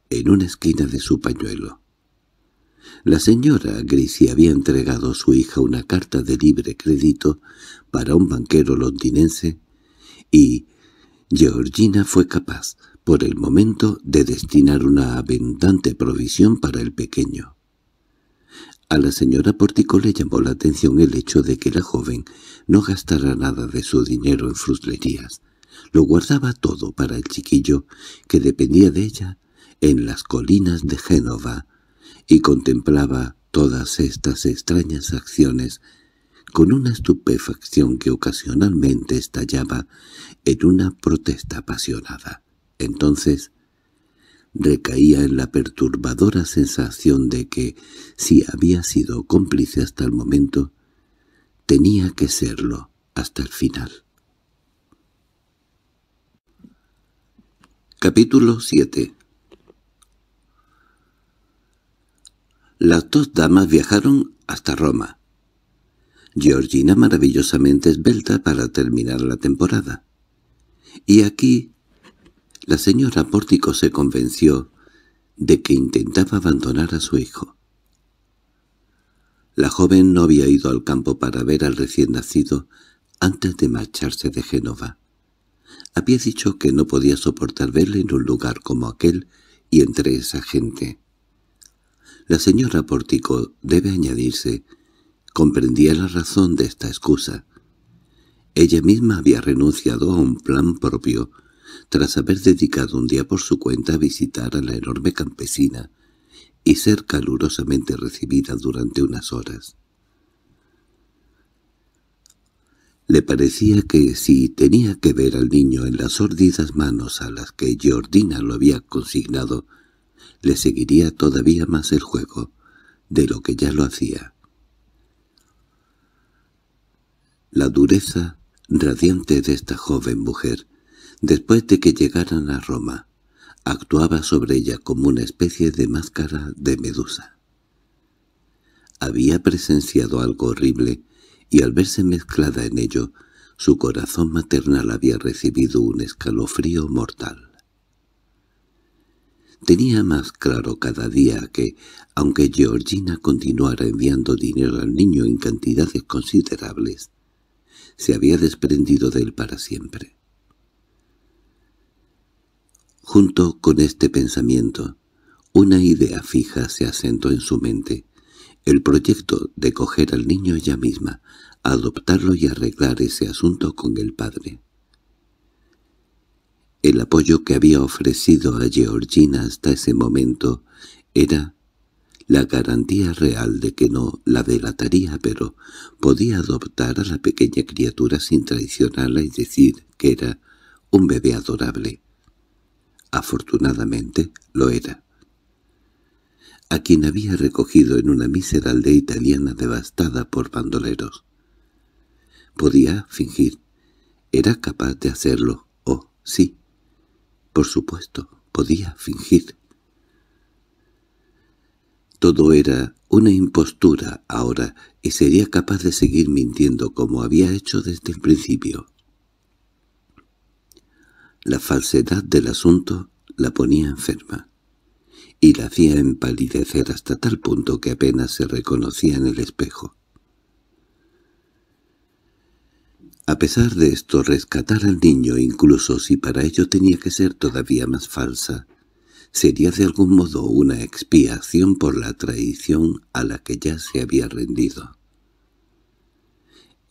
en una esquina de su pañuelo. La señora Grisi había entregado a su hija una carta de libre crédito para un banquero londinense y Georgina fue capaz por el momento, de destinar una abundante provisión para el pequeño. A la señora Portico le llamó la atención el hecho de que la joven no gastara nada de su dinero en fruslerías. Lo guardaba todo para el chiquillo, que dependía de ella, en las colinas de Génova, y contemplaba todas estas extrañas acciones con una estupefacción que ocasionalmente estallaba en una protesta apasionada. Entonces recaía en la perturbadora sensación de que, si había sido cómplice hasta el momento, tenía que serlo hasta el final. Capítulo 7 Las dos damas viajaron hasta Roma. Georgina maravillosamente esbelta para terminar la temporada. Y aquí la señora Pórtico se convenció de que intentaba abandonar a su hijo. La joven no había ido al campo para ver al recién nacido antes de marcharse de Génova. Había dicho que no podía soportar verle en un lugar como aquel y entre esa gente. La señora Pórtico, debe añadirse, comprendía la razón de esta excusa. Ella misma había renunciado a un plan propio tras haber dedicado un día por su cuenta a visitar a la enorme campesina y ser calurosamente recibida durante unas horas. Le parecía que si tenía que ver al niño en las sordidas manos a las que Jordina lo había consignado, le seguiría todavía más el juego de lo que ya lo hacía. La dureza radiante de esta joven mujer Después de que llegaran a Roma, actuaba sobre ella como una especie de máscara de medusa. Había presenciado algo horrible, y al verse mezclada en ello, su corazón maternal había recibido un escalofrío mortal. Tenía más claro cada día que, aunque Georgina continuara enviando dinero al niño en cantidades considerables, se había desprendido de él para siempre. Junto con este pensamiento, una idea fija se asentó en su mente, el proyecto de coger al niño ella misma, adoptarlo y arreglar ese asunto con el padre. El apoyo que había ofrecido a Georgina hasta ese momento era la garantía real de que no la delataría, pero podía adoptar a la pequeña criatura sin traicionarla y decir que era un bebé adorable. Afortunadamente lo era. A quien había recogido en una mísera aldea italiana devastada por bandoleros. Podía fingir. Era capaz de hacerlo. Oh, sí. Por supuesto, podía fingir. Todo era una impostura ahora y sería capaz de seguir mintiendo como había hecho desde el principio. La falsedad del asunto la ponía enferma y la hacía empalidecer hasta tal punto que apenas se reconocía en el espejo. A pesar de esto, rescatar al niño, incluso si para ello tenía que ser todavía más falsa, sería de algún modo una expiación por la traición a la que ya se había rendido.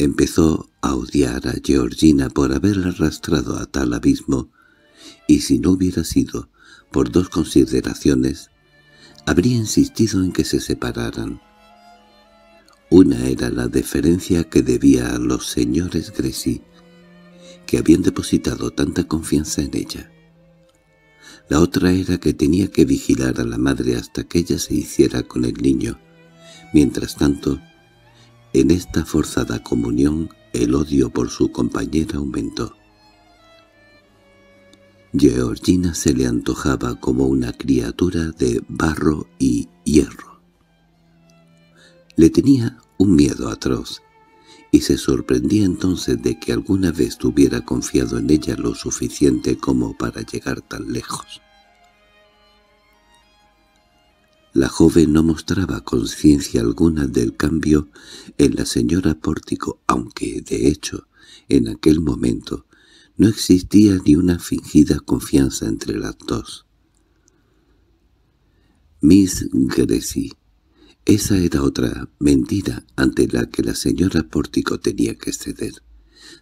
Empezó a odiar a Georgina por haberla arrastrado a tal abismo, y si no hubiera sido por dos consideraciones, habría insistido en que se separaran. Una era la deferencia que debía a los señores Gresi, que habían depositado tanta confianza en ella. La otra era que tenía que vigilar a la madre hasta que ella se hiciera con el niño. Mientras tanto, en esta forzada comunión el odio por su compañera aumentó. Georgina se le antojaba como una criatura de barro y hierro. Le tenía un miedo atroz, y se sorprendía entonces de que alguna vez tuviera confiado en ella lo suficiente como para llegar tan lejos. La joven no mostraba conciencia alguna del cambio en la señora Pórtico, aunque, de hecho, en aquel momento no existía ni una fingida confianza entre las dos. Miss Grecy. Esa era otra mentira ante la que la señora Pórtico tenía que ceder.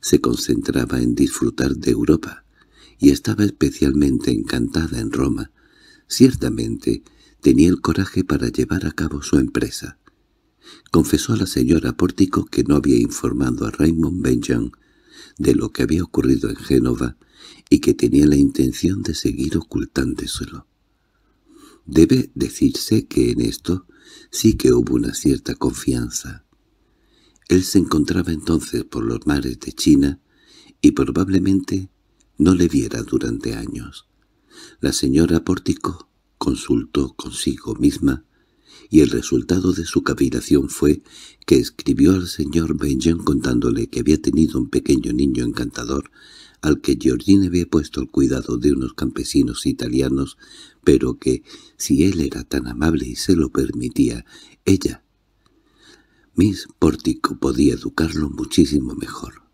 Se concentraba en disfrutar de Europa, y estaba especialmente encantada en Roma. Ciertamente, tenía el coraje para llevar a cabo su empresa. Confesó a la señora Pórtico que no había informado a Raymond Benjamin de lo que había ocurrido en Génova y que tenía la intención de seguir ocultándoselo. Debe decirse que en esto sí que hubo una cierta confianza. Él se encontraba entonces por los mares de China y probablemente no le viera durante años. La señora Pórtico consultó consigo misma, y el resultado de su cavilación fue que escribió al señor Benjen contándole que había tenido un pequeño niño encantador al que Georgine había puesto el cuidado de unos campesinos italianos, pero que, si él era tan amable y se lo permitía, ella, Miss Pórtico, podía educarlo muchísimo mejor.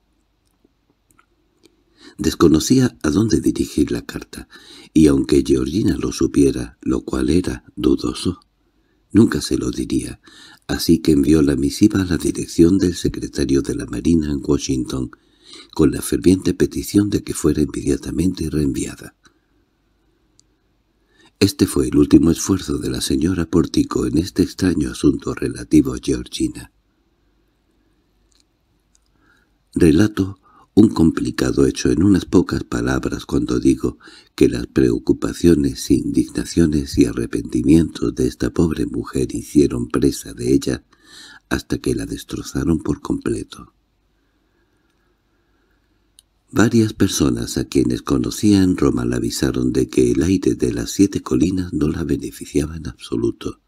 Desconocía a dónde dirigir la carta, y aunque Georgina lo supiera, lo cual era dudoso, nunca se lo diría, así que envió la misiva a la dirección del secretario de la Marina en Washington, con la ferviente petición de que fuera inmediatamente reenviada. Este fue el último esfuerzo de la señora Pórtico en este extraño asunto relativo a Georgina. Relato un complicado hecho en unas pocas palabras cuando digo que las preocupaciones, indignaciones y arrepentimientos de esta pobre mujer hicieron presa de ella hasta que la destrozaron por completo. Varias personas a quienes conocía en Roma la avisaron de que el aire de las siete colinas no la beneficiaba en absoluto,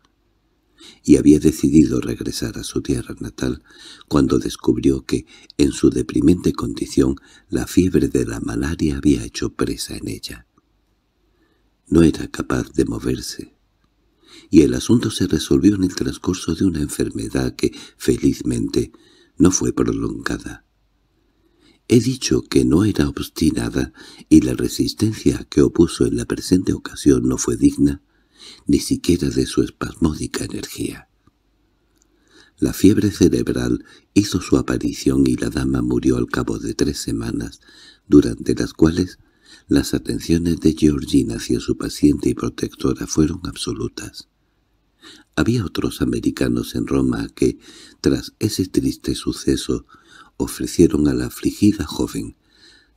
y había decidido regresar a su tierra natal cuando descubrió que, en su deprimente condición, la fiebre de la malaria había hecho presa en ella. No era capaz de moverse, y el asunto se resolvió en el transcurso de una enfermedad que, felizmente, no fue prolongada. He dicho que no era obstinada y la resistencia que opuso en la presente ocasión no fue digna, ni siquiera de su espasmódica energía. La fiebre cerebral hizo su aparición y la dama murió al cabo de tres semanas, durante las cuales las atenciones de Georgina hacia su paciente y protectora fueron absolutas. Había otros americanos en Roma que, tras ese triste suceso, ofrecieron a la afligida joven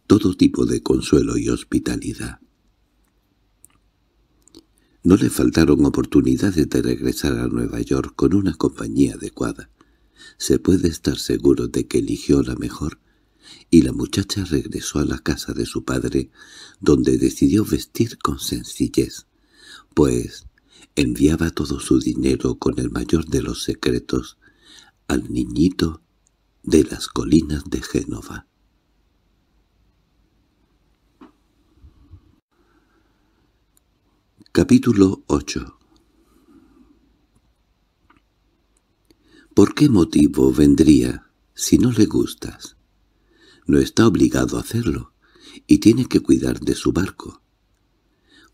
todo tipo de consuelo y hospitalidad. No le faltaron oportunidades de regresar a Nueva York con una compañía adecuada. Se puede estar seguro de que eligió la mejor, y la muchacha regresó a la casa de su padre, donde decidió vestir con sencillez, pues enviaba todo su dinero con el mayor de los secretos al niñito de las colinas de Génova. Capítulo 8 ¿Por qué motivo vendría si no le gustas? No está obligado a hacerlo, y tiene que cuidar de su barco.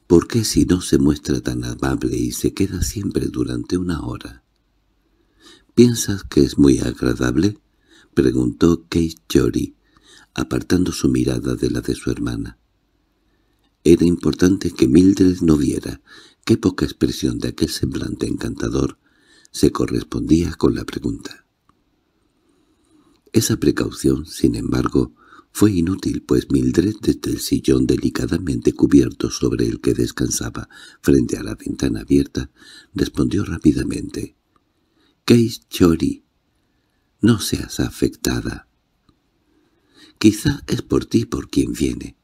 ¿Por qué si no se muestra tan amable y se queda siempre durante una hora? —¿Piensas que es muy agradable? —preguntó Kate Jory, apartando su mirada de la de su hermana. Era importante que Mildred no viera qué poca expresión de aquel semblante encantador se correspondía con la pregunta. Esa precaución, sin embargo, fue inútil, pues Mildred desde el sillón delicadamente cubierto sobre el que descansaba frente a la ventana abierta, respondió rápidamente. —Case Chori, no seas afectada. Quizá es por ti por quien viene.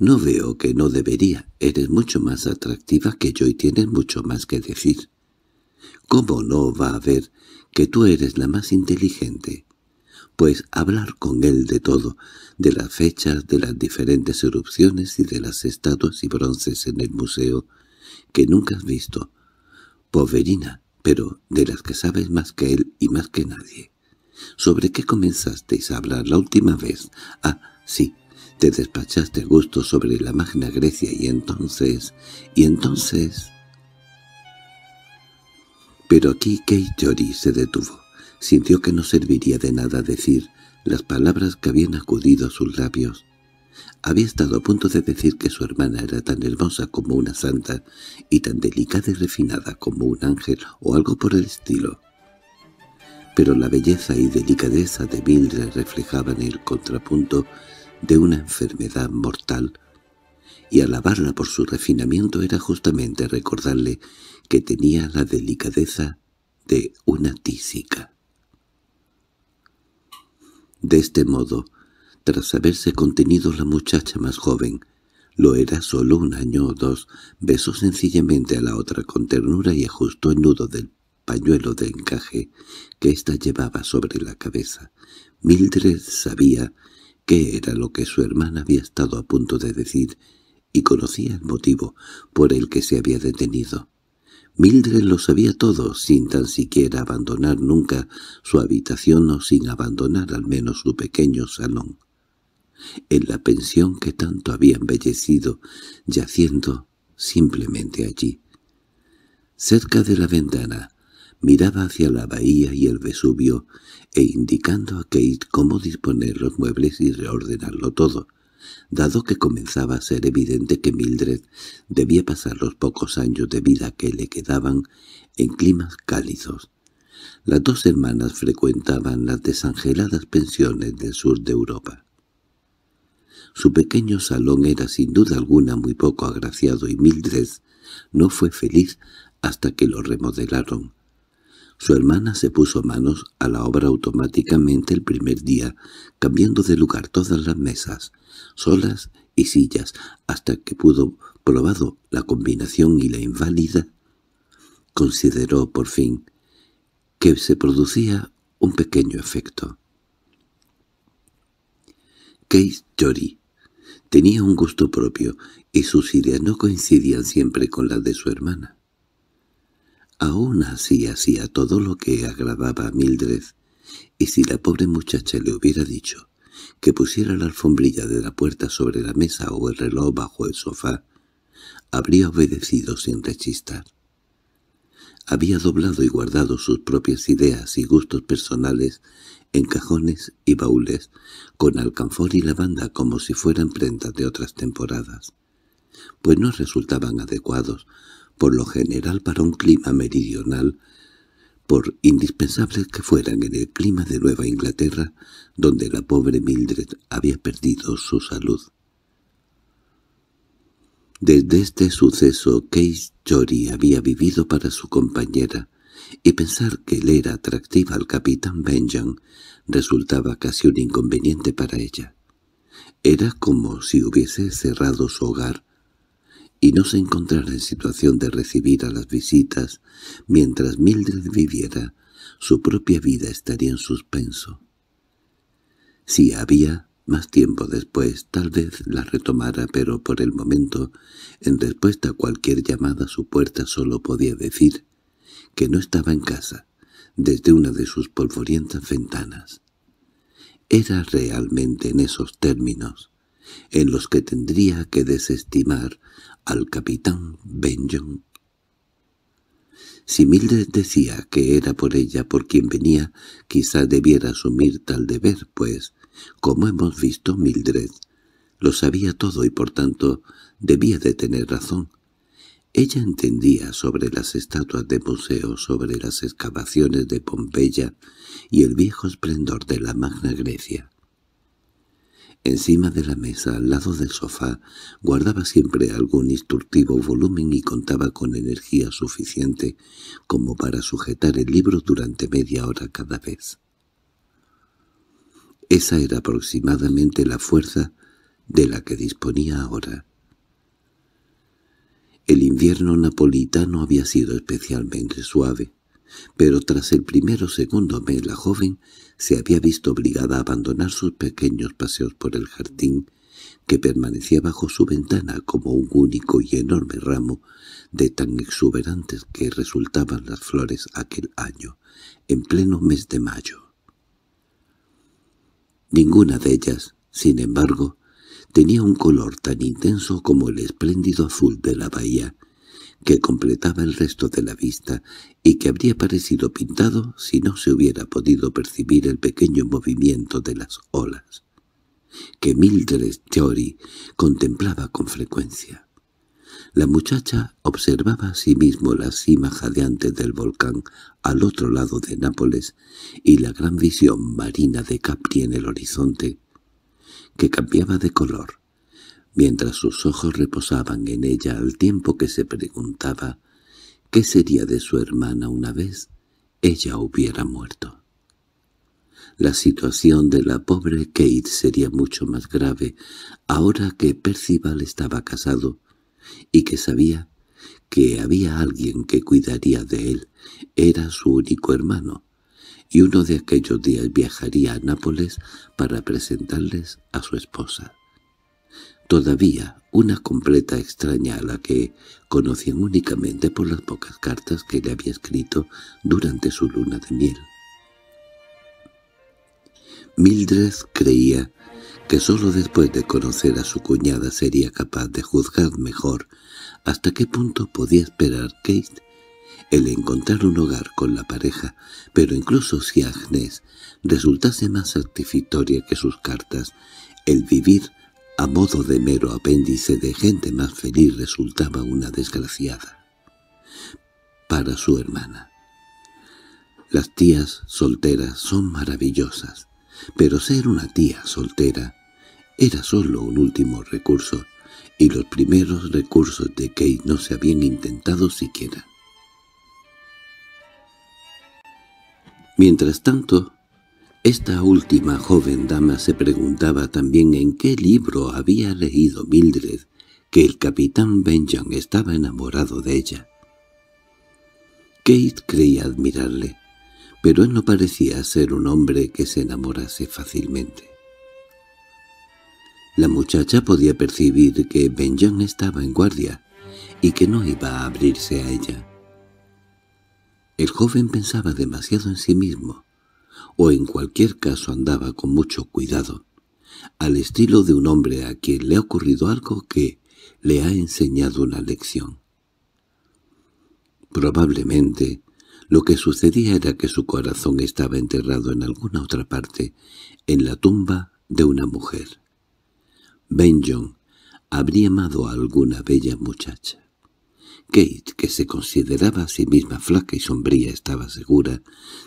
No veo que no debería. Eres mucho más atractiva que yo y tienes mucho más que decir. ¿Cómo no va a ver que tú eres la más inteligente? Pues hablar con él de todo, de las fechas, de las diferentes erupciones y de las estatuas y bronces en el museo que nunca has visto. Poverina, pero de las que sabes más que él y más que nadie. ¿Sobre qué comenzasteis a hablar la última vez? Ah, sí, te despachaste gusto sobre la Magna Grecia y entonces... y entonces... Pero aquí Kate Jory se detuvo. Sintió que no serviría de nada decir las palabras que habían acudido a sus labios. Había estado a punto de decir que su hermana era tan hermosa como una santa y tan delicada y refinada como un ángel o algo por el estilo. Pero la belleza y delicadeza de Mildred reflejaban el contrapunto de una enfermedad mortal, y alabarla por su refinamiento era justamente recordarle que tenía la delicadeza de una tísica. De este modo, tras haberse contenido la muchacha más joven, lo era solo un año o dos, besó sencillamente a la otra con ternura y ajustó el nudo del pañuelo de encaje que ésta llevaba sobre la cabeza. Mildred sabía qué era lo que su hermana había estado a punto de decir, y conocía el motivo por el que se había detenido. Mildred lo sabía todo, sin tan siquiera abandonar nunca su habitación o sin abandonar al menos su pequeño salón. En la pensión que tanto había embellecido, yaciendo simplemente allí. Cerca de la ventana, miraba hacia la bahía y el Vesubio e indicando a Kate cómo disponer los muebles y reordenarlo todo, dado que comenzaba a ser evidente que Mildred debía pasar los pocos años de vida que le quedaban en climas cálidos. Las dos hermanas frecuentaban las desangeladas pensiones del sur de Europa. Su pequeño salón era sin duda alguna muy poco agraciado y Mildred no fue feliz hasta que lo remodelaron. Su hermana se puso manos a la obra automáticamente el primer día, cambiando de lugar todas las mesas, solas y sillas, hasta que pudo, probado la combinación y la inválida, consideró por fin que se producía un pequeño efecto. Case Jory tenía un gusto propio y sus ideas no coincidían siempre con las de su hermana. Aún así hacía todo lo que agradaba a Mildred, y si la pobre muchacha le hubiera dicho que pusiera la alfombrilla de la puerta sobre la mesa o el reloj bajo el sofá, habría obedecido sin rechistar. Había doblado y guardado sus propias ideas y gustos personales en cajones y baúles, con alcanfor y lavanda como si fueran prendas de otras temporadas, pues no resultaban adecuados por lo general para un clima meridional, por indispensables que fueran en el clima de Nueva Inglaterra, donde la pobre Mildred había perdido su salud. Desde este suceso Case Jory había vivido para su compañera, y pensar que él era atractiva al capitán Benjamin resultaba casi un inconveniente para ella. Era como si hubiese cerrado su hogar y no se encontrara en situación de recibir a las visitas, mientras Mildred viviera, su propia vida estaría en suspenso. Si había más tiempo después, tal vez la retomara, pero por el momento, en respuesta a cualquier llamada a su puerta solo podía decir que no estaba en casa, desde una de sus polvorientas ventanas. Era realmente en esos términos en los que tendría que desestimar al capitán Benjamin. Si Mildred decía que era por ella por quien venía, quizá debiera asumir tal deber, pues, como hemos visto, Mildred lo sabía todo y por tanto debía de tener razón. Ella entendía sobre las estatuas de museo, sobre las excavaciones de Pompeya y el viejo esplendor de la Magna Grecia. Encima de la mesa, al lado del sofá, guardaba siempre algún instructivo volumen y contaba con energía suficiente como para sujetar el libro durante media hora cada vez. Esa era aproximadamente la fuerza de la que disponía ahora. El invierno napolitano había sido especialmente suave pero tras el primero o segundo mes la joven se había visto obligada a abandonar sus pequeños paseos por el jardín, que permanecía bajo su ventana como un único y enorme ramo, de tan exuberantes que resultaban las flores aquel año, en pleno mes de mayo. Ninguna de ellas, sin embargo, tenía un color tan intenso como el espléndido azul de la bahía, que completaba el resto de la vista y que habría parecido pintado si no se hubiera podido percibir el pequeño movimiento de las olas, que Mildred Theory contemplaba con frecuencia. La muchacha observaba a sí la cima jadeante del volcán al otro lado de Nápoles y la gran visión marina de Capri en el horizonte, que cambiaba de color, mientras sus ojos reposaban en ella al tiempo que se preguntaba qué sería de su hermana una vez ella hubiera muerto. La situación de la pobre Kate sería mucho más grave ahora que Percival estaba casado y que sabía que había alguien que cuidaría de él. Era su único hermano, y uno de aquellos días viajaría a Nápoles para presentarles a su esposa todavía una completa extraña a la que conocían únicamente por las pocas cartas que le había escrito durante su luna de miel. Mildred creía que sólo después de conocer a su cuñada sería capaz de juzgar mejor hasta qué punto podía esperar Kate el encontrar un hogar con la pareja, pero incluso si Agnes resultase más satisfactoria que sus cartas, el vivir a modo de mero apéndice de gente más feliz resultaba una desgraciada. Para su hermana. Las tías solteras son maravillosas, pero ser una tía soltera era solo un último recurso, y los primeros recursos de Kate no se habían intentado siquiera. Mientras tanto, esta última joven dama se preguntaba también en qué libro había leído Mildred que el capitán Benjamin estaba enamorado de ella. Kate creía admirarle, pero él no parecía ser un hombre que se enamorase fácilmente. La muchacha podía percibir que Benjamin estaba en guardia y que no iba a abrirse a ella. El joven pensaba demasiado en sí mismo o en cualquier caso andaba con mucho cuidado, al estilo de un hombre a quien le ha ocurrido algo que le ha enseñado una lección. Probablemente lo que sucedía era que su corazón estaba enterrado en alguna otra parte, en la tumba de una mujer. Benjon habría amado a alguna bella muchacha. Kate, que se consideraba a sí misma flaca y sombría, estaba segura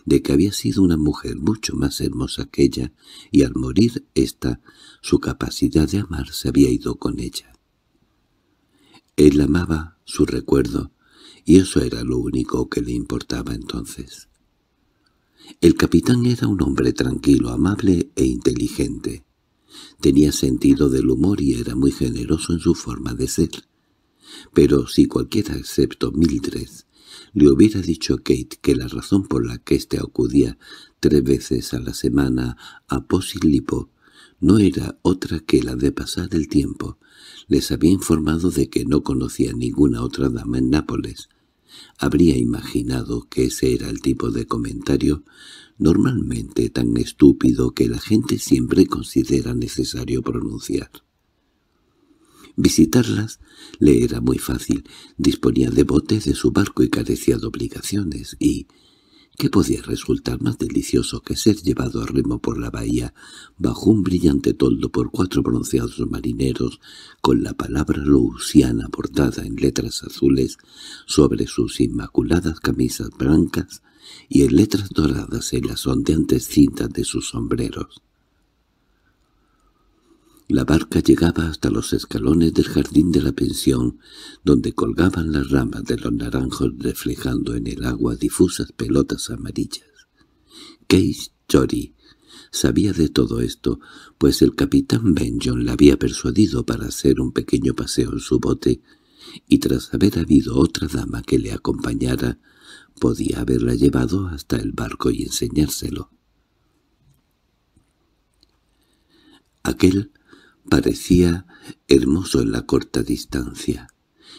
de que había sido una mujer mucho más hermosa que ella, y al morir ésta, su capacidad de amar se había ido con ella. Él amaba su recuerdo, y eso era lo único que le importaba entonces. El capitán era un hombre tranquilo, amable e inteligente. Tenía sentido del humor y era muy generoso en su forma de ser. Pero si cualquiera excepto Mildred le hubiera dicho a Kate que la razón por la que éste acudía tres veces a la semana a Posilipo no era otra que la de pasar el tiempo. Les había informado de que no conocía ninguna otra dama en Nápoles. Habría imaginado que ese era el tipo de comentario normalmente tan estúpido que la gente siempre considera necesario pronunciar. Visitarlas le era muy fácil, disponía de botes de su barco y carecía de obligaciones, y... ¿Qué podía resultar más delicioso que ser llevado a remo por la bahía bajo un brillante toldo por cuatro bronceados marineros con la palabra LUCIANA bordada en letras azules sobre sus inmaculadas camisas blancas y en letras doradas en las ondeantes cintas de sus sombreros? La barca llegaba hasta los escalones del jardín de la pensión, donde colgaban las ramas de los naranjos reflejando en el agua difusas pelotas amarillas. Case Chori sabía de todo esto, pues el capitán Benjon la había persuadido para hacer un pequeño paseo en su bote, y tras haber habido otra dama que le acompañara, podía haberla llevado hasta el barco y enseñárselo. Aquel Parecía hermoso en la corta distancia,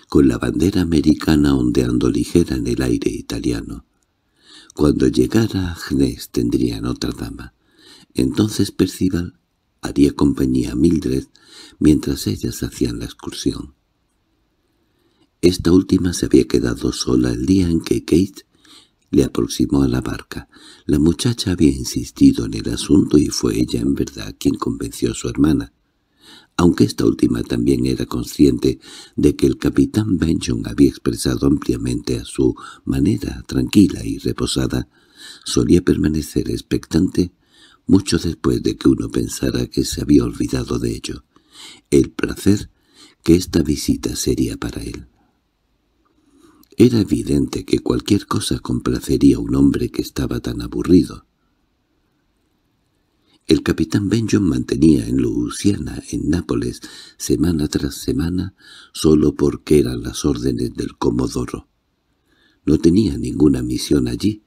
con la bandera americana ondeando ligera en el aire italiano. Cuando llegara Agnes tendrían otra dama. Entonces Percival haría compañía a Mildred mientras ellas hacían la excursión. Esta última se había quedado sola el día en que Kate le aproximó a la barca. La muchacha había insistido en el asunto y fue ella en verdad quien convenció a su hermana aunque esta última también era consciente de que el capitán Benjamin había expresado ampliamente a su manera tranquila y reposada, solía permanecer expectante mucho después de que uno pensara que se había olvidado de ello, el placer que esta visita sería para él. Era evidente que cualquier cosa complacería a un hombre que estaba tan aburrido, el capitán Benjamin mantenía en Luciana, en Nápoles, semana tras semana, solo porque eran las órdenes del Comodoro. No tenía ninguna misión allí,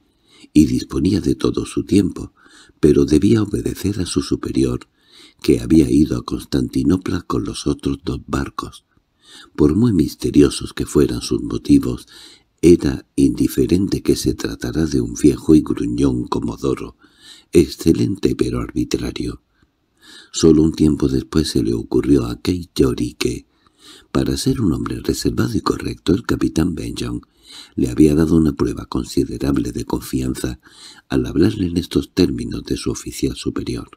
y disponía de todo su tiempo, pero debía obedecer a su superior, que había ido a Constantinopla con los otros dos barcos. Por muy misteriosos que fueran sus motivos, era indiferente que se tratara de un viejo y gruñón comodoro, excelente pero arbitrario. Solo un tiempo después se le ocurrió a Kate Jory que, para ser un hombre reservado y correcto, el capitán Benjong le había dado una prueba considerable de confianza al hablarle en estos términos de su oficial superior.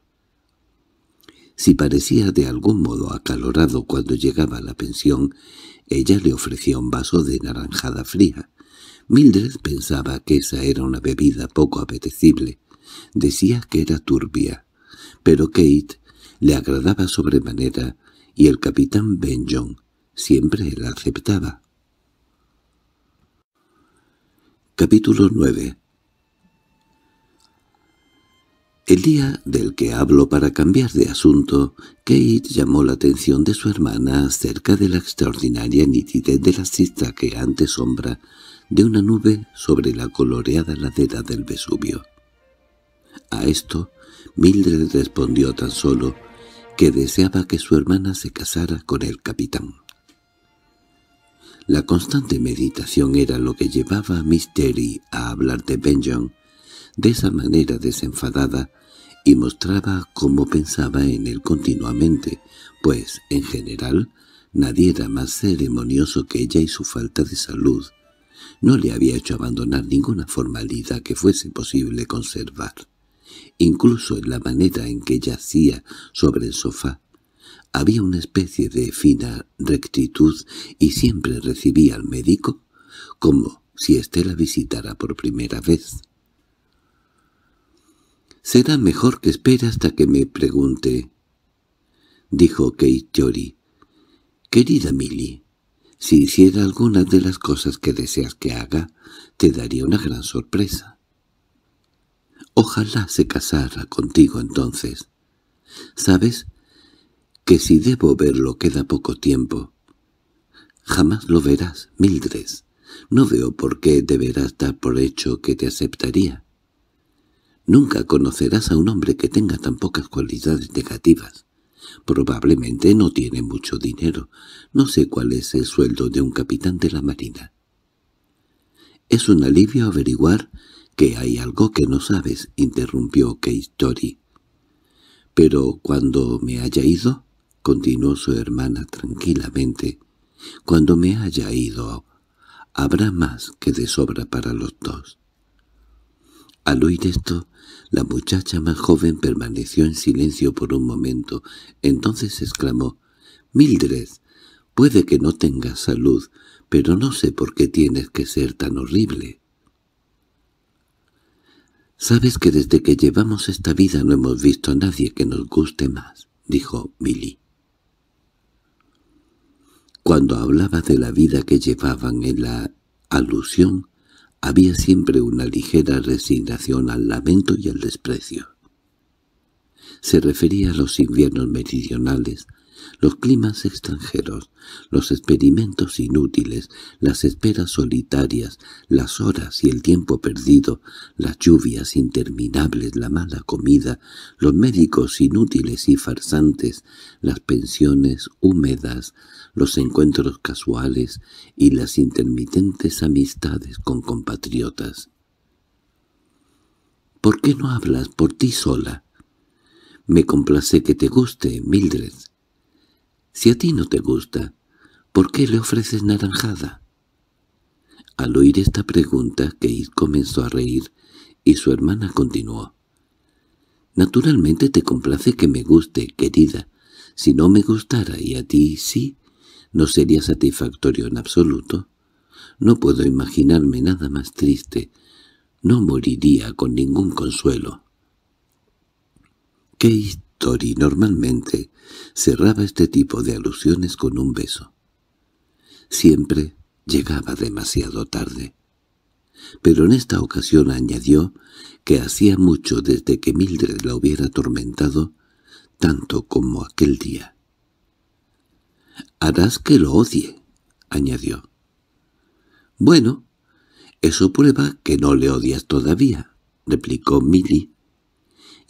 Si parecía de algún modo acalorado cuando llegaba a la pensión, ella le ofrecía un vaso de naranjada fría. Mildred pensaba que esa era una bebida poco apetecible, Decía que era turbia, pero Kate le agradaba sobremanera y el capitán Benjong siempre la aceptaba. Capítulo 9 El día del que hablo para cambiar de asunto, Kate llamó la atención de su hermana acerca de la extraordinaria nitidez de la que antes sombra de una nube sobre la coloreada ladera del Vesubio. A esto, Mildred respondió tan solo que deseaba que su hermana se casara con el capitán. La constante meditación era lo que llevaba a Miss Terry a hablar de Benjamin de esa manera desenfadada y mostraba cómo pensaba en él continuamente, pues, en general, nadie era más ceremonioso que ella y su falta de salud no le había hecho abandonar ninguna formalidad que fuese posible conservar. Incluso en la manera en que yacía sobre el sofá, había una especie de fina rectitud y siempre recibía al médico como si éste la visitara por primera vez. «Será mejor que espere hasta que me pregunte», dijo Jory, «Querida Milly, si hiciera alguna de las cosas que deseas que haga, te daría una gran sorpresa. Ojalá se casara contigo entonces. ¿Sabes? Que si debo verlo queda poco tiempo. Jamás lo verás, Mildred. No veo por qué deberás dar por hecho que te aceptaría. Nunca conocerás a un hombre que tenga tan pocas cualidades negativas. Probablemente no tiene mucho dinero. No sé cuál es el sueldo de un capitán de la marina. Es un alivio averiguar que hay algo que no sabes, interrumpió Story. Pero cuando me haya ido, continuó su hermana tranquilamente, cuando me haya ido, habrá más que de sobra para los dos. Al oír esto, la muchacha más joven permaneció en silencio por un momento. Entonces exclamó, «Mildred, puede que no tengas salud, pero no sé por qué tienes que ser tan horrible». —Sabes que desde que llevamos esta vida no hemos visto a nadie que nos guste más —dijo Billy. Cuando hablaba de la vida que llevaban en la alusión, había siempre una ligera resignación al lamento y al desprecio. Se refería a los inviernos meridionales, los climas extranjeros, los experimentos inútiles, las esperas solitarias, las horas y el tiempo perdido, las lluvias interminables, la mala comida, los médicos inútiles y farsantes, las pensiones húmedas, los encuentros casuales y las intermitentes amistades con compatriotas. —¿Por qué no hablas por ti sola? —Me complace que te guste, Mildred si a ti no te gusta, ¿por qué le ofreces naranjada? Al oír esta pregunta, Kate comenzó a reír, y su hermana continuó. Naturalmente te complace que me guste, querida. Si no me gustara y a ti sí, no sería satisfactorio en absoluto. No puedo imaginarme nada más triste. No moriría con ningún consuelo. Qué historia normalmente cerraba este tipo de alusiones con un beso. Siempre llegaba demasiado tarde. Pero en esta ocasión añadió que hacía mucho desde que Mildred la hubiera atormentado, tanto como aquel día. «Harás que lo odie», añadió. «Bueno, eso prueba que no le odias todavía», replicó Milly,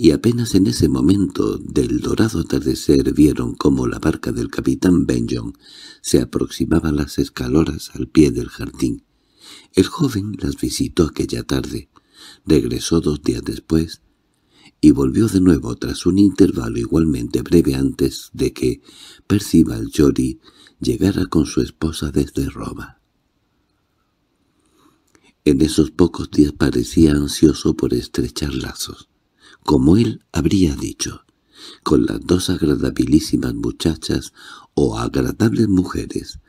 y apenas en ese momento del dorado atardecer vieron cómo la barca del capitán Benjon se aproximaba a las escaleras al pie del jardín. El joven las visitó aquella tarde, regresó dos días después y volvió de nuevo tras un intervalo igualmente breve antes de que Percival Jory llegara con su esposa desde Roma. En esos pocos días parecía ansioso por estrechar lazos como él habría dicho, con las dos agradabilísimas muchachas o agradables mujeres,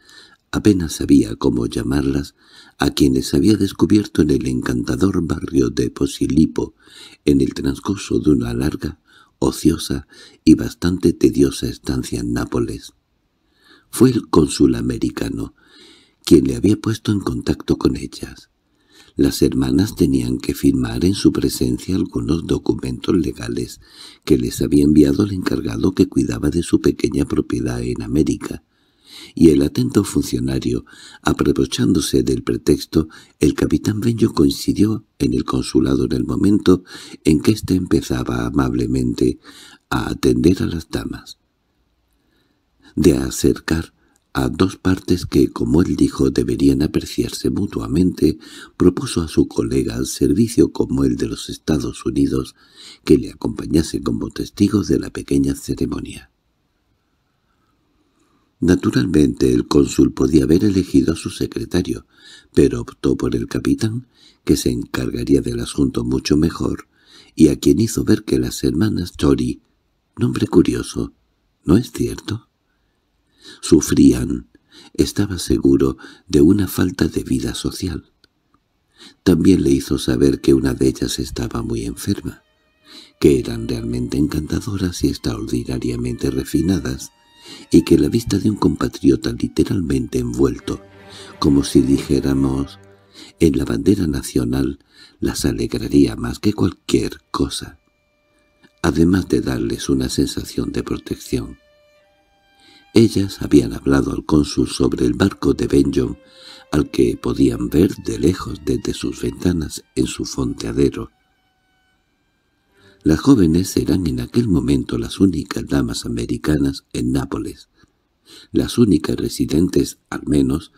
apenas sabía cómo llamarlas, a quienes había descubierto en el encantador barrio de Posilipo, en el transcurso de una larga, ociosa y bastante tediosa estancia en Nápoles. Fue el cónsul americano quien le había puesto en contacto con ellas. Las hermanas tenían que firmar en su presencia algunos documentos legales que les había enviado el encargado que cuidaba de su pequeña propiedad en América, y el atento funcionario, aprovechándose del pretexto, el capitán Bello coincidió en el consulado en el momento en que éste empezaba amablemente a atender a las damas. De acercar a dos partes que, como él dijo, deberían apreciarse mutuamente, propuso a su colega al servicio como el de los Estados Unidos que le acompañase como testigo de la pequeña ceremonia. Naturalmente el cónsul podía haber elegido a su secretario, pero optó por el capitán, que se encargaría del asunto mucho mejor, y a quien hizo ver que las hermanas Tori, nombre curioso, ¿no es cierto?, Sufrían, estaba seguro, de una falta de vida social. También le hizo saber que una de ellas estaba muy enferma, que eran realmente encantadoras y extraordinariamente refinadas, y que la vista de un compatriota literalmente envuelto, como si dijéramos en la bandera nacional, las alegraría más que cualquier cosa, además de darles una sensación de protección. Ellas habían hablado al cónsul sobre el barco de Benjon, al que podían ver de lejos desde sus ventanas en su fonteadero. Las jóvenes eran en aquel momento las únicas damas americanas en Nápoles, las únicas residentes al menos,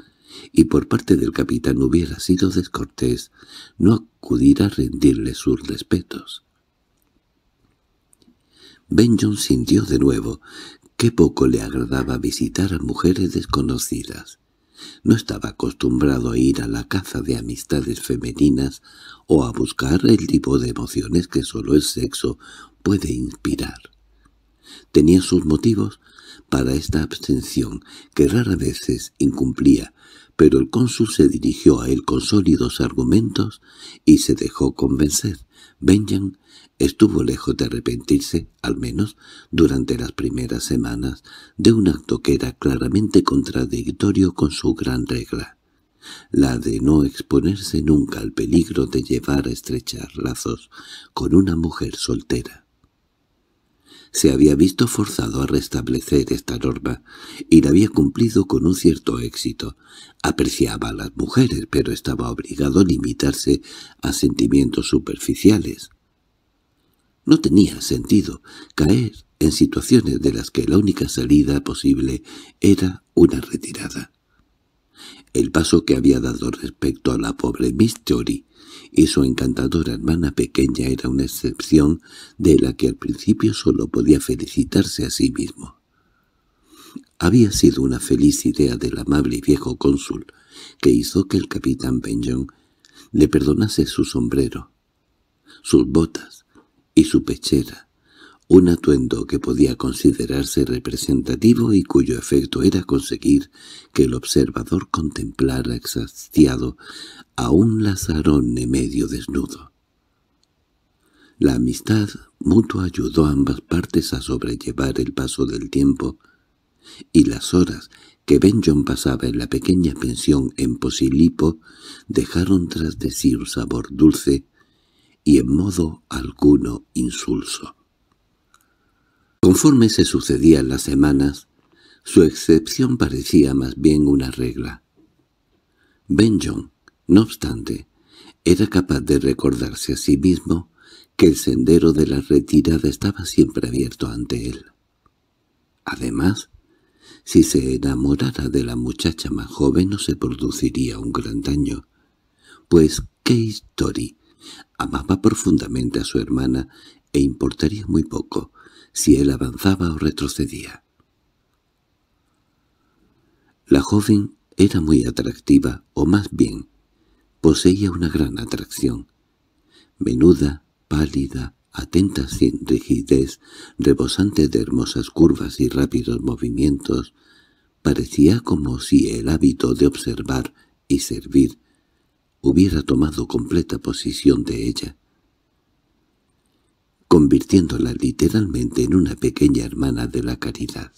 y por parte del capitán hubiera sido descortés no acudir a rendirle sus respetos. Benjon sintió de nuevo Qué poco le agradaba visitar a mujeres desconocidas. No estaba acostumbrado a ir a la caza de amistades femeninas o a buscar el tipo de emociones que solo el sexo puede inspirar. Tenía sus motivos para esta abstención, que rara vez incumplía, pero el cónsul se dirigió a él con sólidos argumentos y se dejó convencer. Benjamin estuvo lejos de arrepentirse, al menos durante las primeras semanas, de un acto que era claramente contradictorio con su gran regla, la de no exponerse nunca al peligro de llevar a estrechar lazos con una mujer soltera se había visto forzado a restablecer esta norma y la había cumplido con un cierto éxito. Apreciaba a las mujeres, pero estaba obligado a limitarse a sentimientos superficiales. No tenía sentido caer en situaciones de las que la única salida posible era una retirada. El paso que había dado respecto a la pobre Miss y su encantadora hermana pequeña era una excepción de la que al principio solo podía felicitarse a sí mismo. Había sido una feliz idea del amable y viejo cónsul que hizo que el capitán Benjon le perdonase su sombrero, sus botas y su pechera, un atuendo que podía considerarse representativo y cuyo efecto era conseguir que el observador contemplara exhaustiado a un lazarón medio desnudo. La amistad mutua ayudó a ambas partes a sobrellevar el paso del tiempo y las horas que Ben pasaba en la pequeña pensión en Posilipo dejaron tras de sí un sabor dulce y en modo alguno insulso. Conforme se sucedían las semanas, su excepción parecía más bien una regla. Ben John, no obstante, era capaz de recordarse a sí mismo que el sendero de la retirada estaba siempre abierto ante él. Además, si se enamorara de la muchacha más joven no se produciría un gran daño, pues Kate Story amaba profundamente a su hermana e importaría muy poco si él avanzaba o retrocedía. La joven era muy atractiva, o más bien, poseía una gran atracción. Menuda, pálida, atenta sin rigidez, rebosante de hermosas curvas y rápidos movimientos, parecía como si el hábito de observar y servir hubiera tomado completa posición de ella convirtiéndola literalmente en una pequeña hermana de la caridad.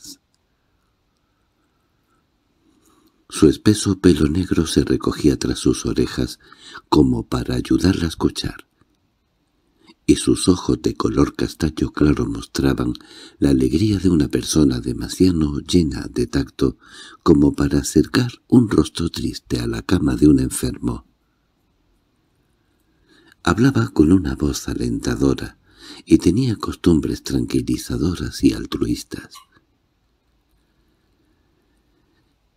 Su espeso pelo negro se recogía tras sus orejas como para ayudarla a escuchar, y sus ojos de color castaño claro mostraban la alegría de una persona demasiado llena de tacto como para acercar un rostro triste a la cama de un enfermo. Hablaba con una voz alentadora, y tenía costumbres tranquilizadoras y altruistas.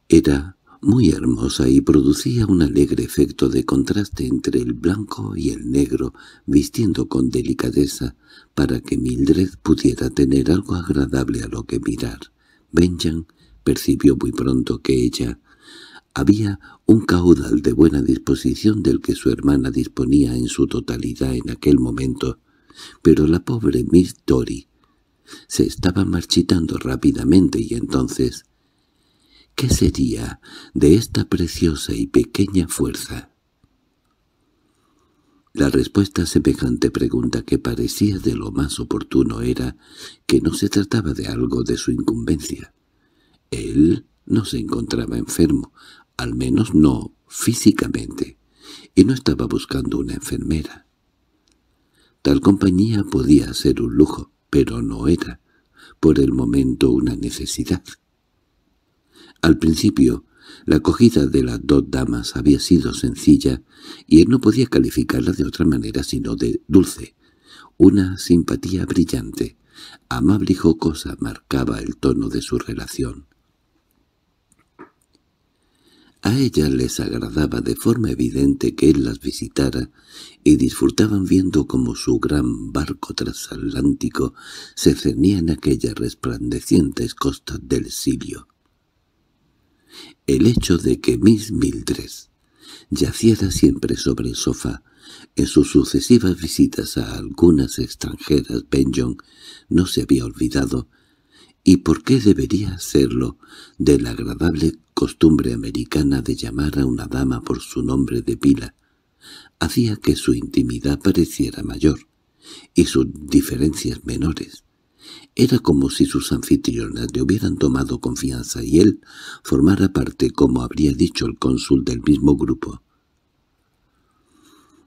Era muy hermosa y producía un alegre efecto de contraste entre el blanco y el negro, vistiendo con delicadeza para que Mildred pudiera tener algo agradable a lo que mirar. Benjamin percibió muy pronto que ella había un caudal de buena disposición del que su hermana disponía en su totalidad en aquel momento, pero la pobre Miss Dory se estaba marchitando rápidamente y entonces, ¿qué sería de esta preciosa y pequeña fuerza? La respuesta a semejante pregunta que parecía de lo más oportuno era que no se trataba de algo de su incumbencia. Él no se encontraba enfermo, al menos no físicamente, y no estaba buscando una enfermera. Tal compañía podía ser un lujo, pero no era, por el momento, una necesidad. Al principio, la acogida de las dos damas había sido sencilla, y él no podía calificarla de otra manera sino de dulce. Una simpatía brillante, amable y jocosa marcaba el tono de su relación. A ella les agradaba de forma evidente que él las visitara y disfrutaban viendo cómo su gran barco transatlántico se cernía en aquellas resplandecientes costas del Sirio. El hecho de que Miss Mildred yaciera siempre sobre el sofá en sus sucesivas visitas a algunas extranjeras Benjon no se había olvidado ¿Y por qué debería hacerlo de la agradable costumbre americana de llamar a una dama por su nombre de pila? Hacía que su intimidad pareciera mayor, y sus diferencias menores. Era como si sus anfitrionas le hubieran tomado confianza y él formara parte, como habría dicho el cónsul, del mismo grupo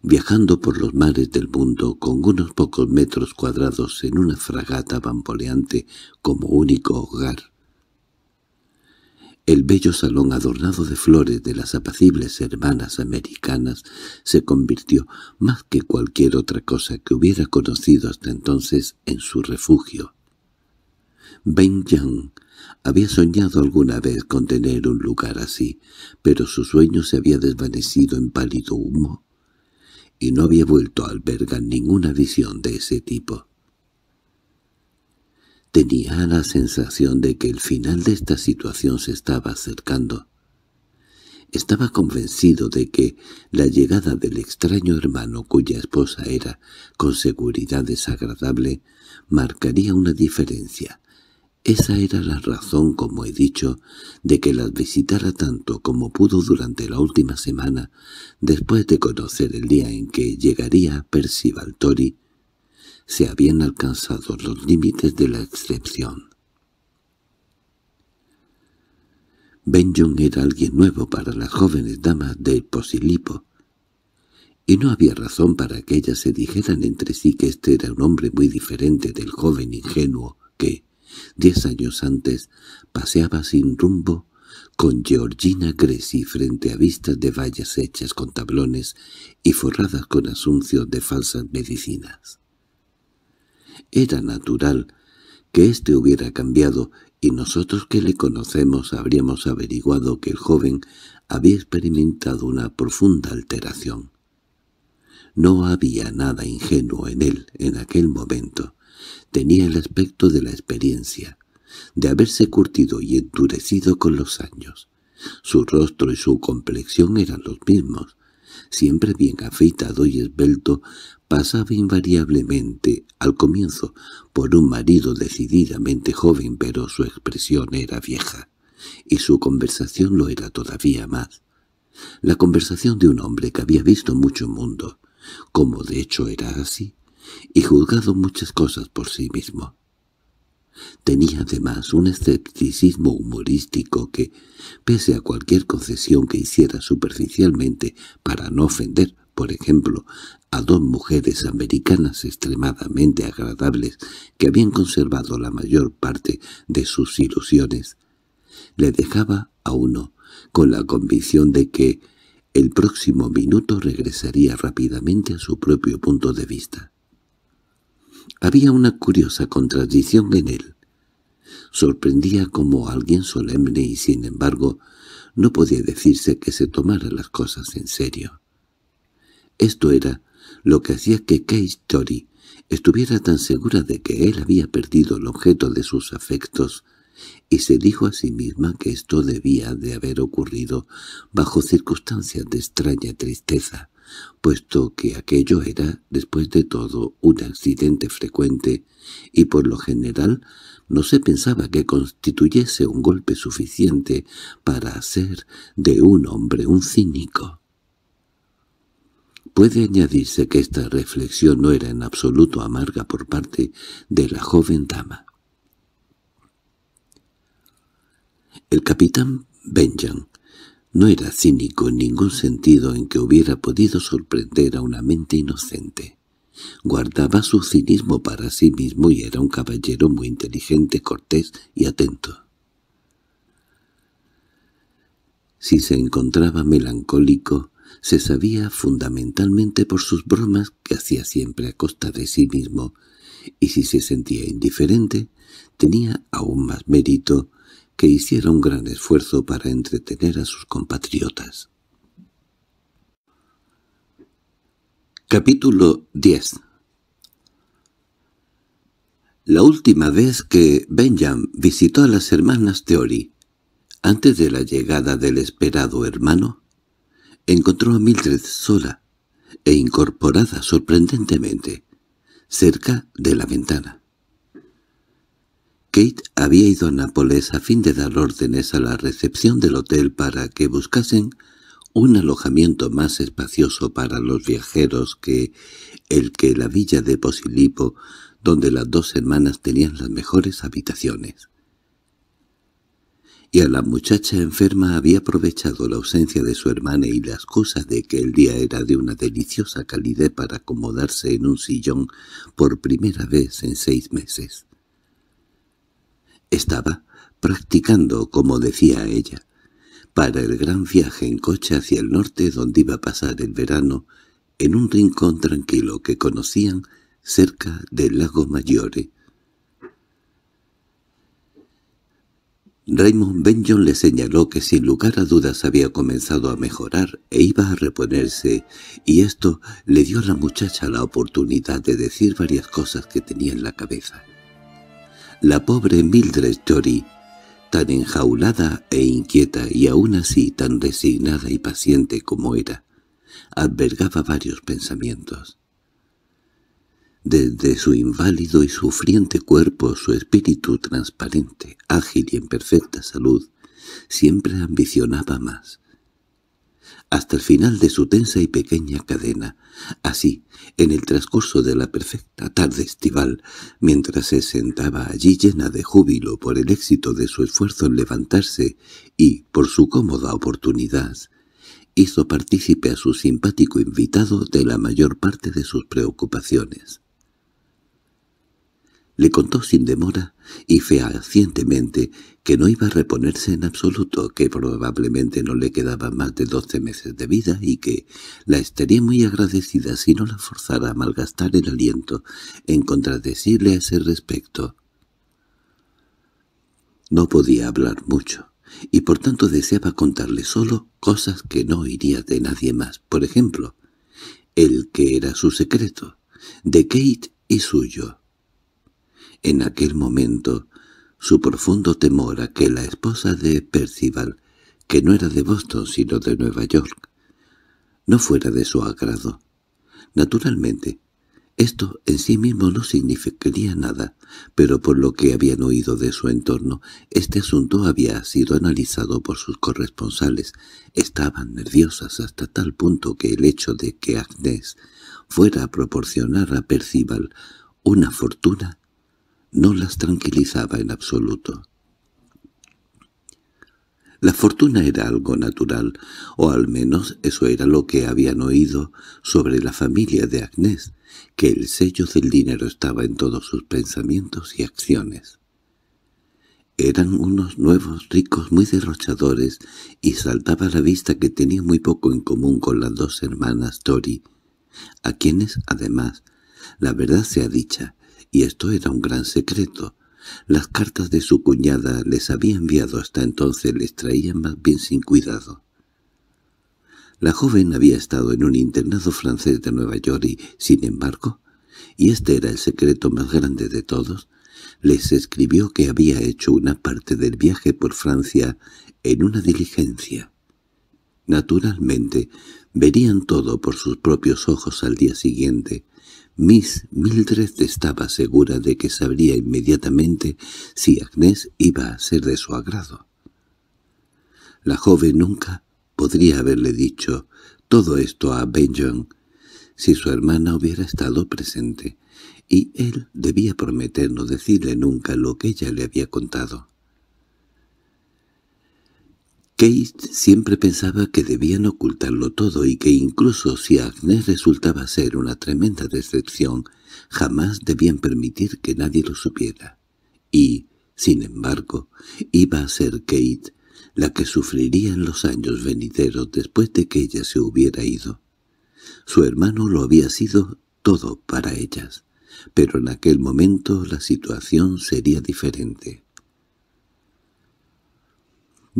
viajando por los mares del mundo con unos pocos metros cuadrados en una fragata bamboleante como único hogar. El bello salón adornado de flores de las apacibles hermanas americanas se convirtió, más que cualquier otra cosa que hubiera conocido hasta entonces, en su refugio. Ben Yang había soñado alguna vez con tener un lugar así, pero su sueño se había desvanecido en pálido humo y no había vuelto a albergar ninguna visión de ese tipo. Tenía la sensación de que el final de esta situación se estaba acercando. Estaba convencido de que la llegada del extraño hermano cuya esposa era, con seguridad desagradable, marcaría una diferencia, esa era la razón, como he dicho, de que las visitara tanto como pudo durante la última semana, después de conocer el día en que llegaría a Percy se habían alcanzado los límites de la excepción. Benjong era alguien nuevo para las jóvenes damas del Posilipo, y no había razón para que ellas se dijeran entre sí que este era un hombre muy diferente del joven ingenuo que, Diez años antes paseaba sin rumbo con Georgina Greci frente a vistas de vallas hechas con tablones y forradas con asuncios de falsas medicinas. Era natural que éste hubiera cambiado y nosotros que le conocemos habríamos averiguado que el joven había experimentado una profunda alteración. No había nada ingenuo en él en aquel momento tenía el aspecto de la experiencia, de haberse curtido y endurecido con los años. Su rostro y su complexión eran los mismos. Siempre bien afeitado y esbelto, pasaba invariablemente, al comienzo, por un marido decididamente joven, pero su expresión era vieja, y su conversación lo era todavía más. La conversación de un hombre que había visto mucho mundo, como de hecho era así, y juzgado muchas cosas por sí mismo. Tenía además un escepticismo humorístico que, pese a cualquier concesión que hiciera superficialmente para no ofender, por ejemplo, a dos mujeres americanas extremadamente agradables que habían conservado la mayor parte de sus ilusiones, le dejaba a uno con la convicción de que el próximo minuto regresaría rápidamente a su propio punto de vista. Había una curiosa contradicción en él. Sorprendía como alguien solemne y, sin embargo, no podía decirse que se tomara las cosas en serio. Esto era lo que hacía que Kate story estuviera tan segura de que él había perdido el objeto de sus afectos, y se dijo a sí misma que esto debía de haber ocurrido bajo circunstancias de extraña tristeza puesto que aquello era, después de todo, un accidente frecuente, y por lo general no se pensaba que constituyese un golpe suficiente para hacer de un hombre un cínico. Puede añadirse que esta reflexión no era en absoluto amarga por parte de la joven dama. El capitán Benjamin. No era cínico en ningún sentido en que hubiera podido sorprender a una mente inocente. Guardaba su cinismo para sí mismo y era un caballero muy inteligente, cortés y atento. Si se encontraba melancólico, se sabía fundamentalmente por sus bromas que hacía siempre a costa de sí mismo, y si se sentía indiferente, tenía aún más mérito que hiciera un gran esfuerzo para entretener a sus compatriotas. Capítulo 10 La última vez que Benjam visitó a las hermanas Theory, antes de la llegada del esperado hermano, encontró a Mildred sola e incorporada sorprendentemente, cerca de la ventana. Kate había ido a Nápoles a fin de dar órdenes a la recepción del hotel para que buscasen un alojamiento más espacioso para los viajeros que el que la villa de Posilipo, donde las dos hermanas tenían las mejores habitaciones. Y a la muchacha enferma había aprovechado la ausencia de su hermana y la excusa de que el día era de una deliciosa calidez para acomodarse en un sillón por primera vez en seis meses. Estaba practicando, como decía ella, para el gran viaje en coche hacia el norte donde iba a pasar el verano en un rincón tranquilo que conocían cerca del lago Maggiore. Raymond Benjon le señaló que sin lugar a dudas había comenzado a mejorar e iba a reponerse, y esto le dio a la muchacha la oportunidad de decir varias cosas que tenía en la cabeza. La pobre Mildred Jory, tan enjaulada e inquieta y aún así tan resignada y paciente como era, albergaba varios pensamientos. Desde su inválido y sufriente cuerpo su espíritu transparente, ágil y en perfecta salud, siempre ambicionaba más, hasta el final de su tensa y pequeña cadena. Así, en el transcurso de la perfecta tarde estival, mientras se sentaba allí llena de júbilo por el éxito de su esfuerzo en levantarse y por su cómoda oportunidad, hizo partícipe a su simpático invitado de la mayor parte de sus preocupaciones. Le contó sin demora y fehacientemente que no iba a reponerse en absoluto, que probablemente no le quedaban más de doce meses de vida y que la estaría muy agradecida si no la forzara a malgastar el aliento en contradecirle a ese respecto. No podía hablar mucho y por tanto deseaba contarle solo cosas que no oiría de nadie más. Por ejemplo, el que era su secreto, de Kate y suyo en aquel momento su profundo temor a que la esposa de Percival, que no era de Boston sino de Nueva York, no fuera de su agrado. Naturalmente, esto en sí mismo no significaría nada, pero por lo que habían oído de su entorno, este asunto había sido analizado por sus corresponsales. Estaban nerviosas hasta tal punto que el hecho de que Agnes fuera a proporcionar a Percival una fortuna no las tranquilizaba en absoluto. La fortuna era algo natural, o al menos eso era lo que habían oído sobre la familia de Agnés, que el sello del dinero estaba en todos sus pensamientos y acciones. Eran unos nuevos ricos muy derrochadores y saltaba a la vista que tenía muy poco en común con las dos hermanas Tori, a quienes, además, la verdad sea dicha, y esto era un gran secreto. Las cartas de su cuñada les había enviado hasta entonces les traían más bien sin cuidado. La joven había estado en un internado francés de Nueva York y, sin embargo, y este era el secreto más grande de todos, les escribió que había hecho una parte del viaje por Francia en una diligencia. Naturalmente, verían todo por sus propios ojos al día siguiente, Miss Mildred estaba segura de que sabría inmediatamente si Agnes iba a ser de su agrado. La joven nunca podría haberle dicho todo esto a Benjamin si su hermana hubiera estado presente, y él debía prometer no decirle nunca lo que ella le había contado. Kate siempre pensaba que debían ocultarlo todo y que incluso si Agnes resultaba ser una tremenda decepción, jamás debían permitir que nadie lo supiera. Y, sin embargo, iba a ser Kate la que sufriría en los años venideros después de que ella se hubiera ido. Su hermano lo había sido todo para ellas, pero en aquel momento la situación sería diferente.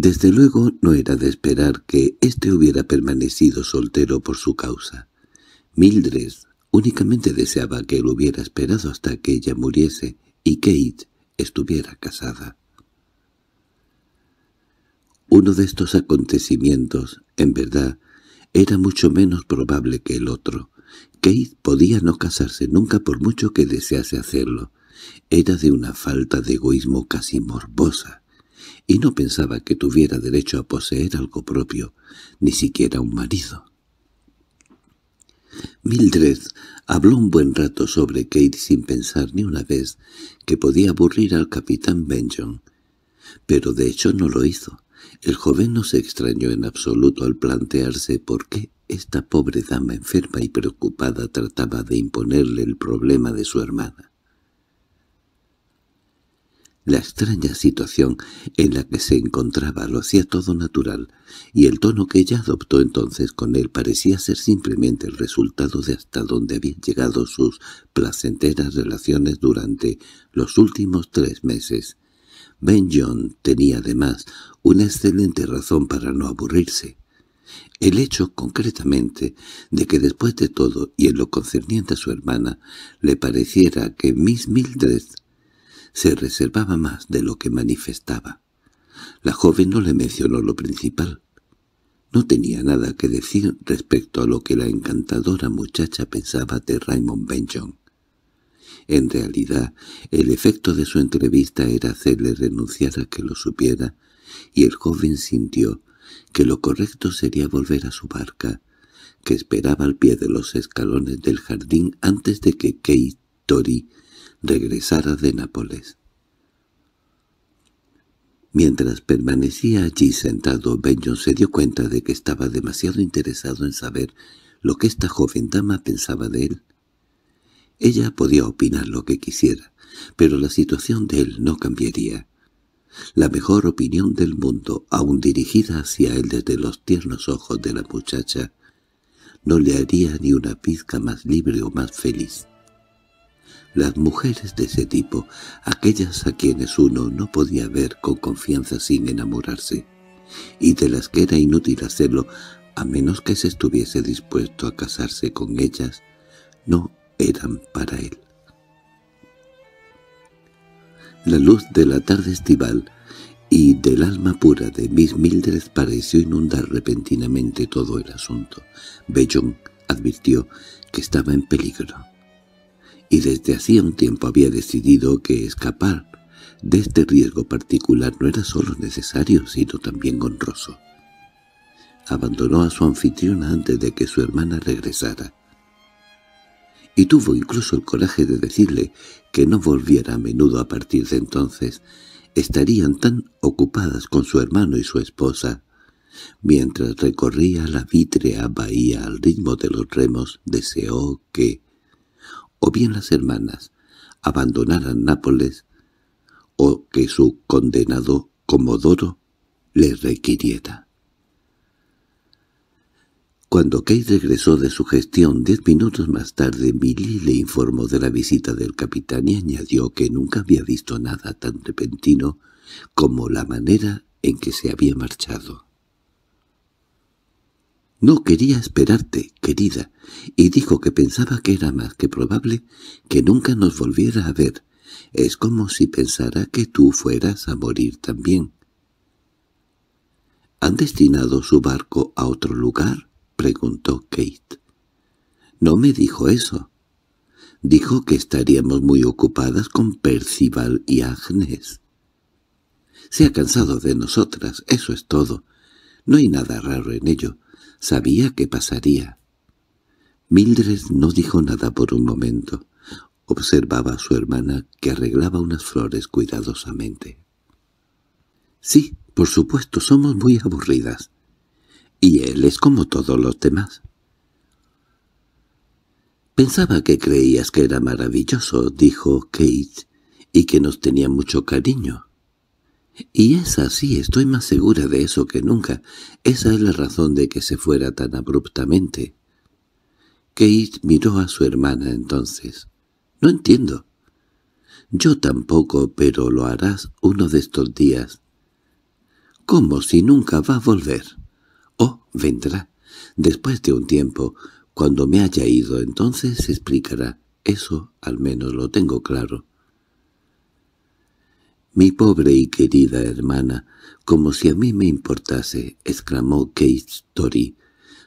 Desde luego no era de esperar que éste hubiera permanecido soltero por su causa. Mildred únicamente deseaba que él hubiera esperado hasta que ella muriese y Kate estuviera casada. Uno de estos acontecimientos, en verdad, era mucho menos probable que el otro. Kate podía no casarse nunca por mucho que desease hacerlo. Era de una falta de egoísmo casi morbosa y no pensaba que tuviera derecho a poseer algo propio, ni siquiera un marido. Mildred habló un buen rato sobre Kate sin pensar ni una vez que podía aburrir al capitán Benjon, pero de hecho no lo hizo. El joven no se extrañó en absoluto al plantearse por qué esta pobre dama enferma y preocupada trataba de imponerle el problema de su hermana. La extraña situación en la que se encontraba lo hacía todo natural, y el tono que ella adoptó entonces con él parecía ser simplemente el resultado de hasta donde habían llegado sus placenteras relaciones durante los últimos tres meses. Ben John tenía además una excelente razón para no aburrirse. El hecho, concretamente, de que después de todo y en lo concerniente a su hermana, le pareciera que Miss Mildred se reservaba más de lo que manifestaba. La joven no le mencionó lo principal. No tenía nada que decir respecto a lo que la encantadora muchacha pensaba de Raymond Benjon. En realidad, el efecto de su entrevista era hacerle renunciar a que lo supiera, y el joven sintió que lo correcto sería volver a su barca, que esperaba al pie de los escalones del jardín antes de que Kate Tori regresara de Nápoles. Mientras permanecía allí sentado, Benjon se dio cuenta de que estaba demasiado interesado en saber lo que esta joven dama pensaba de él. Ella podía opinar lo que quisiera, pero la situación de él no cambiaría. La mejor opinión del mundo, aun dirigida hacia él desde los tiernos ojos de la muchacha, no le haría ni una pizca más libre o más feliz. Las mujeres de ese tipo, aquellas a quienes uno no podía ver con confianza sin enamorarse, y de las que era inútil hacerlo a menos que se estuviese dispuesto a casarse con ellas, no eran para él. La luz de la tarde estival y del alma pura de Miss Mildred pareció inundar repentinamente todo el asunto. Bellón advirtió que estaba en peligro y desde hacía un tiempo había decidido que escapar de este riesgo particular no era solo necesario, sino también honroso. Abandonó a su anfitriona antes de que su hermana regresara, y tuvo incluso el coraje de decirle que no volviera a menudo a partir de entonces, estarían tan ocupadas con su hermano y su esposa, mientras recorría la vítrea bahía al ritmo de los remos, deseó que, o bien las hermanas abandonaran Nápoles, o que su condenado Comodoro le requiriera. Cuando Key regresó de su gestión diez minutos más tarde, Milly le informó de la visita del capitán y añadió que nunca había visto nada tan repentino como la manera en que se había marchado. No quería esperarte, querida, y dijo que pensaba que era más que probable que nunca nos volviera a ver. Es como si pensara que tú fueras a morir también. —¿Han destinado su barco a otro lugar? —preguntó Kate. —No me dijo eso. Dijo que estaríamos muy ocupadas con Percival y Agnes. Se ha cansado de nosotras, eso es todo. No hay nada raro en ello. Sabía que pasaría. Mildred no dijo nada por un momento. Observaba a su hermana, que arreglaba unas flores cuidadosamente. —Sí, por supuesto, somos muy aburridas. —Y él es como todos los demás. —Pensaba que creías que era maravilloso —dijo Kate—y que nos tenía mucho cariño. Y es así, estoy más segura de eso que nunca. Esa es la razón de que se fuera tan abruptamente. Kate miró a su hermana entonces. No entiendo. Yo tampoco, pero lo harás uno de estos días. ¿Cómo si nunca va a volver? Oh, vendrá. Después de un tiempo, cuando me haya ido, entonces se explicará. Eso al menos lo tengo claro. —Mi pobre y querida hermana, como si a mí me importase —exclamó Kate Story,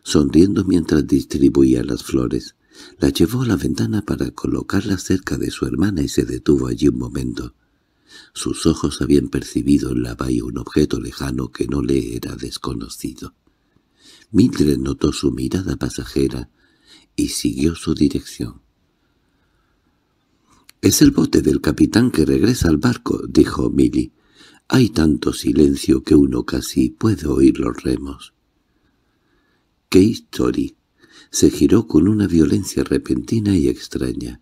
sonriendo mientras distribuía las flores. La llevó a la ventana para colocarla cerca de su hermana y se detuvo allí un momento. Sus ojos habían percibido en la valla un objeto lejano que no le era desconocido. Mildred notó su mirada pasajera y siguió su dirección. —Es el bote del capitán que regresa al barco —dijo Milly. —Hay tanto silencio que uno casi puede oír los remos. —¡Qué Se giró con una violencia repentina y extraña,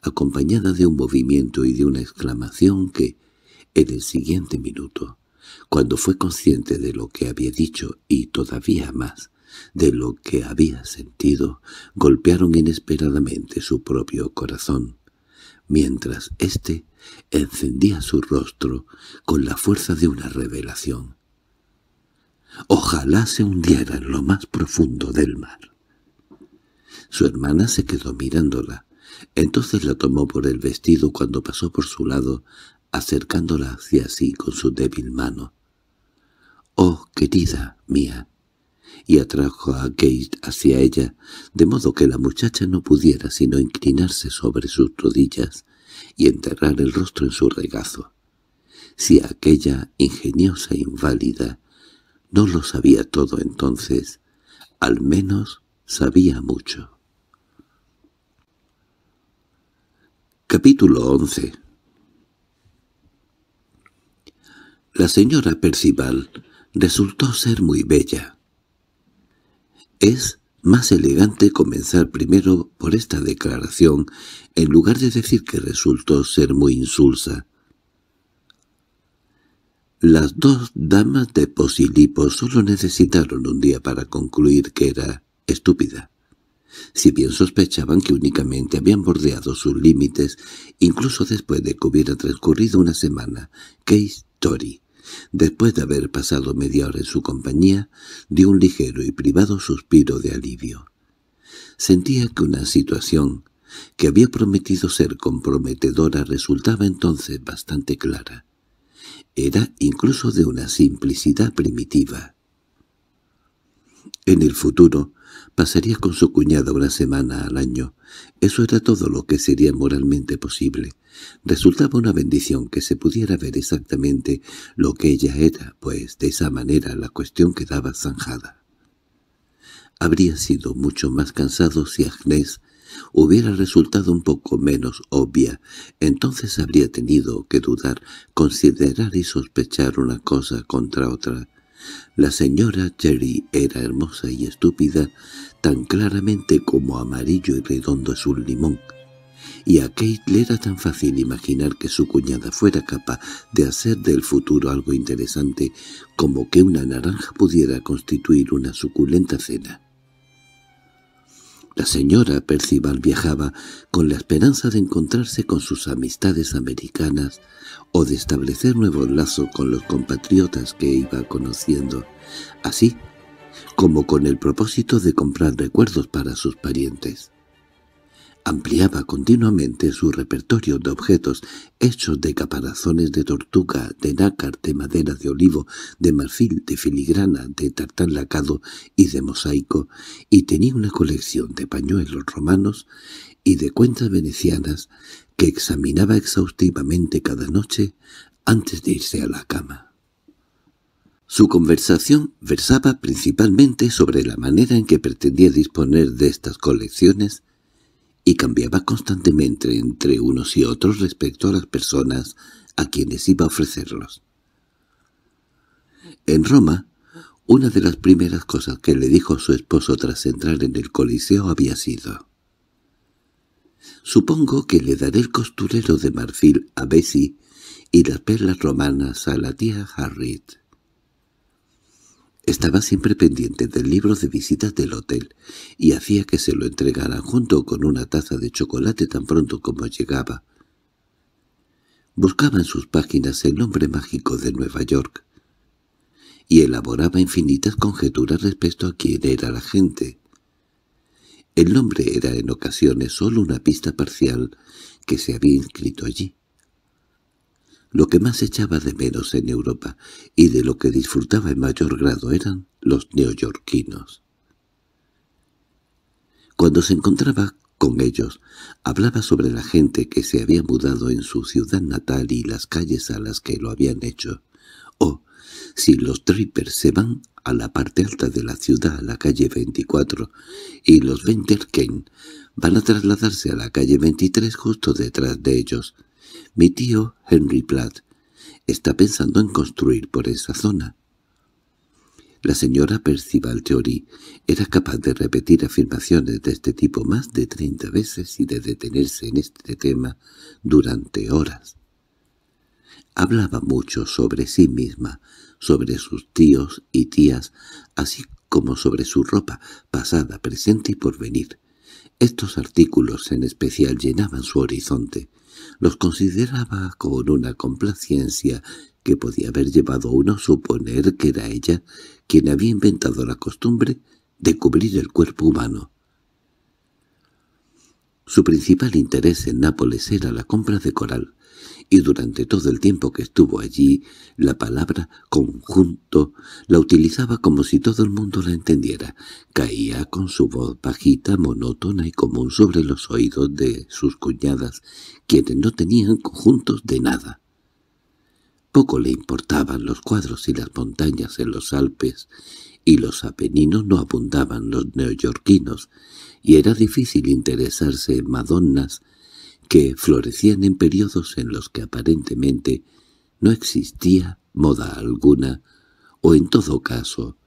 acompañada de un movimiento y de una exclamación que, en el siguiente minuto, cuando fue consciente de lo que había dicho y todavía más, de lo que había sentido, golpearon inesperadamente su propio corazón mientras éste encendía su rostro con la fuerza de una revelación. Ojalá se hundiera en lo más profundo del mar. Su hermana se quedó mirándola. Entonces la tomó por el vestido cuando pasó por su lado, acercándola hacia sí con su débil mano. «Oh, querida mía, y atrajo a Gate hacia ella, de modo que la muchacha no pudiera sino inclinarse sobre sus rodillas y enterrar el rostro en su regazo. Si aquella ingeniosa inválida no lo sabía todo entonces, al menos sabía mucho. Capítulo 11 La señora Percival resultó ser muy bella. Es más elegante comenzar primero por esta declaración en lugar de decir que resultó ser muy insulsa. Las dos damas de Posilipo solo necesitaron un día para concluir que era estúpida. Si bien sospechaban que únicamente habían bordeado sus límites, incluso después de que hubiera transcurrido una semana, qué historia. Después de haber pasado media hora en su compañía, dio un ligero y privado suspiro de alivio. Sentía que una situación que había prometido ser comprometedora resultaba entonces bastante clara. Era incluso de una simplicidad primitiva. En el futuro pasaría con su cuñada una semana al año. Eso era todo lo que sería moralmente posible. Resultaba una bendición que se pudiera ver exactamente lo que ella era, pues de esa manera la cuestión quedaba zanjada. Habría sido mucho más cansado si Agnes hubiera resultado un poco menos obvia, entonces habría tenido que dudar, considerar y sospechar una cosa contra otra. La señora Cherry era hermosa y estúpida, tan claramente como amarillo y redondo es un limón, y a Kate le era tan fácil imaginar que su cuñada fuera capaz de hacer del futuro algo interesante como que una naranja pudiera constituir una suculenta cena. La señora Percival viajaba con la esperanza de encontrarse con sus amistades americanas o de establecer nuevos lazos con los compatriotas que iba conociendo, así como con el propósito de comprar recuerdos para sus parientes. Ampliaba continuamente su repertorio de objetos hechos de caparazones de tortuga, de nácar, de madera de olivo, de marfil, de filigrana, de tartán lacado y de mosaico, y tenía una colección de pañuelos romanos y de cuentas venecianas que examinaba exhaustivamente cada noche antes de irse a la cama. Su conversación versaba principalmente sobre la manera en que pretendía disponer de estas colecciones y cambiaba constantemente entre unos y otros respecto a las personas a quienes iba a ofrecerlos. En Roma, una de las primeras cosas que le dijo su esposo tras entrar en el Coliseo había sido «Supongo que le daré el costurero de marfil a Bessie y las perlas romanas a la tía Harriet». Estaba siempre pendiente del libro de visitas del hotel y hacía que se lo entregaran junto con una taza de chocolate tan pronto como llegaba. Buscaba en sus páginas el nombre mágico de Nueva York y elaboraba infinitas conjeturas respecto a quién era la gente. El nombre era en ocasiones solo una pista parcial que se había inscrito allí. Lo que más echaba de menos en Europa y de lo que disfrutaba en mayor grado eran los neoyorquinos. Cuando se encontraba con ellos, hablaba sobre la gente que se había mudado en su ciudad natal y las calles a las que lo habían hecho, o si los trippers se van a la parte alta de la ciudad, a la calle 24, y los Venterken van a trasladarse a la calle 23 justo detrás de ellos, mi tío, Henry Platt, está pensando en construir por esa zona. La señora Percival Teori era capaz de repetir afirmaciones de este tipo más de treinta veces y de detenerse en este tema durante horas. Hablaba mucho sobre sí misma, sobre sus tíos y tías, así como sobre su ropa, pasada, presente y por venir. Estos artículos en especial llenaban su horizonte, los consideraba con una complacencia que podía haber llevado a uno a suponer que era ella quien había inventado la costumbre de cubrir el cuerpo humano. Su principal interés en Nápoles era la compra de coral, y durante todo el tiempo que estuvo allí, la palabra «conjunto» la utilizaba como si todo el mundo la entendiera. Caía con su voz bajita, monótona y común sobre los oídos de sus cuñadas, quienes no tenían conjuntos de nada. Poco le importaban los cuadros y las montañas en los Alpes, y los apeninos no abundaban los neoyorquinos, y era difícil interesarse en madonnas, que florecían en periodos en los que aparentemente no existía moda alguna, o en todo caso,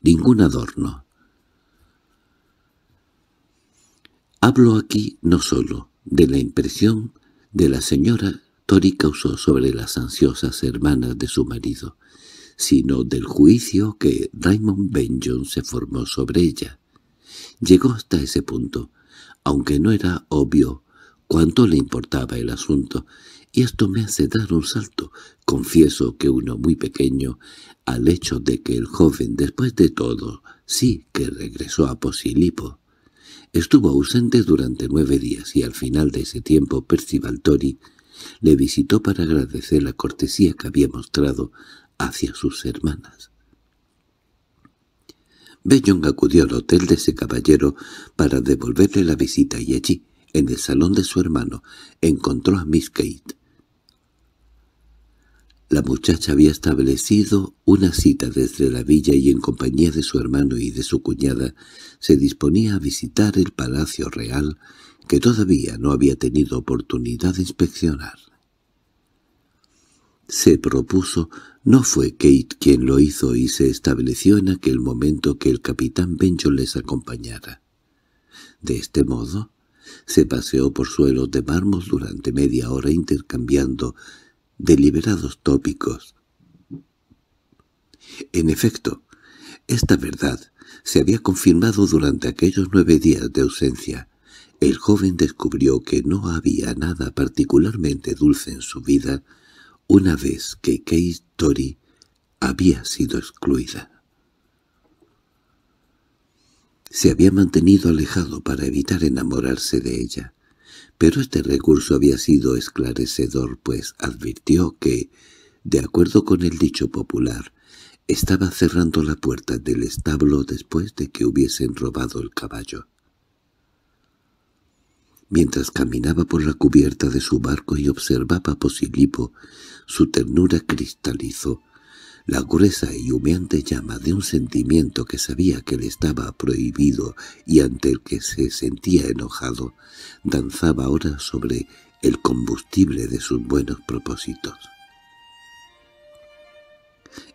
ningún adorno. Hablo aquí no sólo de la impresión de la señora Tori causó sobre las ansiosas hermanas de su marido, sino del juicio que Raymond Benjon se formó sobre ella. Llegó hasta ese punto, aunque no era obvio cuánto le importaba el asunto, y esto me hace dar un salto, confieso que uno muy pequeño, al hecho de que el joven después de todo sí que regresó a Posilipo. Estuvo ausente durante nueve días y al final de ese tiempo Tori le visitó para agradecer la cortesía que había mostrado hacia sus hermanas. Bellon acudió al hotel de ese caballero para devolverle la visita y allí, en el salón de su hermano encontró a Miss Kate. La muchacha había establecido una cita desde la villa y en compañía de su hermano y de su cuñada se disponía a visitar el Palacio Real que todavía no había tenido oportunidad de inspeccionar. Se propuso, no fue Kate quien lo hizo y se estableció en aquel momento que el capitán Benjo les acompañara. De este modo, se paseó por suelos de mármol durante media hora intercambiando deliberados tópicos. En efecto, esta verdad se había confirmado durante aquellos nueve días de ausencia. El joven descubrió que no había nada particularmente dulce en su vida una vez que Kate Tory había sido excluida. Se había mantenido alejado para evitar enamorarse de ella, pero este recurso había sido esclarecedor, pues advirtió que, de acuerdo con el dicho popular, estaba cerrando la puerta del establo después de que hubiesen robado el caballo. Mientras caminaba por la cubierta de su barco y observaba a Posilipo, su ternura cristalizó, la gruesa y humeante llama de un sentimiento que sabía que le estaba prohibido y ante el que se sentía enojado, danzaba ahora sobre el combustible de sus buenos propósitos.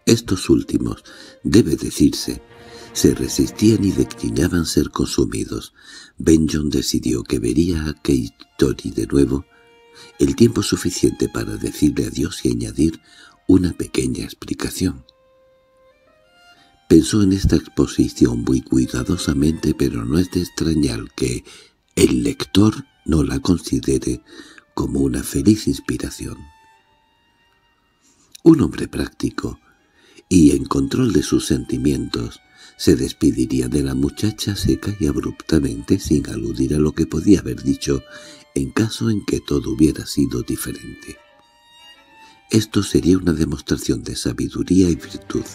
Estos últimos, debe decirse, se resistían y declinaban ser consumidos. Benjon decidió que vería a Tori de nuevo el tiempo suficiente para decirle adiós y añadir una pequeña explicación. Pensó en esta exposición muy cuidadosamente, pero no es de extrañar que el lector no la considere como una feliz inspiración. Un hombre práctico, y en control de sus sentimientos, se despediría de la muchacha seca y abruptamente sin aludir a lo que podía haber dicho en caso en que todo hubiera sido diferente. Esto sería una demostración de sabiduría y virtud.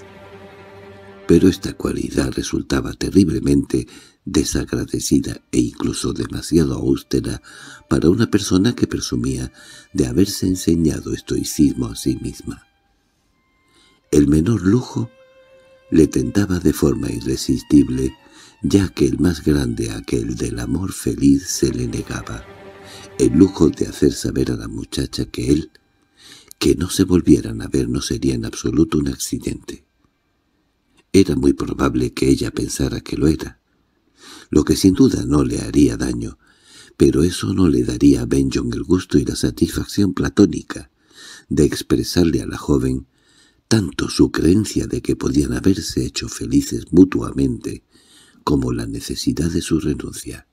Pero esta cualidad resultaba terriblemente desagradecida e incluso demasiado austera para una persona que presumía de haberse enseñado estoicismo a sí misma. El menor lujo le tentaba de forma irresistible, ya que el más grande, aquel del amor feliz, se le negaba. El lujo de hacer saber a la muchacha que él que no se volvieran a ver no sería en absoluto un accidente. Era muy probable que ella pensara que lo era, lo que sin duda no le haría daño, pero eso no le daría a Benjon el gusto y la satisfacción platónica de expresarle a la joven tanto su creencia de que podían haberse hecho felices mutuamente como la necesidad de su renuncia.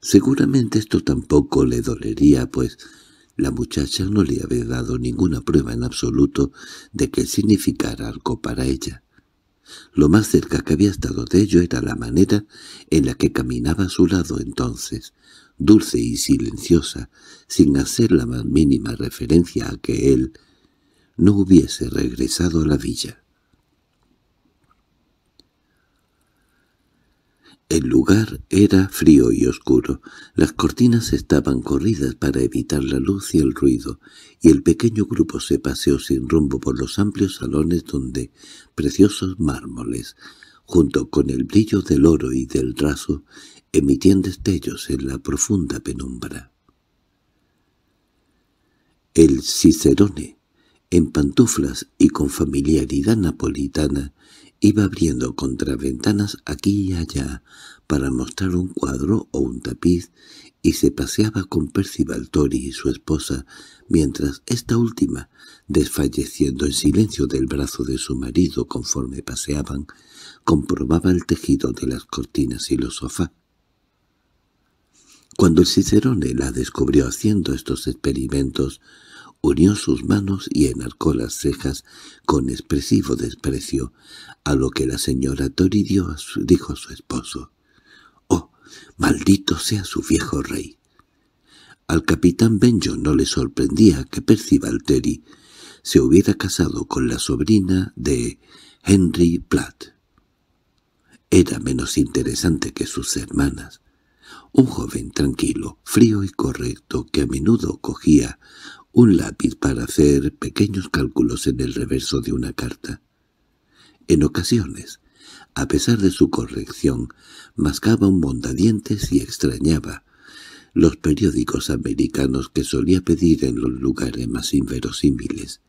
Seguramente esto tampoco le dolería, pues la muchacha no le había dado ninguna prueba en absoluto de que significara algo para ella. Lo más cerca que había estado de ello era la manera en la que caminaba a su lado entonces, dulce y silenciosa, sin hacer la más mínima referencia a que él no hubiese regresado a la villa. El lugar era frío y oscuro, las cortinas estaban corridas para evitar la luz y el ruido, y el pequeño grupo se paseó sin rumbo por los amplios salones donde preciosos mármoles, junto con el brillo del oro y del raso, emitían destellos en la profunda penumbra. El Cicerone, en pantuflas y con familiaridad napolitana, Iba abriendo contraventanas aquí y allá para mostrar un cuadro o un tapiz y se paseaba con Percival Tori y su esposa, mientras esta última, desfalleciendo en silencio del brazo de su marido conforme paseaban, comprobaba el tejido de las cortinas y los sofá. Cuando el Cicerone la descubrió haciendo estos experimentos, unió sus manos y enarcó las cejas con expresivo desprecio, a lo que la señora Tori dijo a su esposo. —¡Oh, maldito sea su viejo rey! Al capitán Benjo no le sorprendía que Percy Valteri se hubiera casado con la sobrina de Henry Platt. Era menos interesante que sus hermanas. Un joven tranquilo, frío y correcto que a menudo cogía un lápiz para hacer pequeños cálculos en el reverso de una carta. En ocasiones, a pesar de su corrección, mascaba un mondadientes y extrañaba los periódicos americanos que solía pedir en los lugares más inverosímiles.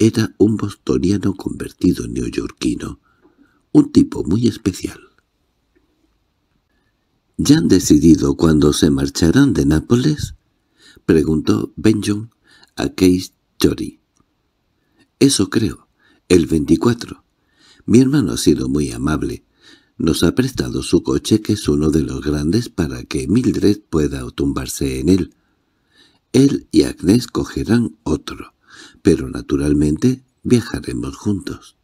Era un bostoniano convertido en neoyorquino, un tipo muy especial. —¿Ya han decidido cuándo se marcharán de Nápoles? —preguntó Benjamin a Case Chori. Eso creo, el 24. Mi hermano ha sido muy amable. Nos ha prestado su coche, que es uno de los grandes, para que Mildred pueda tumbarse en él. Él y Agnes cogerán otro, pero naturalmente viajaremos juntos.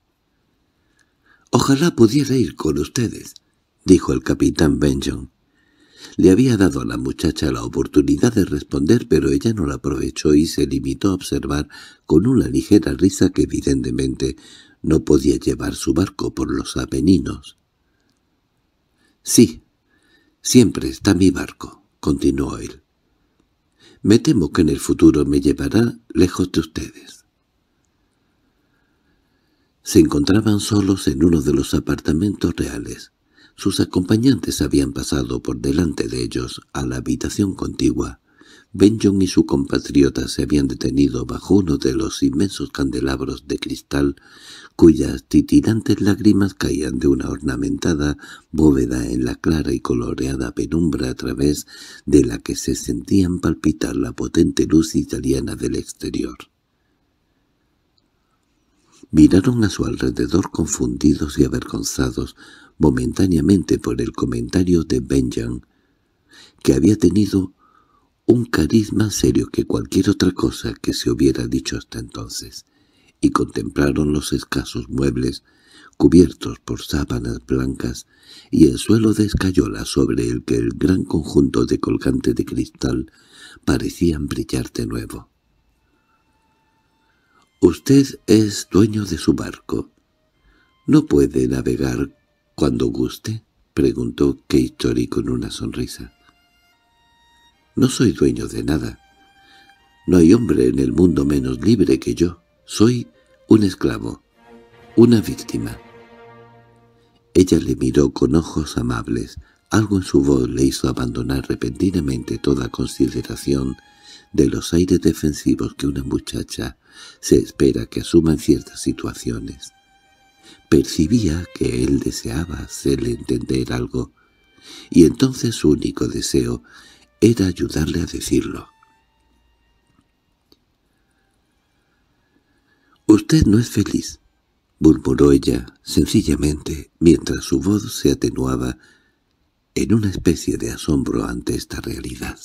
—Ojalá pudiera ir con ustedes —dijo el capitán Benjamin. Le había dado a la muchacha la oportunidad de responder, pero ella no la aprovechó y se limitó a observar con una ligera risa que evidentemente no podía llevar su barco por los apeninos. —Sí, siempre está mi barco —continuó él. —Me temo que en el futuro me llevará lejos de ustedes. Se encontraban solos en uno de los apartamentos reales. Sus acompañantes habían pasado por delante de ellos a la habitación contigua. Benjon y su compatriota se habían detenido bajo uno de los inmensos candelabros de cristal cuyas titilantes lágrimas caían de una ornamentada bóveda en la clara y coloreada penumbra a través de la que se sentían palpitar la potente luz italiana del exterior. Miraron a su alrededor confundidos y avergonzados, momentáneamente por el comentario de Benjamin, que había tenido un carisma más serio que cualquier otra cosa que se hubiera dicho hasta entonces, y contemplaron los escasos muebles cubiertos por sábanas blancas y el suelo de escayola sobre el que el gran conjunto de colgante de cristal parecían brillar de nuevo. «Usted es dueño de su barco. No puede navegar —¿Cuando guste? —preguntó Keitori con una sonrisa. —No soy dueño de nada. No hay hombre en el mundo menos libre que yo. Soy un esclavo, una víctima. Ella le miró con ojos amables. Algo en su voz le hizo abandonar repentinamente toda consideración de los aires defensivos que una muchacha se espera que asuma en ciertas situaciones. Percibía que él deseaba hacerle entender algo, y entonces su único deseo era ayudarle a decirlo. «Usted no es feliz», murmuró ella, sencillamente, mientras su voz se atenuaba en una especie de asombro ante esta realidad.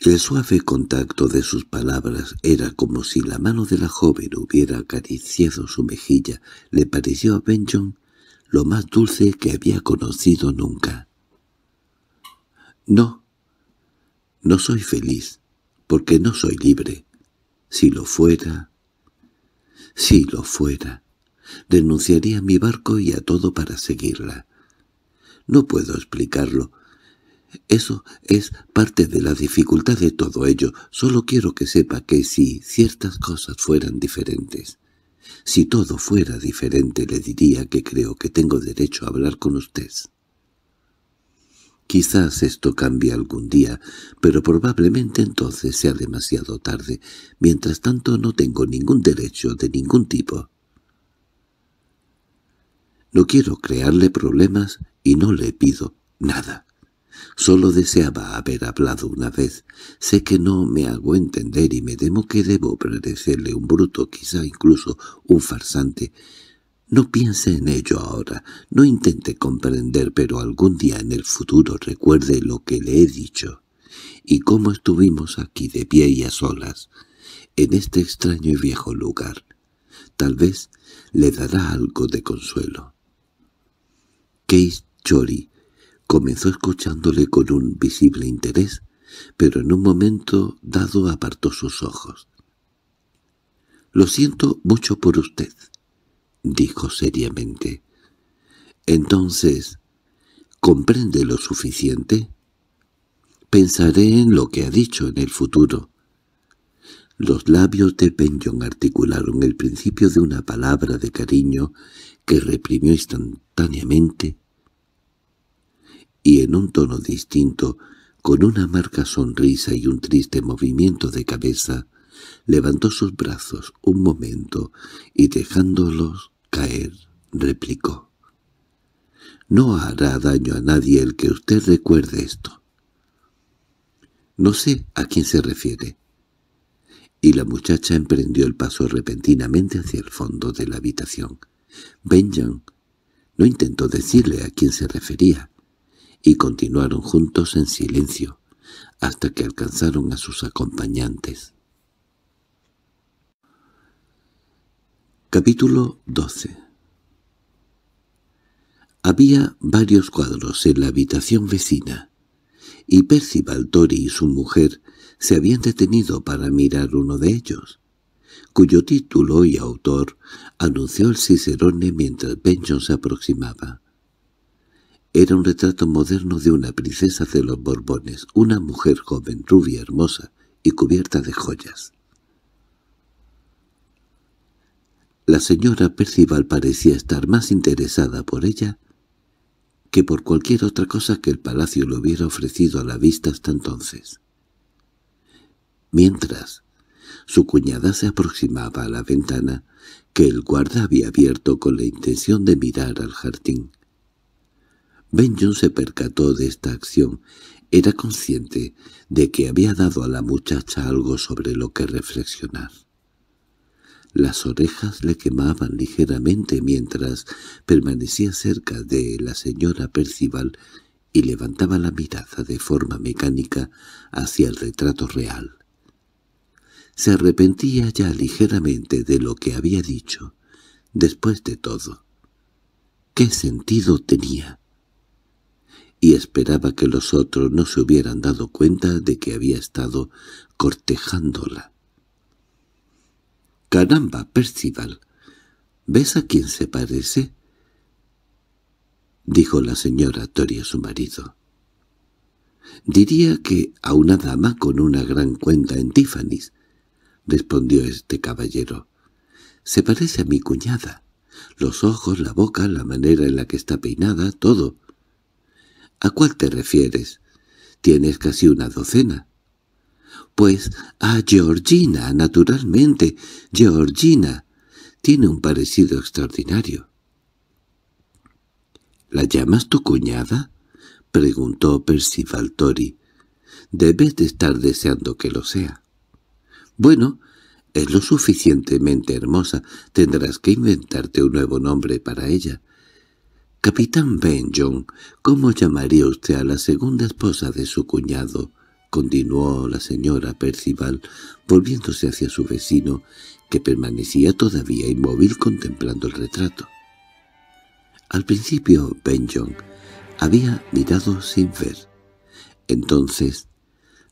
El suave contacto de sus palabras era como si la mano de la joven hubiera acariciado su mejilla. Le pareció a Benjon lo más dulce que había conocido nunca. «No, no soy feliz, porque no soy libre. Si lo fuera, si lo fuera, denunciaría a mi barco y a todo para seguirla. No puedo explicarlo, eso es parte de la dificultad de todo ello. Solo quiero que sepa que si ciertas cosas fueran diferentes, si todo fuera diferente le diría que creo que tengo derecho a hablar con usted. Quizás esto cambie algún día, pero probablemente entonces sea demasiado tarde. Mientras tanto no tengo ningún derecho de ningún tipo. No quiero crearle problemas y no le pido nada. Solo deseaba haber hablado una vez. Sé que no me hago entender y me temo que debo parecerle un bruto, quizá incluso un farsante. No piense en ello ahora, no intente comprender, pero algún día en el futuro recuerde lo que le he dicho y cómo estuvimos aquí de pie y a solas, en este extraño y viejo lugar. Tal vez le dará algo de consuelo. Case Chori Comenzó escuchándole con un visible interés, pero en un momento dado apartó sus ojos. «Lo siento mucho por usted», dijo seriamente. «Entonces, ¿comprende lo suficiente?» «Pensaré en lo que ha dicho en el futuro». Los labios de Benjon articularon el principio de una palabra de cariño que reprimió instantáneamente y en un tono distinto, con una marca sonrisa y un triste movimiento de cabeza, levantó sus brazos un momento y dejándolos caer, replicó. «No hará daño a nadie el que usted recuerde esto». No sé a quién se refiere. Y la muchacha emprendió el paso repentinamente hacia el fondo de la habitación. Benjamin, no intentó decirle a quién se refería y continuaron juntos en silencio, hasta que alcanzaron a sus acompañantes. Capítulo 12 Había varios cuadros en la habitación vecina, y Percival Baltori y su mujer se habían detenido para mirar uno de ellos, cuyo título y autor anunció el Cicerone mientras Benjon se aproximaba. Era un retrato moderno de una princesa de los Borbones, una mujer joven, rubia, hermosa y cubierta de joyas. La señora Percival parecía estar más interesada por ella que por cualquier otra cosa que el palacio le hubiera ofrecido a la vista hasta entonces. Mientras, su cuñada se aproximaba a la ventana que el guarda había abierto con la intención de mirar al jardín. Benjamin se percató de esta acción. Era consciente de que había dado a la muchacha algo sobre lo que reflexionar. Las orejas le quemaban ligeramente mientras permanecía cerca de la señora Percival y levantaba la mirada de forma mecánica hacia el retrato real. Se arrepentía ya ligeramente de lo que había dicho, después de todo. ¿Qué sentido tenía? y esperaba que los otros no se hubieran dado cuenta de que había estado cortejándola. —¡Caramba, Percival! ¿Ves a quién se parece? —dijo la señora Tori a su marido. —Diría que a una dama con una gran cuenta en Tiffany's —respondió este caballero. —Se parece a mi cuñada. Los ojos, la boca, la manera en la que está peinada, todo. —¿A cuál te refieres? —Tienes casi una docena. —Pues a Georgina, naturalmente. Georgina. Tiene un parecido extraordinario. —¿La llamas tu cuñada? —preguntó Percival Tori. —Debes de estar deseando que lo sea. —Bueno, es lo suficientemente hermosa. Tendrás que inventarte un nuevo nombre para ella. —Capitán Benjong, ¿cómo llamaría usted a la segunda esposa de su cuñado? —continuó la señora Percival, volviéndose hacia su vecino, que permanecía todavía inmóvil contemplando el retrato. Al principio Benjon había mirado sin ver. Entonces,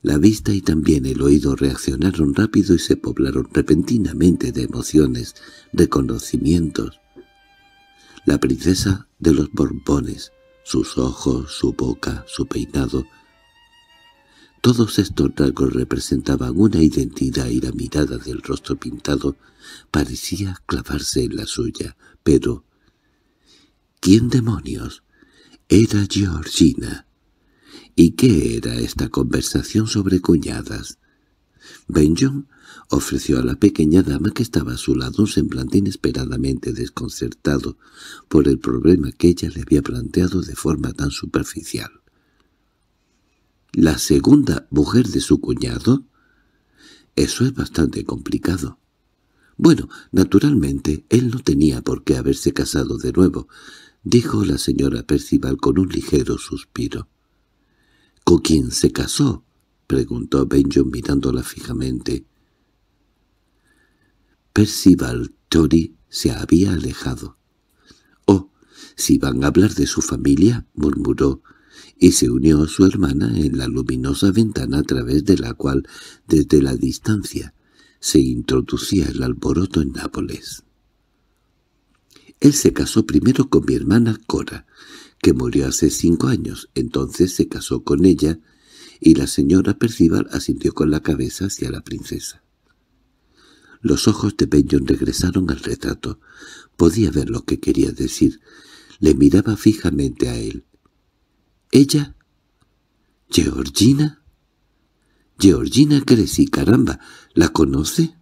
la vista y también el oído reaccionaron rápido y se poblaron repentinamente de emociones, reconocimientos, la princesa de los Borbones, sus ojos, su boca, su peinado. Todos estos rasgos representaban una identidad y la mirada del rostro pintado parecía clavarse en la suya, pero... ¿Quién demonios? Era Georgina. ¿Y qué era esta conversación sobre cuñadas? Benjón ofreció a la pequeña dama que estaba a su lado un semblante inesperadamente desconcertado por el problema que ella le había planteado de forma tan superficial. ¿La segunda mujer de su cuñado? Eso es bastante complicado. Bueno, naturalmente, él no tenía por qué haberse casado de nuevo, dijo la señora Percival con un ligero suspiro. —¿Con quién se casó? —preguntó Benjo mirándola fijamente. Percival Chori se había alejado. —Oh, si van a hablar de su familia —murmuró— y se unió a su hermana en la luminosa ventana a través de la cual, desde la distancia, se introducía el alboroto en Nápoles. Él se casó primero con mi hermana Cora, que murió hace cinco años, entonces se casó con ella, y la señora Percival asintió con la cabeza hacia la princesa. Los ojos de Benyon regresaron al retrato. Podía ver lo que quería decir. Le miraba fijamente a él. —¿Ella? —¿Georgina? —Georgina Cresci, caramba, ¿la conoce?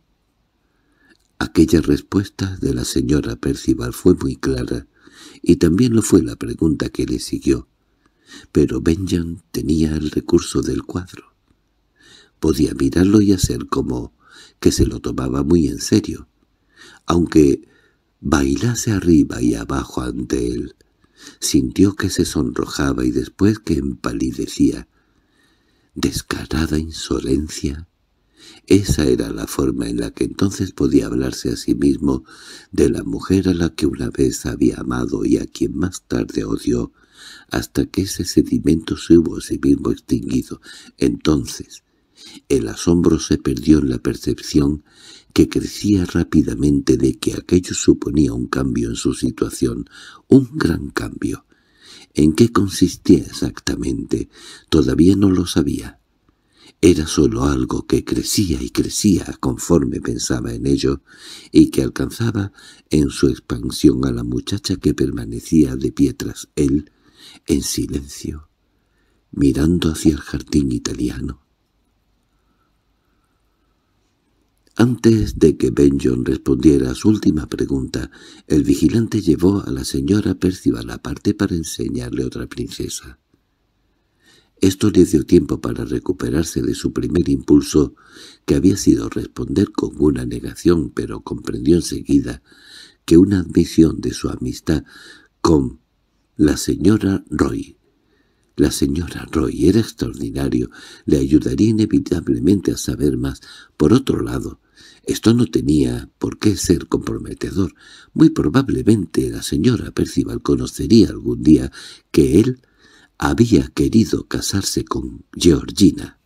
Aquella respuesta de la señora Percival fue muy clara, y también lo fue la pregunta que le siguió. Pero Benjamin tenía el recurso del cuadro. Podía mirarlo y hacer como que se lo tomaba muy en serio, aunque bailase arriba y abajo ante él. Sintió que se sonrojaba y después que empalidecía. Descarada insolencia. Esa era la forma en la que entonces podía hablarse a sí mismo de la mujer a la que una vez había amado y a quien más tarde odió, hasta que ese sedimento se hubo a sí mismo extinguido. Entonces, el asombro se perdió en la percepción que crecía rápidamente de que aquello suponía un cambio en su situación, un gran cambio. ¿En qué consistía exactamente? Todavía no lo sabía. Era solo algo que crecía y crecía conforme pensaba en ello y que alcanzaba en su expansión a la muchacha que permanecía de pie tras él, en silencio, mirando hacia el jardín italiano. Antes de que Benjon respondiera a su última pregunta, el vigilante llevó a la señora Percival aparte para enseñarle otra princesa. Esto le dio tiempo para recuperarse de su primer impulso, que había sido responder con una negación, pero comprendió enseguida que una admisión de su amistad con la señora Roy la señora Roy era extraordinario, le ayudaría inevitablemente a saber más. Por otro lado, esto no tenía por qué ser comprometedor. Muy probablemente la señora Percival conocería algún día que él había querido casarse con Georgina.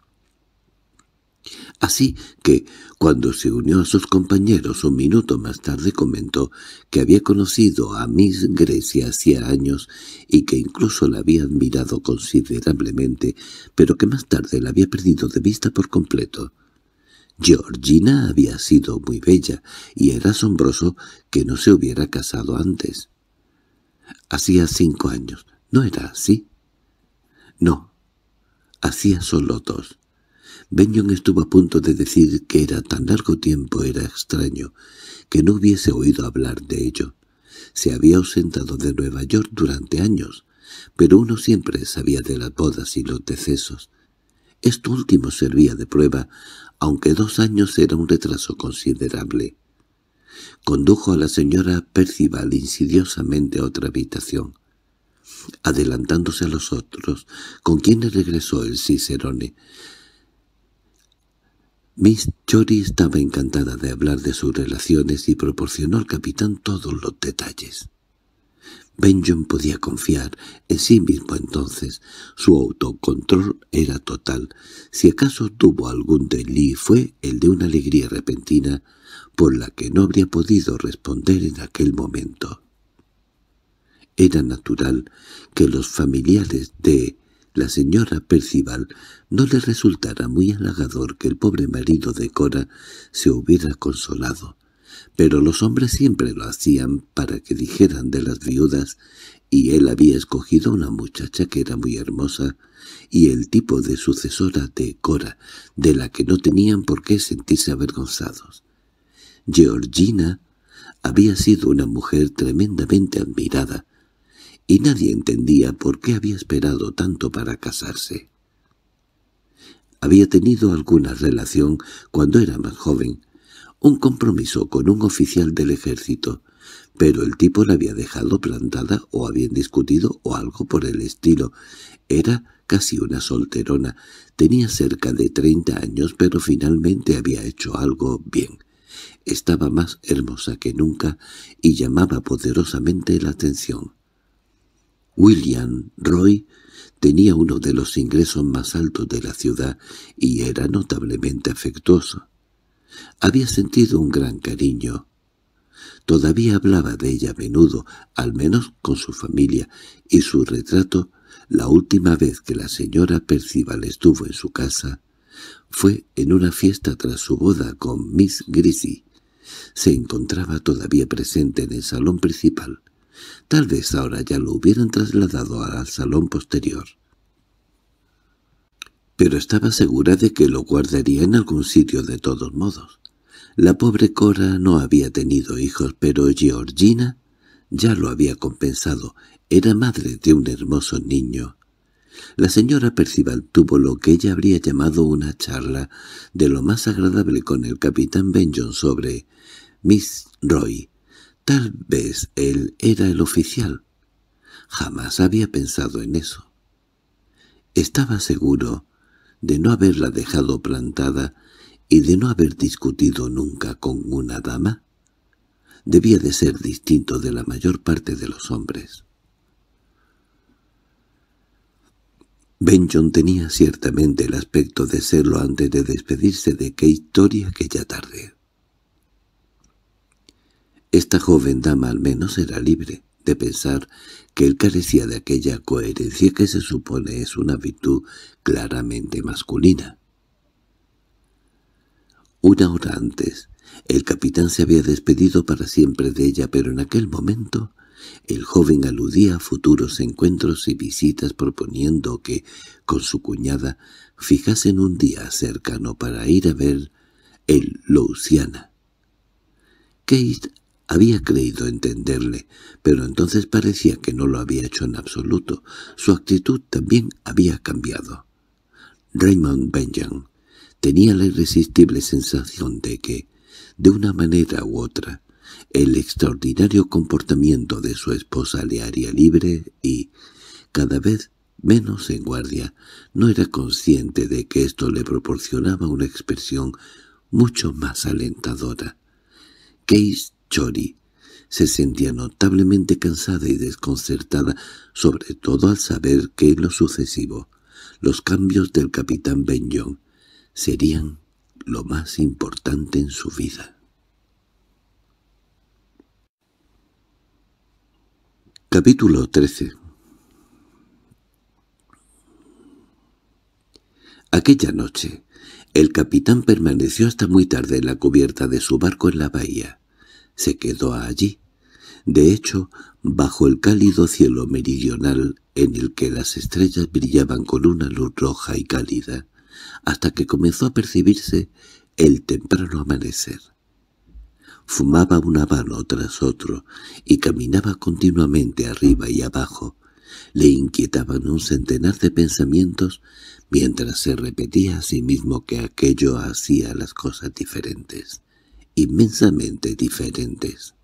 Así que, cuando se unió a sus compañeros un minuto más tarde comentó que había conocido a Miss Grecia hacía años y que incluso la había admirado considerablemente, pero que más tarde la había perdido de vista por completo. Georgina había sido muy bella y era asombroso que no se hubiera casado antes. Hacía cinco años. ¿No era así? No. Hacía solo dos. Benyon estuvo a punto de decir que era tan largo tiempo era extraño, que no hubiese oído hablar de ello. Se había ausentado de Nueva York durante años, pero uno siempre sabía de las bodas y los decesos. Esto último servía de prueba aunque dos años era un retraso considerable. Condujo a la señora Percival insidiosamente a otra habitación, adelantándose a los otros, con quienes regresó el Cicerone. Miss Chori estaba encantada de hablar de sus relaciones y proporcionó al capitán todos los detalles. Benjamin podía confiar en sí mismo entonces. Su autocontrol era total. Si acaso tuvo algún delí fue el de una alegría repentina por la que no habría podido responder en aquel momento. Era natural que los familiares de la señora Percival no le resultara muy halagador que el pobre marido de Cora se hubiera consolado. Pero los hombres siempre lo hacían para que dijeran de las viudas, y él había escogido una muchacha que era muy hermosa, y el tipo de sucesora de Cora, de la que no tenían por qué sentirse avergonzados. Georgina había sido una mujer tremendamente admirada, y nadie entendía por qué había esperado tanto para casarse. Había tenido alguna relación cuando era más joven, un compromiso con un oficial del ejército, pero el tipo la había dejado plantada o habían discutido o algo por el estilo. Era casi una solterona, tenía cerca de treinta años pero finalmente había hecho algo bien. Estaba más hermosa que nunca y llamaba poderosamente la atención. William Roy tenía uno de los ingresos más altos de la ciudad y era notablemente afectuoso. Había sentido un gran cariño. Todavía hablaba de ella a menudo, al menos con su familia, y su retrato, la última vez que la señora Percival estuvo en su casa, fue en una fiesta tras su boda con Miss Grisy. Se encontraba todavía presente en el salón principal. Tal vez ahora ya lo hubieran trasladado al salón posterior pero estaba segura de que lo guardaría en algún sitio de todos modos. La pobre Cora no había tenido hijos, pero Georgina ya lo había compensado. Era madre de un hermoso niño. La señora Percival tuvo lo que ella habría llamado una charla de lo más agradable con el capitán Benjon sobre Miss Roy. Tal vez él era el oficial. Jamás había pensado en eso. Estaba seguro de no haberla dejado plantada y de no haber discutido nunca con una dama, debía de ser distinto de la mayor parte de los hombres. Benjon tenía ciertamente el aspecto de serlo antes de despedirse de qué historia aquella tarde. Esta joven dama al menos era libre de pensar que él carecía de aquella coherencia que se supone es una virtud claramente masculina. Una hora antes, el capitán se había despedido para siempre de ella, pero en aquel momento el joven aludía a futuros encuentros y visitas proponiendo que, con su cuñada, fijasen un día cercano para ir a ver el Louisiana. Kate había creído entenderle, pero entonces parecía que no lo había hecho en absoluto. Su actitud también había cambiado. Raymond Benjamin tenía la irresistible sensación de que, de una manera u otra, el extraordinario comportamiento de su esposa le haría libre y, cada vez menos en guardia, no era consciente de que esto le proporcionaba una expresión mucho más alentadora. Case Chori. Se sentía notablemente cansada y desconcertada, sobre todo al saber que en lo sucesivo los cambios del capitán Benyon serían lo más importante en su vida. Capítulo 13 Aquella noche, el capitán permaneció hasta muy tarde en la cubierta de su barco en la bahía se quedó allí, de hecho, bajo el cálido cielo meridional en el que las estrellas brillaban con una luz roja y cálida, hasta que comenzó a percibirse el temprano amanecer. Fumaba un habano tras otro y caminaba continuamente arriba y abajo. Le inquietaban un centenar de pensamientos mientras se repetía a sí mismo que aquello hacía las cosas diferentes inmensamente diferentes.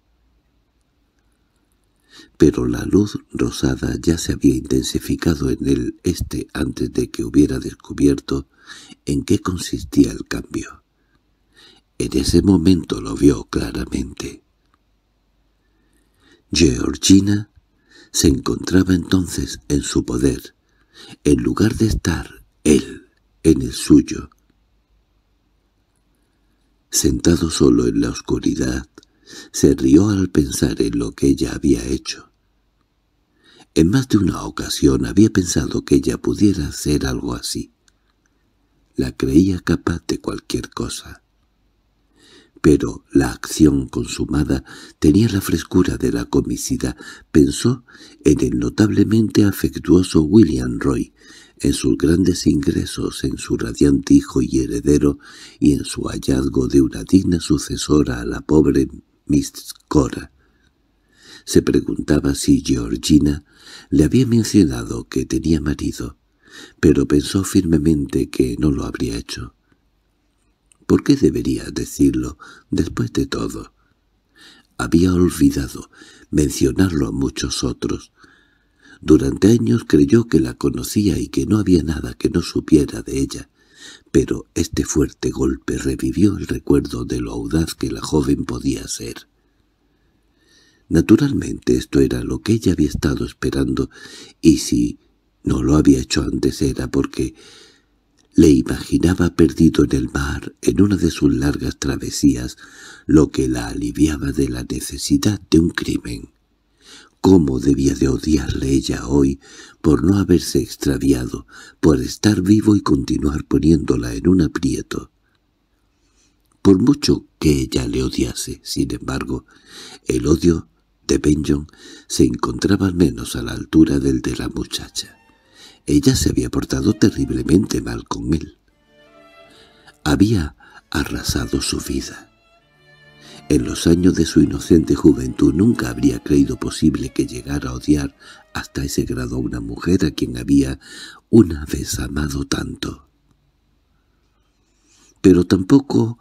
Pero la luz rosada ya se había intensificado en el este antes de que hubiera descubierto en qué consistía el cambio. En ese momento lo vio claramente. Georgina se encontraba entonces en su poder, en lugar de estar él en el suyo, sentado solo en la oscuridad, se rió al pensar en lo que ella había hecho. En más de una ocasión había pensado que ella pudiera hacer algo así. La creía capaz de cualquier cosa. Pero la acción consumada tenía la frescura de la comicidad. Pensó en el notablemente afectuoso William Roy, en sus grandes ingresos, en su radiante hijo y heredero y en su hallazgo de una digna sucesora a la pobre Miss Cora. Se preguntaba si Georgina le había mencionado que tenía marido, pero pensó firmemente que no lo habría hecho. ¿Por qué debería decirlo después de todo? Había olvidado mencionarlo a muchos otros, durante años creyó que la conocía y que no había nada que no supiera de ella, pero este fuerte golpe revivió el recuerdo de lo audaz que la joven podía ser. Naturalmente esto era lo que ella había estado esperando, y si no lo había hecho antes era porque le imaginaba perdido en el mar en una de sus largas travesías, lo que la aliviaba de la necesidad de un crimen. ¿Cómo debía de odiarle ella hoy por no haberse extraviado, por estar vivo y continuar poniéndola en un aprieto? Por mucho que ella le odiase, sin embargo, el odio de Benjon se encontraba menos a la altura del de la muchacha. Ella se había portado terriblemente mal con él. Había arrasado su vida. En los años de su inocente juventud nunca habría creído posible que llegara a odiar hasta ese grado a una mujer a quien había una vez amado tanto. Pero tampoco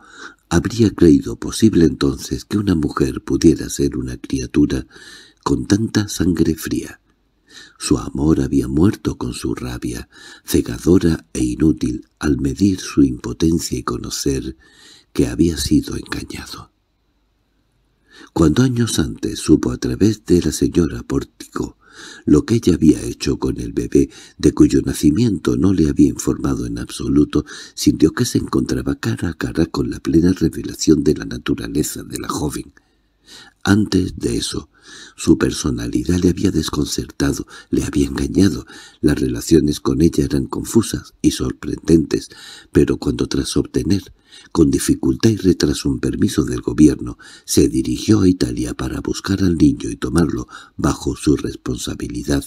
habría creído posible entonces que una mujer pudiera ser una criatura con tanta sangre fría. Su amor había muerto con su rabia, cegadora e inútil, al medir su impotencia y conocer que había sido engañado. Cuando años antes supo a través de la señora Pórtico lo que ella había hecho con el bebé, de cuyo nacimiento no le había informado en absoluto, sintió que se encontraba cara a cara con la plena revelación de la naturaleza de la joven. Antes de eso, su personalidad le había desconcertado, le había engañado, las relaciones con ella eran confusas y sorprendentes, pero cuando tras obtener, con dificultad y retraso un permiso del gobierno, se dirigió a Italia para buscar al niño y tomarlo bajo su responsabilidad,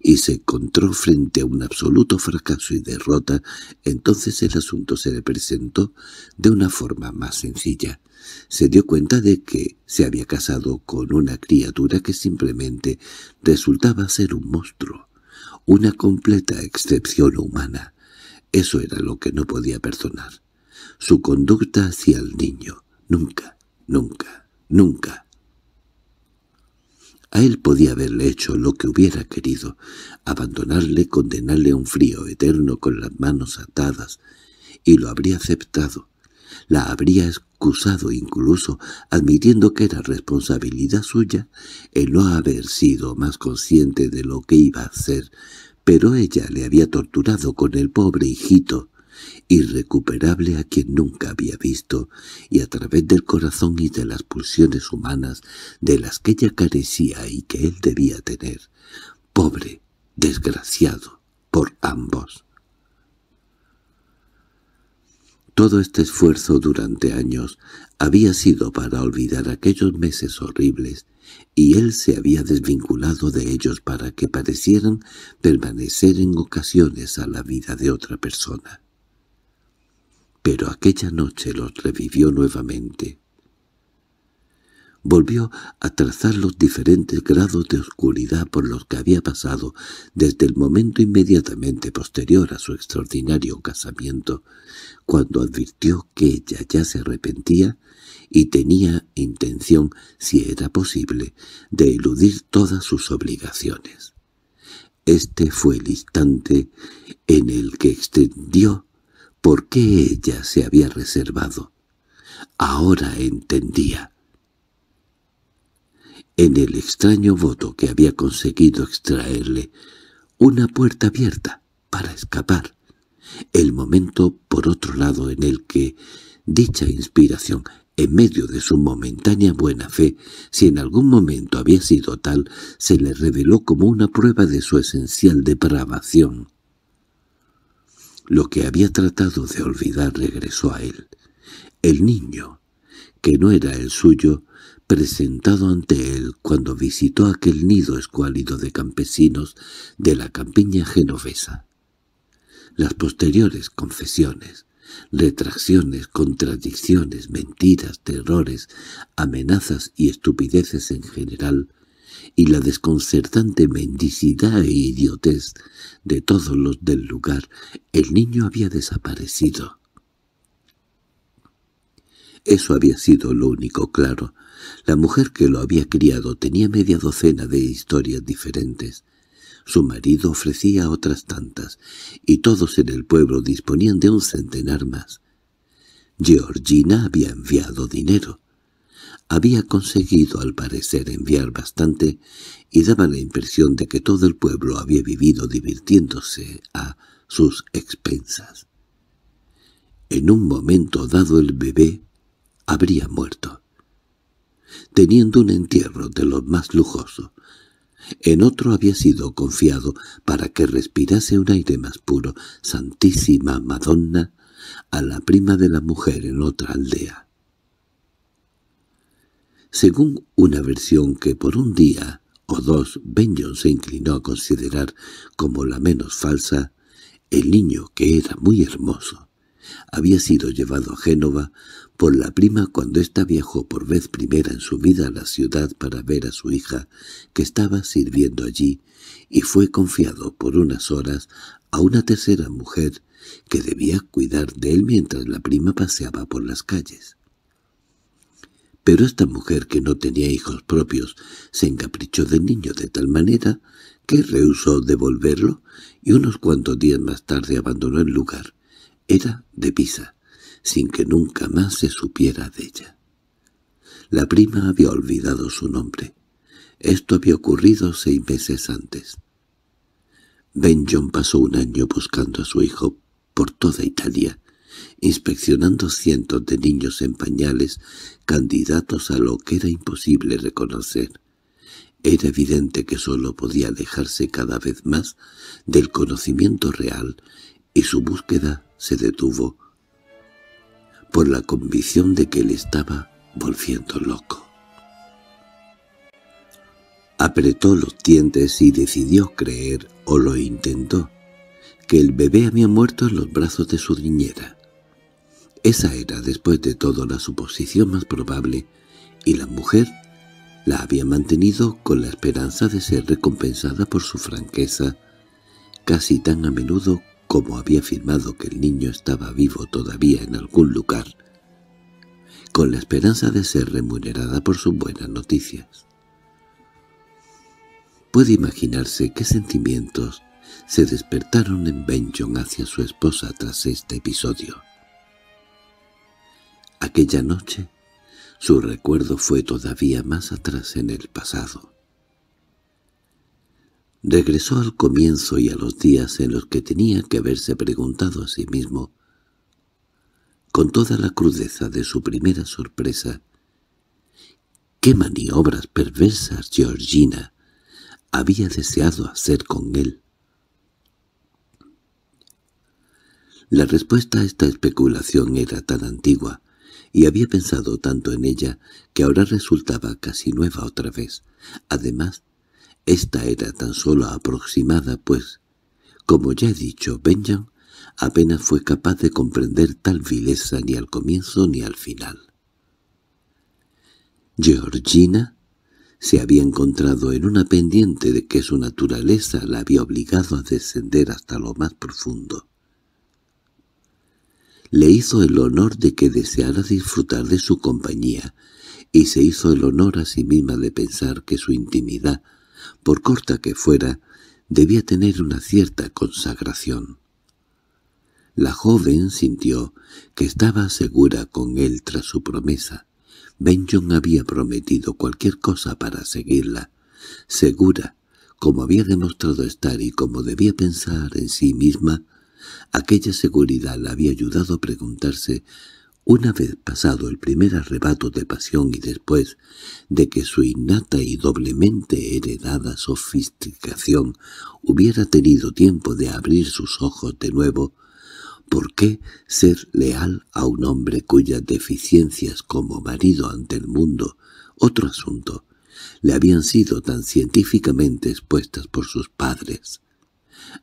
y se encontró frente a un absoluto fracaso y derrota, entonces el asunto se le presentó de una forma más sencilla se dio cuenta de que se había casado con una criatura que simplemente resultaba ser un monstruo, una completa excepción humana. Eso era lo que no podía perdonar. Su conducta hacia el niño. Nunca, nunca, nunca. A él podía haberle hecho lo que hubiera querido, abandonarle, condenarle a un frío eterno con las manos atadas, y lo habría aceptado, la habría excusado incluso, admitiendo que era responsabilidad suya el no haber sido más consciente de lo que iba a hacer, pero ella le había torturado con el pobre hijito, irrecuperable a quien nunca había visto, y a través del corazón y de las pulsiones humanas de las que ella carecía y que él debía tener. Pobre, desgraciado, por ambos. Todo este esfuerzo durante años había sido para olvidar aquellos meses horribles, y él se había desvinculado de ellos para que parecieran permanecer en ocasiones a la vida de otra persona. Pero aquella noche los revivió nuevamente volvió a trazar los diferentes grados de oscuridad por los que había pasado desde el momento inmediatamente posterior a su extraordinario casamiento, cuando advirtió que ella ya se arrepentía y tenía intención, si era posible, de eludir todas sus obligaciones. Este fue el instante en el que extendió por qué ella se había reservado. Ahora entendía en el extraño voto que había conseguido extraerle, una puerta abierta para escapar. El momento, por otro lado, en el que dicha inspiración, en medio de su momentánea buena fe, si en algún momento había sido tal, se le reveló como una prueba de su esencial depravación. Lo que había tratado de olvidar regresó a él. El niño, que no era el suyo, presentado ante él cuando visitó aquel nido escuálido de campesinos de la campiña genovesa. Las posteriores confesiones, retracciones, contradicciones, mentiras, terrores, amenazas y estupideces en general, y la desconcertante mendicidad e idiotez de todos los del lugar, el niño había desaparecido. Eso había sido lo único claro, la mujer que lo había criado tenía media docena de historias diferentes. Su marido ofrecía otras tantas, y todos en el pueblo disponían de un centenar más. Georgina había enviado dinero. Había conseguido al parecer enviar bastante y daba la impresión de que todo el pueblo había vivido divirtiéndose a sus expensas. En un momento dado el bebé habría muerto teniendo un entierro de los más lujoso. En otro había sido confiado para que respirase un aire más puro, Santísima Madonna, a la prima de la mujer en otra aldea. Según una versión que por un día o dos Benyon se inclinó a considerar como la menos falsa, el niño que era muy hermoso, había sido llevado a Génova por la prima cuando ésta viajó por vez primera en su vida a la ciudad para ver a su hija que estaba sirviendo allí y fue confiado por unas horas a una tercera mujer que debía cuidar de él mientras la prima paseaba por las calles. Pero esta mujer que no tenía hijos propios se encaprichó del niño de tal manera que rehusó devolverlo y unos cuantos días más tarde abandonó el lugar era de Pisa, sin que nunca más se supiera de ella. La prima había olvidado su nombre. Esto había ocurrido seis meses antes. Ben John pasó un año buscando a su hijo por toda Italia, inspeccionando cientos de niños en pañales, candidatos a lo que era imposible reconocer. Era evidente que solo podía dejarse cada vez más del conocimiento real y su búsqueda se detuvo por la convicción de que él estaba volviendo loco. Apretó los dientes y decidió creer, o lo intentó, que el bebé había muerto en los brazos de su niñera. Esa era, después de todo, la suposición más probable, y la mujer la había mantenido con la esperanza de ser recompensada por su franqueza, casi tan a menudo como había afirmado que el niño estaba vivo todavía en algún lugar, con la esperanza de ser remunerada por sus buenas noticias. Puede imaginarse qué sentimientos se despertaron en Benjon hacia su esposa tras este episodio. Aquella noche, su recuerdo fue todavía más atrás en el pasado. Regresó al comienzo y a los días en los que tenía que haberse preguntado a sí mismo, con toda la crudeza de su primera sorpresa, ¿qué maniobras perversas Georgina había deseado hacer con él? La respuesta a esta especulación era tan antigua, y había pensado tanto en ella, que ahora resultaba casi nueva otra vez. Además, esta era tan solo aproximada, pues, como ya he dicho, Benjamin apenas fue capaz de comprender tal vileza ni al comienzo ni al final. Georgina se había encontrado en una pendiente de que su naturaleza la había obligado a descender hasta lo más profundo. Le hizo el honor de que deseara disfrutar de su compañía, y se hizo el honor a sí misma de pensar que su intimidad por corta que fuera, debía tener una cierta consagración. La joven sintió que estaba segura con él tras su promesa. Benjon había prometido cualquier cosa para seguirla, segura, como había demostrado estar y como debía pensar en sí misma, aquella seguridad la había ayudado a preguntarse una vez pasado el primer arrebato de pasión y después de que su innata y doblemente heredada sofisticación hubiera tenido tiempo de abrir sus ojos de nuevo, ¿por qué ser leal a un hombre cuyas deficiencias como marido ante el mundo, otro asunto, le habían sido tan científicamente expuestas por sus padres?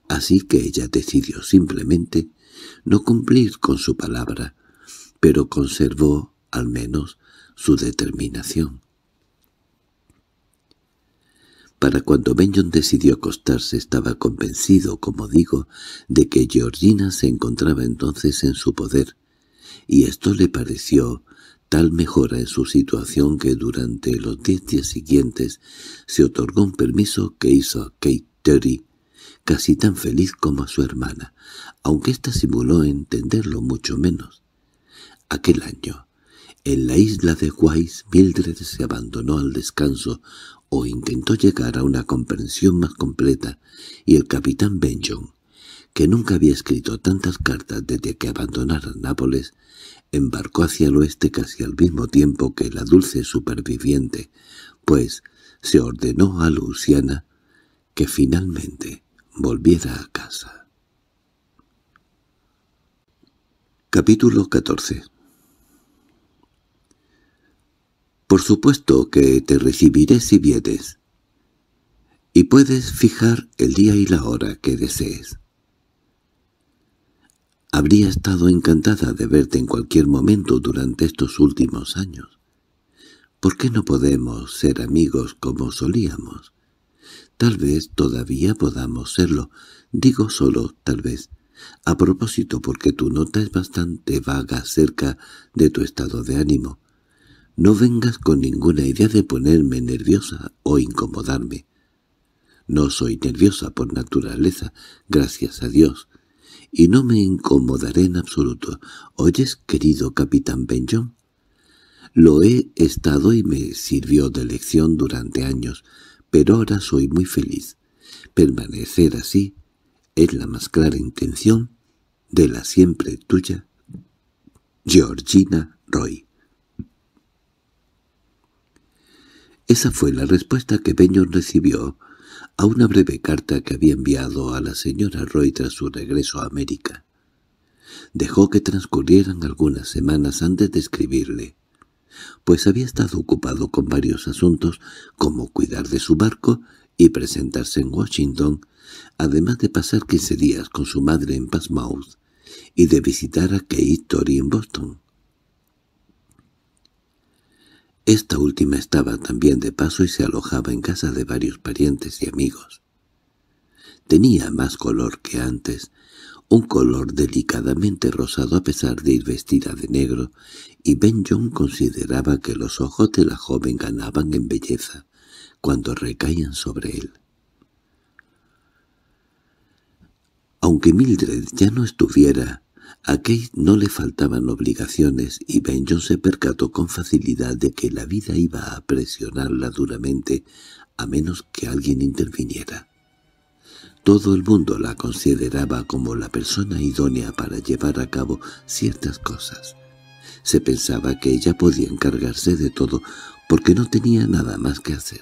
Así que ella decidió simplemente no cumplir con su palabra, pero conservó, al menos, su determinación. Para cuando Benyon decidió acostarse estaba convencido, como digo, de que Georgina se encontraba entonces en su poder, y esto le pareció tal mejora en su situación que durante los diez días siguientes se otorgó un permiso que hizo a Kate Terry casi tan feliz como a su hermana, aunque ésta simuló entenderlo mucho menos. Aquel año, en la isla de Guays, Mildred se abandonó al descanso o intentó llegar a una comprensión más completa, y el capitán Benjon, que nunca había escrito tantas cartas desde que abandonara Nápoles, embarcó hacia el oeste casi al mismo tiempo que la dulce superviviente, pues se ordenó a Luciana que finalmente volviera a casa. Capítulo 14 Por supuesto que te recibiré si vienes. Y puedes fijar el día y la hora que desees. Habría estado encantada de verte en cualquier momento durante estos últimos años. ¿Por qué no podemos ser amigos como solíamos? Tal vez todavía podamos serlo. Digo solo tal vez. A propósito, porque tu nota es bastante vaga acerca de tu estado de ánimo. No vengas con ninguna idea de ponerme nerviosa o incomodarme. No soy nerviosa por naturaleza, gracias a Dios, y no me incomodaré en absoluto. ¿Oyes, querido capitán Benjon? Lo he estado y me sirvió de lección durante años, pero ahora soy muy feliz. Permanecer así es la más clara intención de la siempre tuya Georgina Roy. Esa fue la respuesta que Benyon recibió a una breve carta que había enviado a la señora Roy tras su regreso a América. Dejó que transcurrieran algunas semanas antes de escribirle, pues había estado ocupado con varios asuntos como cuidar de su barco y presentarse en Washington, además de pasar quince días con su madre en Pasmouth y de visitar a Kate Tory en Boston. Esta última estaba también de paso y se alojaba en casa de varios parientes y amigos. Tenía más color que antes, un color delicadamente rosado a pesar de ir vestida de negro, y Ben John consideraba que los ojos de la joven ganaban en belleza cuando recaían sobre él. Aunque Mildred ya no estuviera a Kate no le faltaban obligaciones y John se percató con facilidad de que la vida iba a presionarla duramente a menos que alguien interviniera. Todo el mundo la consideraba como la persona idónea para llevar a cabo ciertas cosas. Se pensaba que ella podía encargarse de todo porque no tenía nada más que hacer.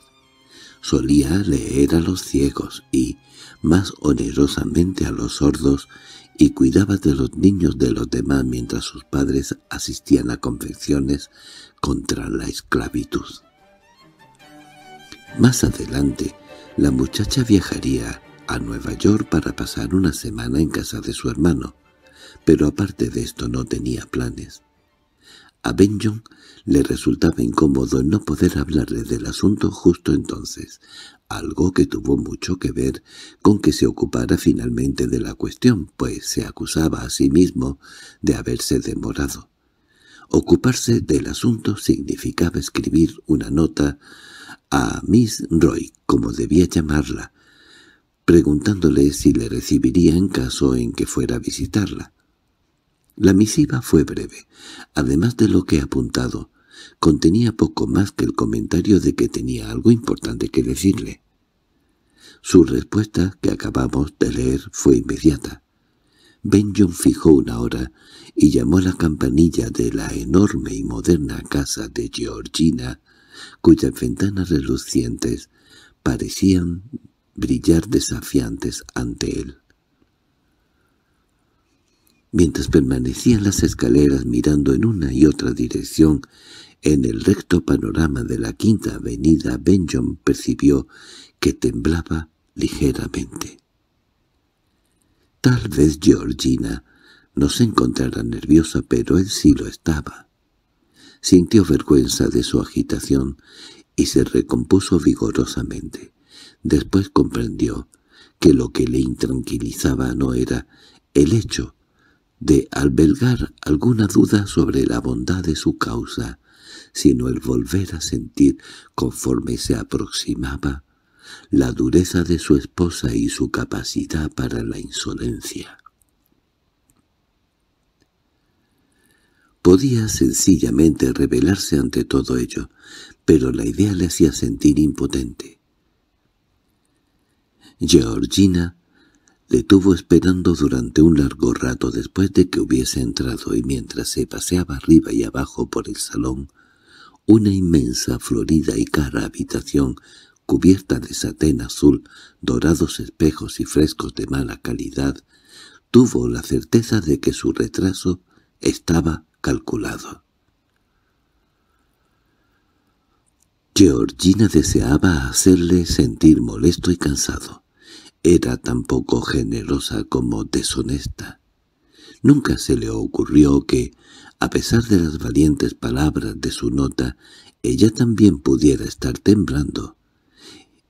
Solía leer a los ciegos y, más onerosamente a los sordos, y cuidaba de los niños de los demás mientras sus padres asistían a convenciones contra la esclavitud. Más adelante, la muchacha viajaría a Nueva York para pasar una semana en casa de su hermano, pero aparte de esto no tenía planes. A John le resultaba incómodo no poder hablarle del asunto justo entonces, algo que tuvo mucho que ver con que se ocupara finalmente de la cuestión, pues se acusaba a sí mismo de haberse demorado. Ocuparse del asunto significaba escribir una nota a Miss Roy, como debía llamarla, preguntándole si le recibiría en caso en que fuera a visitarla. La misiva fue breve, además de lo que he apuntado, contenía poco más que el comentario de que tenía algo importante que decirle. Su respuesta, que acabamos de leer, fue inmediata. Ben fijó una hora y llamó a la campanilla de la enorme y moderna casa de Georgina, cuyas ventanas relucientes parecían brillar desafiantes ante él. Mientras permanecía en las escaleras mirando en una y otra dirección en el recto panorama de la quinta avenida Benjon percibió que temblaba ligeramente. Tal vez Georgina no se encontrara nerviosa, pero él sí lo estaba. Sintió vergüenza de su agitación y se recompuso vigorosamente. Después comprendió que lo que le intranquilizaba no era el hecho de albergar alguna duda sobre la bondad de su causa, sino el volver a sentir, conforme se aproximaba, la dureza de su esposa y su capacidad para la insolencia. Podía sencillamente rebelarse ante todo ello, pero la idea le hacía sentir impotente. Georgina le tuvo esperando durante un largo rato después de que hubiese entrado y mientras se paseaba arriba y abajo por el salón, una inmensa, florida y cara habitación cubierta de satén azul, dorados espejos y frescos de mala calidad, tuvo la certeza de que su retraso estaba calculado. Georgina deseaba hacerle sentir molesto y cansado. Era tan poco generosa como deshonesta. Nunca se le ocurrió que, a pesar de las valientes palabras de su nota, ella también pudiera estar temblando.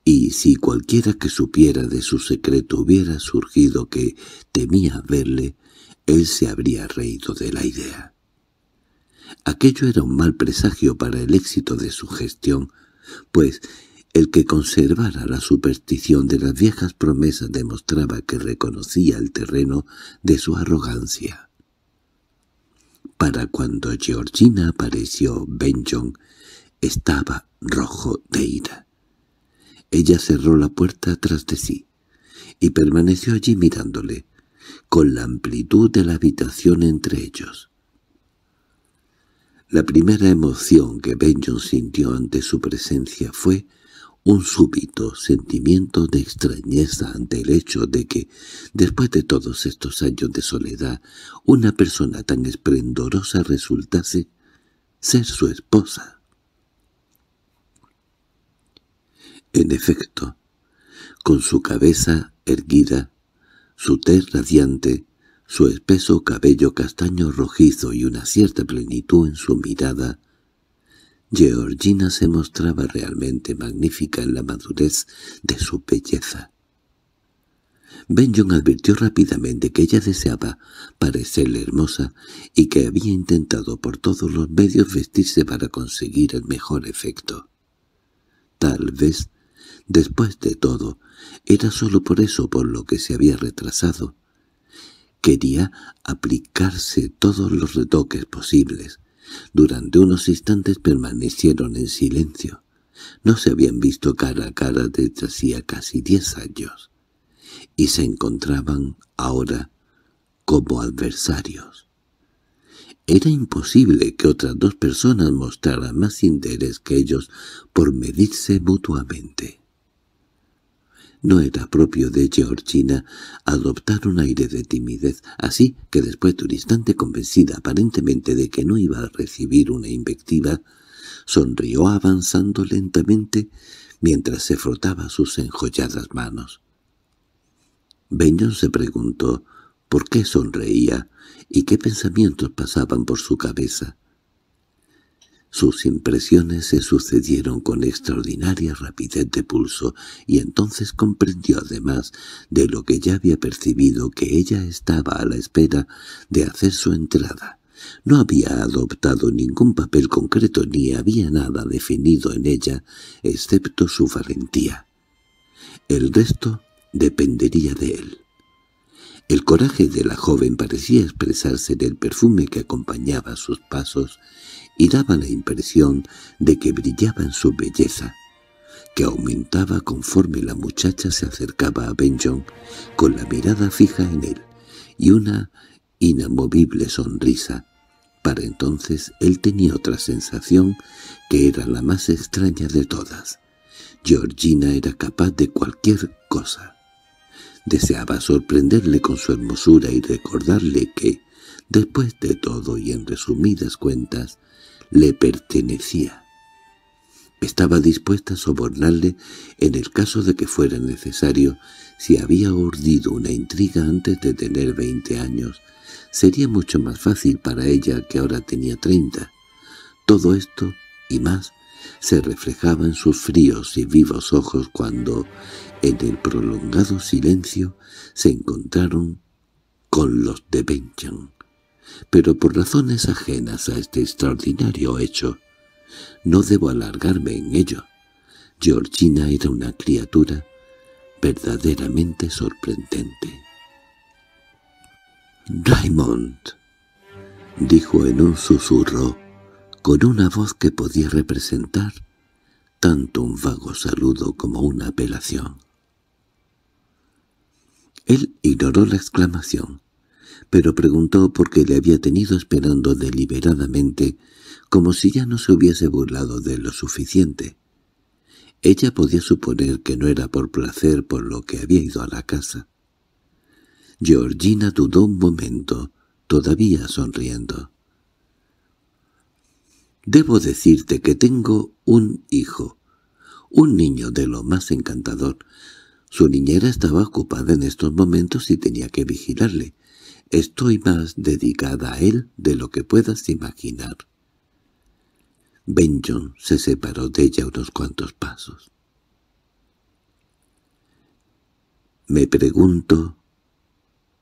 Y si cualquiera que supiera de su secreto hubiera surgido que temía verle, él se habría reído de la idea. Aquello era un mal presagio para el éxito de su gestión, pues el que conservara la superstición de las viejas promesas demostraba que reconocía el terreno de su arrogancia. Para cuando Georgina apareció, Benjon estaba rojo de ira. Ella cerró la puerta tras de sí y permaneció allí mirándole, con la amplitud de la habitación entre ellos. La primera emoción que Benjon sintió ante su presencia fue un súbito sentimiento de extrañeza ante el hecho de que, después de todos estos años de soledad, una persona tan esplendorosa resultase ser su esposa. En efecto, con su cabeza erguida, su tez radiante, su espeso cabello castaño rojizo y una cierta plenitud en su mirada, Georgina se mostraba realmente magnífica en la madurez de su belleza. Benjon advirtió rápidamente que ella deseaba parecerle hermosa y que había intentado por todos los medios vestirse para conseguir el mejor efecto. Tal vez, después de todo, era solo por eso por lo que se había retrasado. Quería aplicarse todos los retoques posibles, durante unos instantes permanecieron en silencio. No se habían visto cara a cara desde hacía casi diez años, y se encontraban ahora como adversarios. Era imposible que otras dos personas mostraran más interés que ellos por medirse mutuamente. No era propio de Georgina adoptar un aire de timidez, así que después de un instante convencida aparentemente de que no iba a recibir una invectiva, sonrió avanzando lentamente mientras se frotaba sus enjolladas manos. Beñón se preguntó por qué sonreía y qué pensamientos pasaban por su cabeza. Sus impresiones se sucedieron con extraordinaria rapidez de pulso y entonces comprendió además de lo que ya había percibido que ella estaba a la espera de hacer su entrada. No había adoptado ningún papel concreto ni había nada definido en ella excepto su valentía. El resto dependería de él. El coraje de la joven parecía expresarse en el perfume que acompañaba sus pasos y daba la impresión de que brillaba en su belleza, que aumentaba conforme la muchacha se acercaba a Benjong con la mirada fija en él y una inamovible sonrisa. Para entonces él tenía otra sensación que era la más extraña de todas. Georgina era capaz de cualquier cosa. Deseaba sorprenderle con su hermosura y recordarle que, después de todo y en resumidas cuentas, le pertenecía. Estaba dispuesta a sobornarle en el caso de que fuera necesario si había urdido una intriga antes de tener veinte años. Sería mucho más fácil para ella que ahora tenía treinta. Todo esto y más se reflejaba en sus fríos y vivos ojos cuando, en el prolongado silencio, se encontraron con los de Bencham pero por razones ajenas a este extraordinario hecho. No debo alargarme en ello. Georgina era una criatura verdaderamente sorprendente. —¡Raymond! —dijo en un susurro, con una voz que podía representar tanto un vago saludo como una apelación. Él ignoró la exclamación pero preguntó por qué le había tenido esperando deliberadamente, como si ya no se hubiese burlado de lo suficiente. Ella podía suponer que no era por placer por lo que había ido a la casa. Georgina dudó un momento, todavía sonriendo. «Debo decirte que tengo un hijo, un niño de lo más encantador. Su niñera estaba ocupada en estos momentos y tenía que vigilarle. Estoy más dedicada a él de lo que puedas imaginar. Benjon se separó de ella unos cuantos pasos. —Me pregunto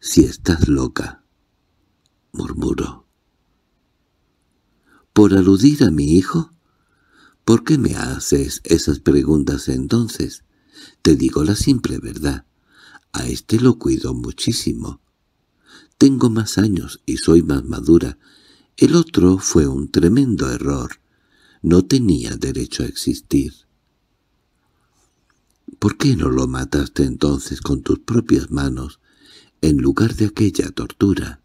si estás loca —murmuró. —¿Por aludir a mi hijo? ¿Por qué me haces esas preguntas entonces? Te digo la simple verdad. A este lo cuido muchísimo. Tengo más años y soy más madura. El otro fue un tremendo error. No tenía derecho a existir. ¿Por qué no lo mataste entonces con tus propias manos, en lugar de aquella tortura?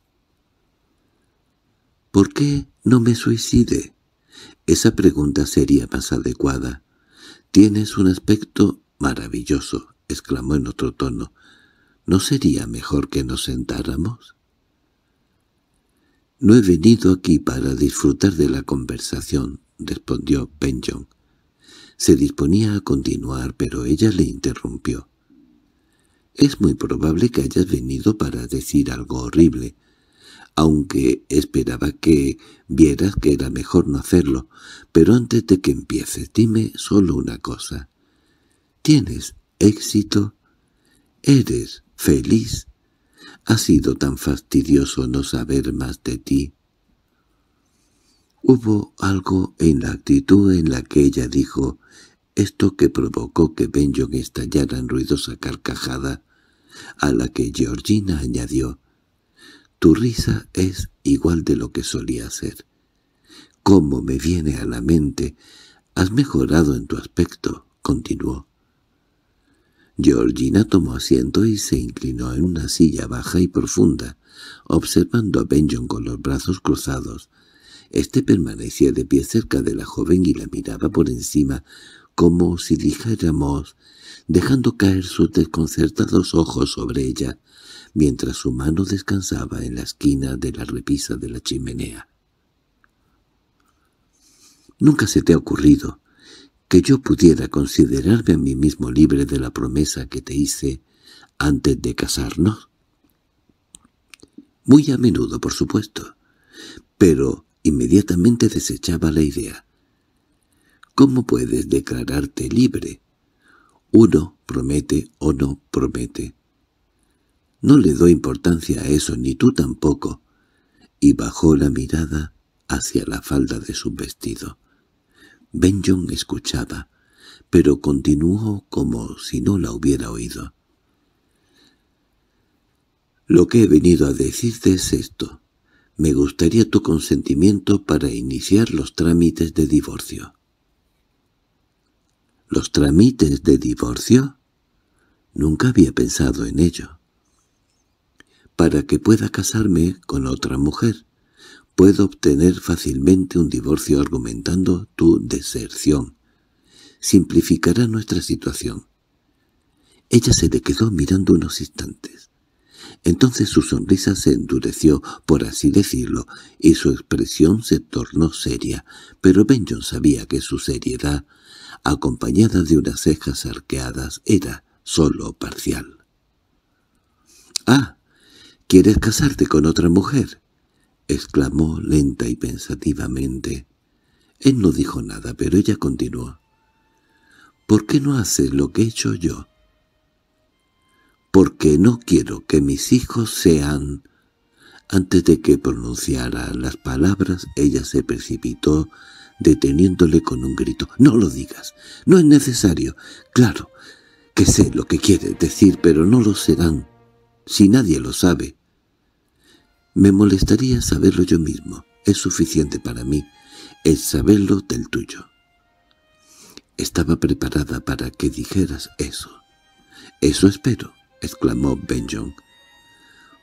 ¿Por qué no me suicide? Esa pregunta sería más adecuada. Tienes un aspecto maravilloso, exclamó en otro tono. ¿No sería mejor que nos sentáramos? No he venido aquí para disfrutar de la conversación, respondió Benjong. Se disponía a continuar, pero ella le interrumpió. Es muy probable que hayas venido para decir algo horrible, aunque esperaba que vieras que era mejor no hacerlo, pero antes de que empieces dime solo una cosa. ¿Tienes éxito? ¿Eres feliz? ha sido tan fastidioso no saber más de ti. Hubo algo en la actitud en la que ella dijo esto que provocó que Benjon estallara en ruidosa carcajada, a la que Georgina añadió, «Tu risa es igual de lo que solía ser. ¿Cómo me viene a la mente? Has mejorado en tu aspecto», continuó. Georgina tomó asiento y se inclinó en una silla baja y profunda, observando a Benjon con los brazos cruzados. Este permanecía de pie cerca de la joven y la miraba por encima, como si dijéramos, dejando caer sus desconcertados ojos sobre ella, mientras su mano descansaba en la esquina de la repisa de la chimenea. «Nunca se te ha ocurrido», que yo pudiera considerarme a mí mismo libre de la promesa que te hice antes de casarnos? Muy a menudo, por supuesto, pero inmediatamente desechaba la idea. ¿Cómo puedes declararte libre? Uno promete o no promete. No le doy importancia a eso, ni tú tampoco. Y bajó la mirada hacia la falda de su vestido. Ben escuchaba, pero continuó como si no la hubiera oído. Lo que he venido a decirte es esto. Me gustaría tu consentimiento para iniciar los trámites de divorcio. ¿Los trámites de divorcio? Nunca había pensado en ello. Para que pueda casarme con otra mujer puedo obtener fácilmente un divorcio argumentando tu deserción. Simplificará nuestra situación. Ella se le quedó mirando unos instantes. Entonces su sonrisa se endureció, por así decirlo, y su expresión se tornó seria, pero Benjon sabía que su seriedad, acompañada de unas cejas arqueadas, era solo parcial. —¡Ah! ¿Quieres casarte con otra mujer? —exclamó lenta y pensativamente. Él no dijo nada, pero ella continuó. —¿Por qué no haces lo que he hecho yo? —Porque no quiero que mis hijos sean... Antes de que pronunciara las palabras, ella se precipitó, deteniéndole con un grito. —¡No lo digas! ¡No es necesario! ¡Claro! Que sé lo que quieres decir, pero no lo serán. Si nadie lo sabe. Me molestaría saberlo yo mismo. Es suficiente para mí el saberlo del tuyo. Estaba preparada para que dijeras eso. —Eso espero —exclamó benjong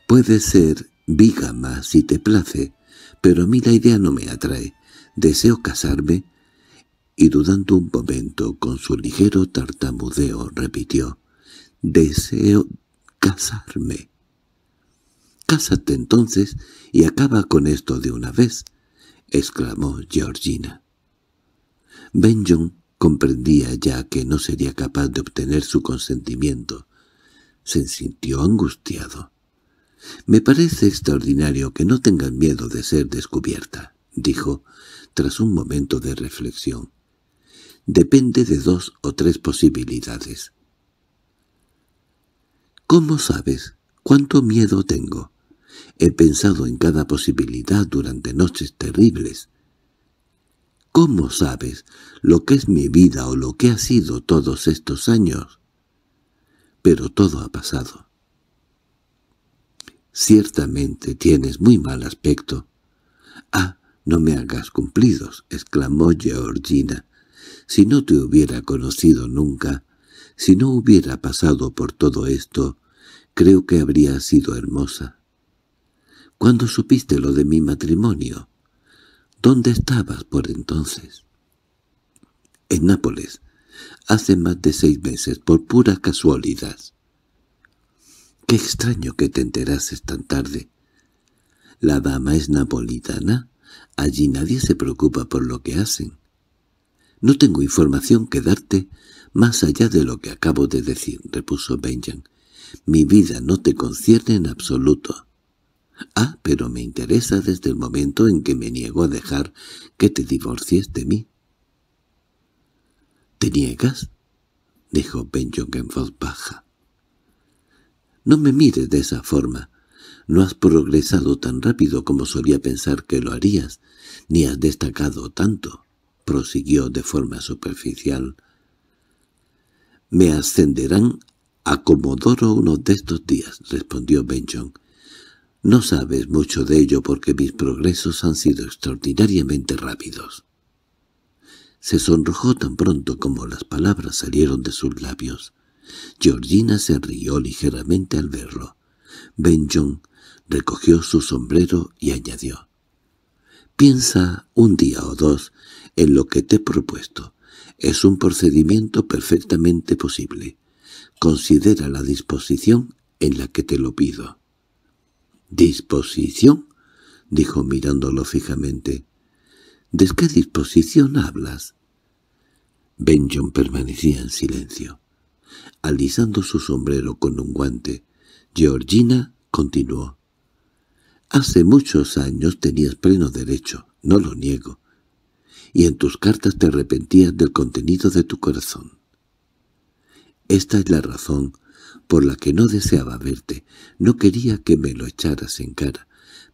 —Puede ser bigama si te place, pero a mí la idea no me atrae. Deseo casarme. Y dudando un momento, con su ligero tartamudeo, repitió. —Deseo casarme. —Cásate entonces y acaba con esto de una vez —exclamó Georgina. Benjon comprendía ya que no sería capaz de obtener su consentimiento. Se sintió angustiado. —Me parece extraordinario que no tengan miedo de ser descubierta —dijo, tras un momento de reflexión. —Depende de dos o tres posibilidades. —¿Cómo sabes cuánto miedo tengo? He pensado en cada posibilidad durante noches terribles. ¿Cómo sabes lo que es mi vida o lo que ha sido todos estos años? Pero todo ha pasado. Ciertamente tienes muy mal aspecto. —¡Ah, no me hagas cumplidos! —exclamó Georgina. —Si no te hubiera conocido nunca, si no hubiera pasado por todo esto, creo que habría sido hermosa. Cuando supiste lo de mi matrimonio? —¿Dónde estabas por entonces? —En Nápoles. Hace más de seis meses, por pura casualidad. —Qué extraño que te enterases tan tarde. —La dama es napolitana. Allí nadie se preocupa por lo que hacen. —No tengo información que darte más allá de lo que acabo de decir —repuso Benjamin. —Mi vida no te concierne en absoluto. Ah, pero me interesa desde el momento en que me niego a dejar que te divorcies de mí. —¿Te niegas? —dijo Benjong en voz baja. —No me mires de esa forma. No has progresado tan rápido como solía pensar que lo harías, ni has destacado tanto —prosiguió de forma superficial. —Me ascenderán a Comodoro uno de estos días —respondió Benjong. No sabes mucho de ello porque mis progresos han sido extraordinariamente rápidos. Se sonrojó tan pronto como las palabras salieron de sus labios. Georgina se rió ligeramente al verlo. Ben John recogió su sombrero y añadió. «Piensa un día o dos en lo que te he propuesto. Es un procedimiento perfectamente posible. Considera la disposición en la que te lo pido». —¿Disposición? —dijo mirándolo fijamente. —¿De qué disposición hablas? Benjon permanecía en silencio, alisando su sombrero con un guante. Georgina continuó. —Hace muchos años tenías pleno derecho, no lo niego, y en tus cartas te arrepentías del contenido de tu corazón. Esta es la razón por la que no deseaba verte, no quería que me lo echaras en cara.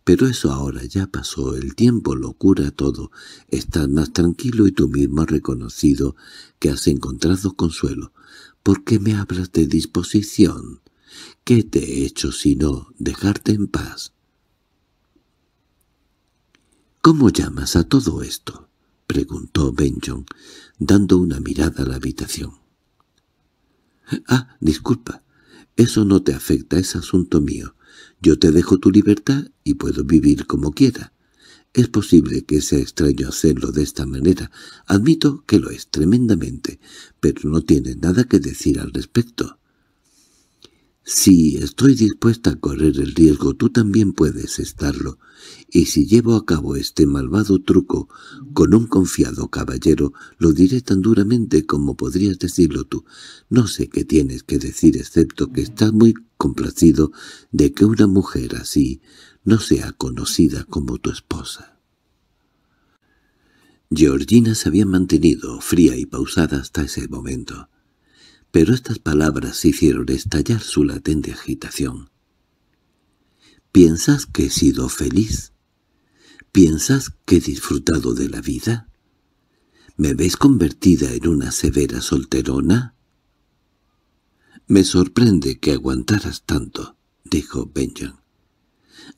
Pero eso ahora ya pasó, el tiempo lo cura todo. Estás más tranquilo y tú mismo has reconocido que has encontrado consuelo. ¿Por qué me hablas de disposición? ¿Qué te he hecho sino dejarte en paz? —¿Cómo llamas a todo esto? —preguntó Benjon, dando una mirada a la habitación. —Ah, disculpa eso no te afecta, es asunto mío. Yo te dejo tu libertad y puedo vivir como quiera. Es posible que sea extraño hacerlo de esta manera. Admito que lo es tremendamente, pero no tienes nada que decir al respecto. Si estoy dispuesta a correr el riesgo, tú también puedes estarlo, y si llevo a cabo este malvado truco con un confiado caballero, lo diré tan duramente como podrías decirlo tú. No sé qué tienes que decir excepto que estás muy complacido de que una mujer así no sea conocida como tu esposa. Georgina se había mantenido fría y pausada hasta ese momento. Pero estas palabras hicieron estallar su latente agitación. ¿Piensas que he sido feliz? ¿Piensas que he disfrutado de la vida? ¿Me ves convertida en una severa solterona? —Me sorprende que aguantaras tanto —dijo Benjamin.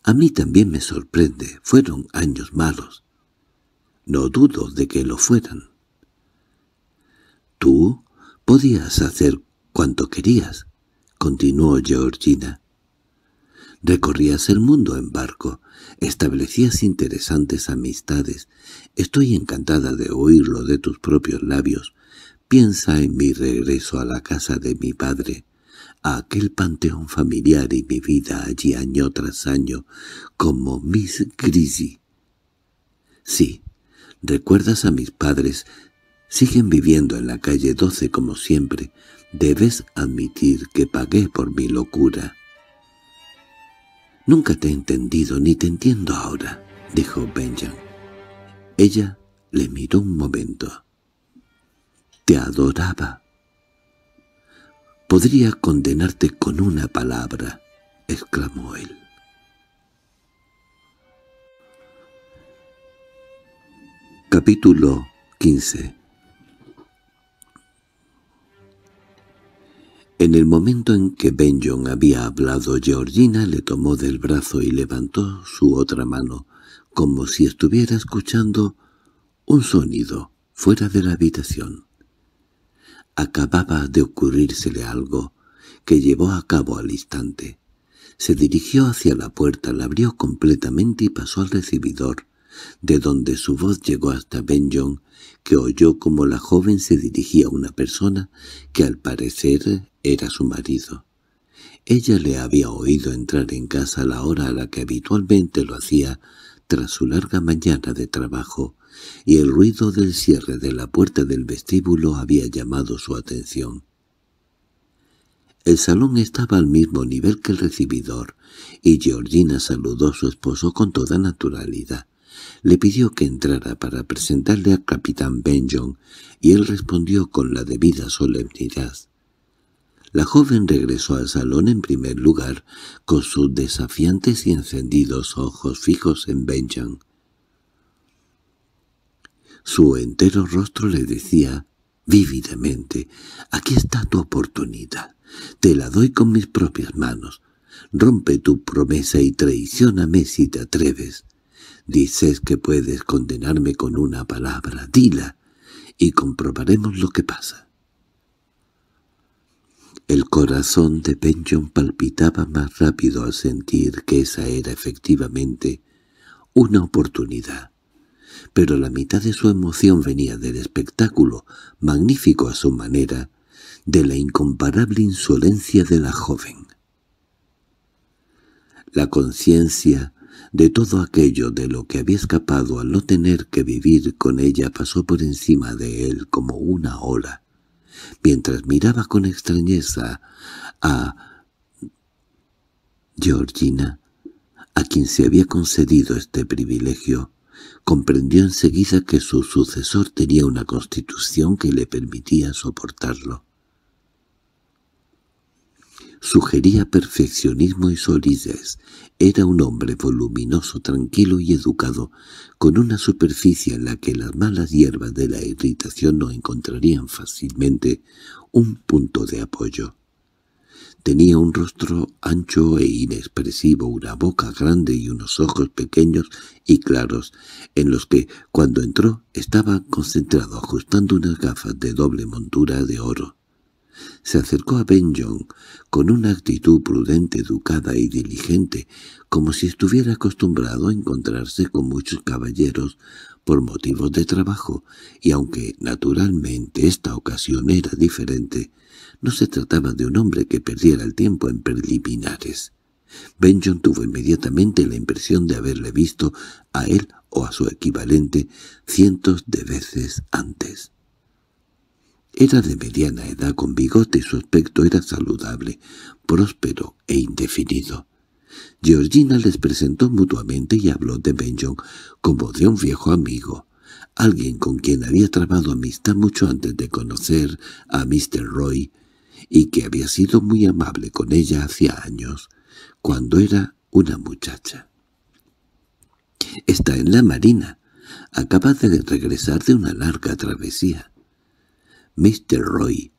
—A mí también me sorprende. Fueron años malos. No dudo de que lo fueran. —¿Tú? Podías hacer cuanto querías, continuó Georgina. Recorrías el mundo en barco, establecías interesantes amistades. Estoy encantada de oírlo de tus propios labios. Piensa en mi regreso a la casa de mi padre, a aquel panteón familiar y mi vida allí año tras año, como Miss Grizzly. Sí, recuerdas a mis padres Siguen viviendo en la calle 12 como siempre. Debes admitir que pagué por mi locura. «Nunca te he entendido ni te entiendo ahora», dijo Benjamin. Ella le miró un momento. «Te adoraba». «Podría condenarte con una palabra», exclamó él. Capítulo 15 En el momento en que Benjon había hablado, Georgina le tomó del brazo y levantó su otra mano, como si estuviera escuchando un sonido fuera de la habitación. Acababa de ocurrírsele algo que llevó a cabo al instante. Se dirigió hacia la puerta, la abrió completamente y pasó al recibidor, de donde su voz llegó hasta Ben John, que oyó como la joven se dirigía a una persona que al parecer era su marido. Ella le había oído entrar en casa a la hora a la que habitualmente lo hacía tras su larga mañana de trabajo, y el ruido del cierre de la puerta del vestíbulo había llamado su atención. El salón estaba al mismo nivel que el recibidor, y Georgina saludó a su esposo con toda naturalidad le pidió que entrara para presentarle al capitán Benjon, y él respondió con la debida solemnidad. La joven regresó al salón en primer lugar, con sus desafiantes y encendidos ojos fijos en Benjon. Su entero rostro le decía, vívidamente, «Aquí está tu oportunidad. Te la doy con mis propias manos. Rompe tu promesa y traicioname si te atreves». Dices que puedes condenarme con una palabra. Dila y comprobaremos lo que pasa. El corazón de Benjamin palpitaba más rápido al sentir que esa era efectivamente una oportunidad. Pero la mitad de su emoción venía del espectáculo, magnífico a su manera, de la incomparable insolencia de la joven. La conciencia de todo aquello de lo que había escapado al no tener que vivir con ella pasó por encima de él como una ola, mientras miraba con extrañeza a Georgina, a quien se había concedido este privilegio. Comprendió enseguida que su sucesor tenía una constitución que le permitía soportarlo. Sugería perfeccionismo y solidez. Era un hombre voluminoso, tranquilo y educado, con una superficie en la que las malas hierbas de la irritación no encontrarían fácilmente un punto de apoyo. Tenía un rostro ancho e inexpresivo, una boca grande y unos ojos pequeños y claros, en los que, cuando entró, estaba concentrado ajustando unas gafas de doble montura de oro se acercó a Ben Jong con una actitud prudente, educada y diligente, como si estuviera acostumbrado a encontrarse con muchos caballeros por motivos de trabajo, y aunque naturalmente esta ocasión era diferente, no se trataba de un hombre que perdiera el tiempo en preliminares. John tuvo inmediatamente la impresión de haberle visto a él o a su equivalente cientos de veces antes. Era de mediana edad con bigote y su aspecto era saludable, próspero e indefinido. Georgina les presentó mutuamente y habló de Benjong como de un viejo amigo, alguien con quien había trabado amistad mucho antes de conocer a Mr. Roy y que había sido muy amable con ella hacía años, cuando era una muchacha. «Está en la marina. Acaba de regresar de una larga travesía. Mr. Roy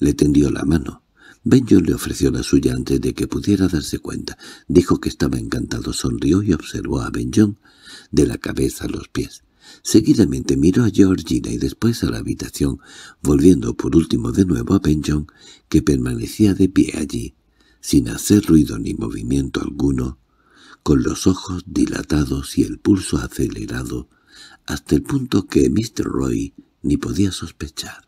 le tendió la mano. John le ofreció la suya antes de que pudiera darse cuenta. Dijo que estaba encantado, sonrió y observó a John de la cabeza a los pies. Seguidamente miró a Georgina y después a la habitación, volviendo por último de nuevo a Benjon, que permanecía de pie allí, sin hacer ruido ni movimiento alguno, con los ojos dilatados y el pulso acelerado, hasta el punto que Mr. Roy ni podía sospechar.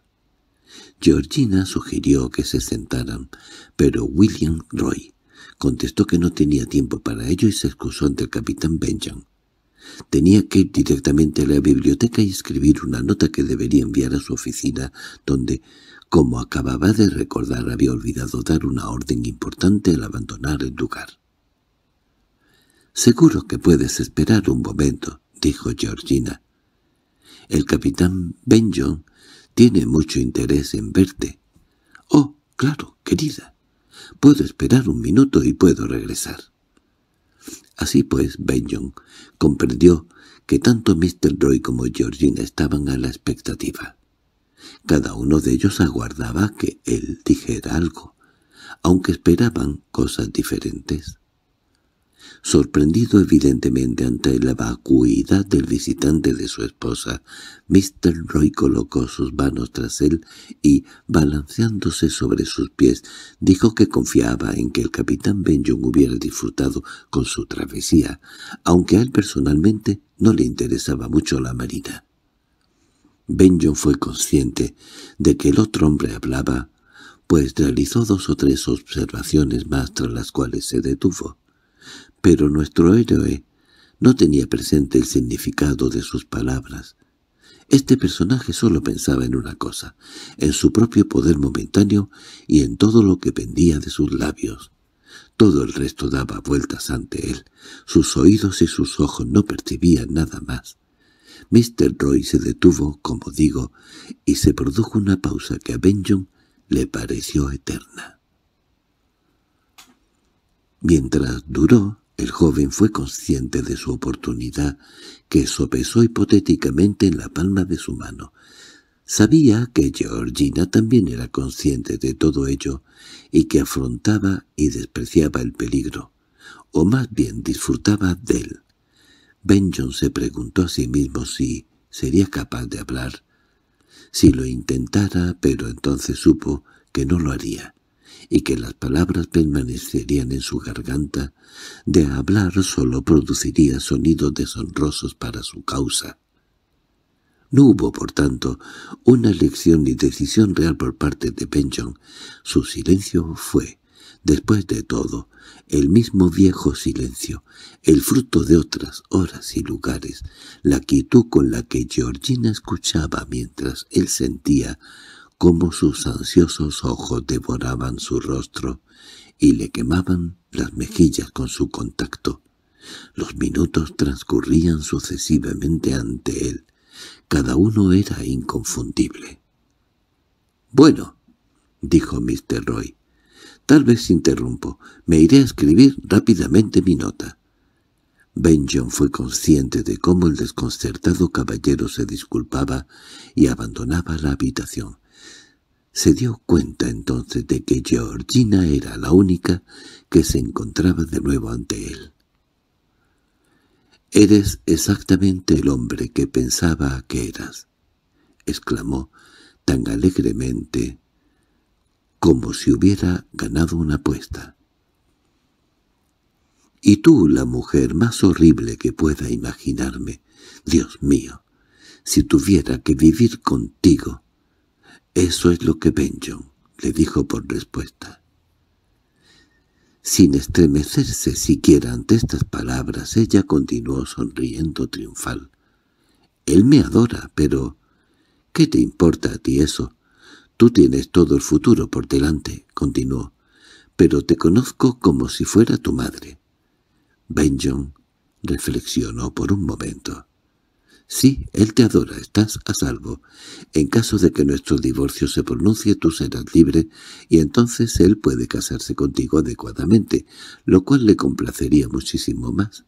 Georgina sugirió que se sentaran, pero William Roy contestó que no tenía tiempo para ello y se excusó ante el capitán Benjamin. Tenía que ir directamente a la biblioteca y escribir una nota que debería enviar a su oficina, donde, como acababa de recordar, había olvidado dar una orden importante al abandonar el lugar. «Seguro que puedes esperar un momento», dijo Georgina. El capitán Benjon tiene mucho interés en verte. —Oh, claro, querida. Puedo esperar un minuto y puedo regresar. Así pues, Benjon comprendió que tanto Mr. Roy como Georgina estaban a la expectativa. Cada uno de ellos aguardaba que él dijera algo, aunque esperaban cosas diferentes sorprendido evidentemente ante la vacuidad del visitante de su esposa, Mr. Roy colocó sus manos tras él y, balanceándose sobre sus pies, dijo que confiaba en que el capitán Benjon hubiera disfrutado con su travesía, aunque a él personalmente no le interesaba mucho la marina. Benjon fue consciente de que el otro hombre hablaba, pues realizó dos o tres observaciones más tras las cuales se detuvo. Pero nuestro héroe no tenía presente el significado de sus palabras. Este personaje solo pensaba en una cosa, en su propio poder momentáneo y en todo lo que pendía de sus labios. Todo el resto daba vueltas ante él. Sus oídos y sus ojos no percibían nada más. Mr. Roy se detuvo, como digo, y se produjo una pausa que a Benjamin le pareció eterna. Mientras duró, el joven fue consciente de su oportunidad, que sopesó hipotéticamente en la palma de su mano. Sabía que Georgina también era consciente de todo ello y que afrontaba y despreciaba el peligro, o más bien disfrutaba de él. Benjon se preguntó a sí mismo si sería capaz de hablar. Si lo intentara, pero entonces supo que no lo haría y que las palabras permanecerían en su garganta, de hablar solo produciría sonidos deshonrosos para su causa. No hubo, por tanto, una elección ni decisión real por parte de Benjon. Su silencio fue, después de todo, el mismo viejo silencio, el fruto de otras horas y lugares, la quietud con la que Georgina escuchaba mientras él sentía cómo sus ansiosos ojos devoraban su rostro y le quemaban las mejillas con su contacto. Los minutos transcurrían sucesivamente ante él. Cada uno era inconfundible. —Bueno —dijo Mr. Roy—, tal vez interrumpo. Me iré a escribir rápidamente mi nota. Benjon fue consciente de cómo el desconcertado caballero se disculpaba y abandonaba la habitación. Se dio cuenta entonces de que Georgina era la única que se encontraba de nuevo ante él. «Eres exactamente el hombre que pensaba que eras», exclamó tan alegremente como si hubiera ganado una apuesta. «Y tú, la mujer más horrible que pueda imaginarme, Dios mío, si tuviera que vivir contigo», eso es lo que Benjon le dijo por respuesta. Sin estremecerse siquiera ante estas palabras, ella continuó sonriendo triunfal. «Él me adora, pero... ¿Qué te importa a ti eso? Tú tienes todo el futuro por delante», continuó, «pero te conozco como si fuera tu madre». Benjon reflexionó por un momento. Sí, él te adora, estás a salvo. En caso de que nuestro divorcio se pronuncie, tú serás libre, y entonces él puede casarse contigo adecuadamente, lo cual le complacería muchísimo más.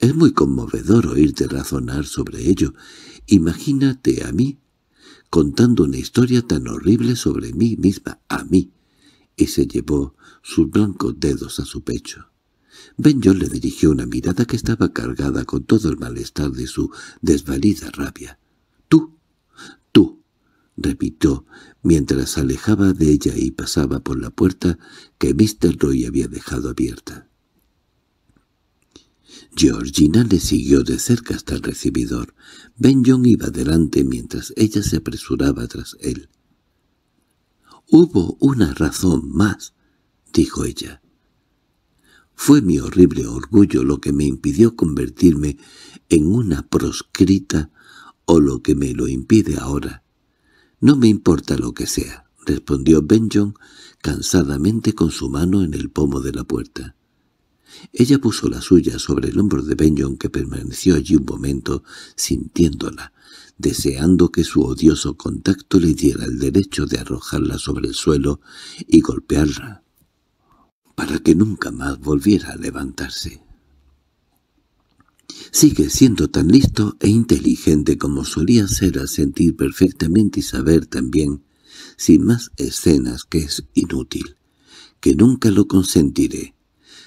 Es muy conmovedor oírte razonar sobre ello. Imagínate a mí, contando una historia tan horrible sobre mí misma, a mí, y se llevó sus blancos dedos a su pecho. Ben le dirigió una mirada que estaba cargada con todo el malestar de su desvalida rabia. —¡Tú! ¡Tú! —repitió, mientras alejaba de ella y pasaba por la puerta que Mr. Roy había dejado abierta. Georgina le siguió de cerca hasta el recibidor. Ben John iba delante mientras ella se apresuraba tras él. —Hubo una razón más —dijo ella. Fue mi horrible orgullo lo que me impidió convertirme en una proscrita o lo que me lo impide ahora. No me importa lo que sea, respondió Benjon cansadamente con su mano en el pomo de la puerta. Ella puso la suya sobre el hombro de Benjon que permaneció allí un momento sintiéndola, deseando que su odioso contacto le diera el derecho de arrojarla sobre el suelo y golpearla para que nunca más volviera a levantarse. Sigue siendo tan listo e inteligente como solía ser al sentir perfectamente y saber también, sin más escenas, que es inútil, que nunca lo consentiré.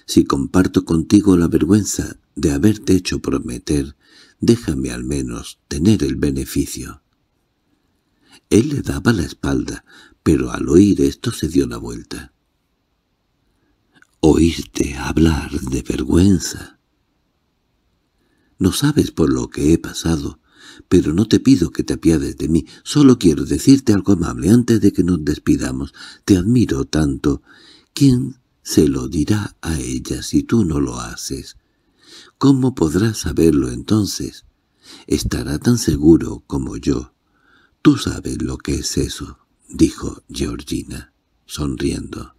Si comparto contigo la vergüenza de haberte hecho prometer, déjame al menos tener el beneficio. Él le daba la espalda, pero al oír esto se dio la vuelta oírte hablar de vergüenza. No sabes por lo que he pasado, pero no te pido que te apiades de mí, solo quiero decirte algo amable antes de que nos despidamos. Te admiro tanto. ¿Quién se lo dirá a ella si tú no lo haces? ¿Cómo podrás saberlo entonces? Estará tan seguro como yo. Tú sabes lo que es eso, dijo Georgina, sonriendo.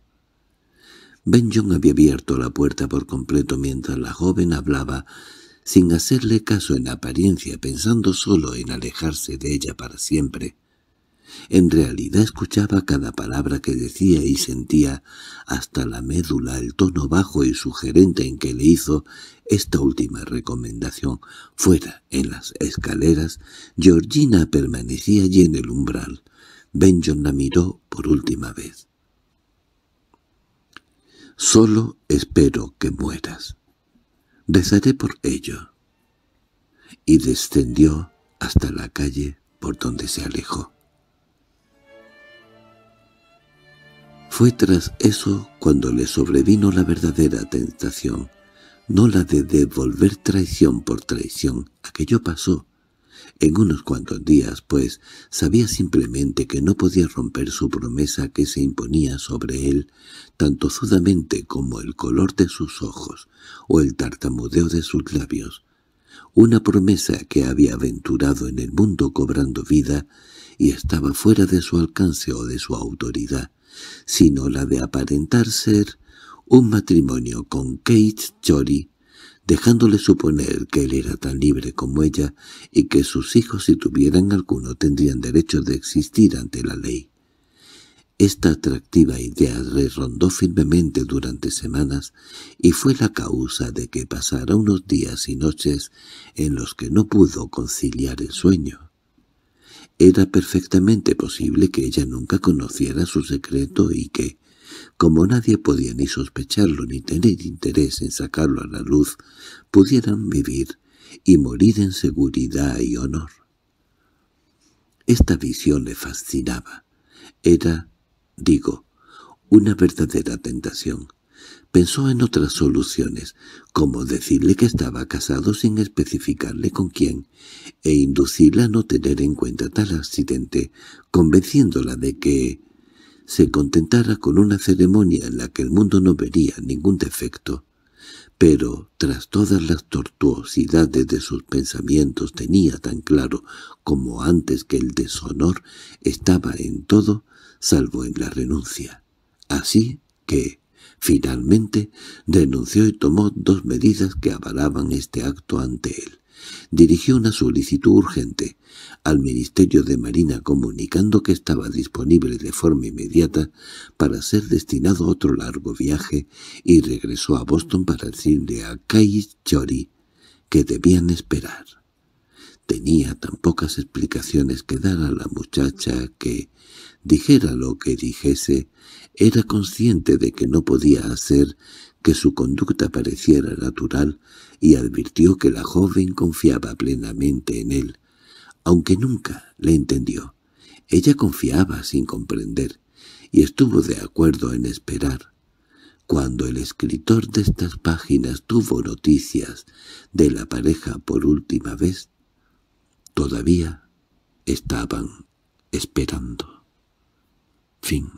Ben había abierto la puerta por completo mientras la joven hablaba, sin hacerle caso en apariencia, pensando solo en alejarse de ella para siempre. En realidad escuchaba cada palabra que decía y sentía hasta la médula el tono bajo y sugerente en que le hizo esta última recomendación. Fuera, en las escaleras, Georgina permanecía allí en el umbral. John la miró por última vez. Solo espero que mueras. Rezaré por ello. Y descendió hasta la calle por donde se alejó. Fue tras eso cuando le sobrevino la verdadera tentación, no la de devolver traición por traición, aquello pasó, en unos cuantos días, pues, sabía simplemente que no podía romper su promesa que se imponía sobre él, tanto sudamente como el color de sus ojos o el tartamudeo de sus labios, una promesa que había aventurado en el mundo cobrando vida y estaba fuera de su alcance o de su autoridad, sino la de aparentar ser un matrimonio con Kate Chori dejándole suponer que él era tan libre como ella y que sus hijos si tuvieran alguno tendrían derecho de existir ante la ley. Esta atractiva idea le rondó firmemente durante semanas y fue la causa de que pasara unos días y noches en los que no pudo conciliar el sueño. Era perfectamente posible que ella nunca conociera su secreto y que, como nadie podía ni sospecharlo ni tener interés en sacarlo a la luz, pudieran vivir y morir en seguridad y honor. Esta visión le fascinaba. Era, digo, una verdadera tentación. Pensó en otras soluciones, como decirle que estaba casado sin especificarle con quién, e inducirla a no tener en cuenta tal accidente, convenciéndola de que se contentara con una ceremonia en la que el mundo no vería ningún defecto, pero tras todas las tortuosidades de sus pensamientos tenía tan claro como antes que el deshonor estaba en todo salvo en la renuncia. Así que, finalmente, renunció y tomó dos medidas que avalaban este acto ante él dirigió una solicitud urgente al Ministerio de Marina comunicando que estaba disponible de forma inmediata para ser destinado a otro largo viaje y regresó a Boston para decirle a Kai Chori que debían esperar. Tenía tan pocas explicaciones que dar a la muchacha que, dijera lo que dijese, era consciente de que no podía hacer que su conducta pareciera natural y advirtió que la joven confiaba plenamente en él, aunque nunca le entendió. Ella confiaba sin comprender, y estuvo de acuerdo en esperar. Cuando el escritor de estas páginas tuvo noticias de la pareja por última vez, todavía estaban esperando. Fin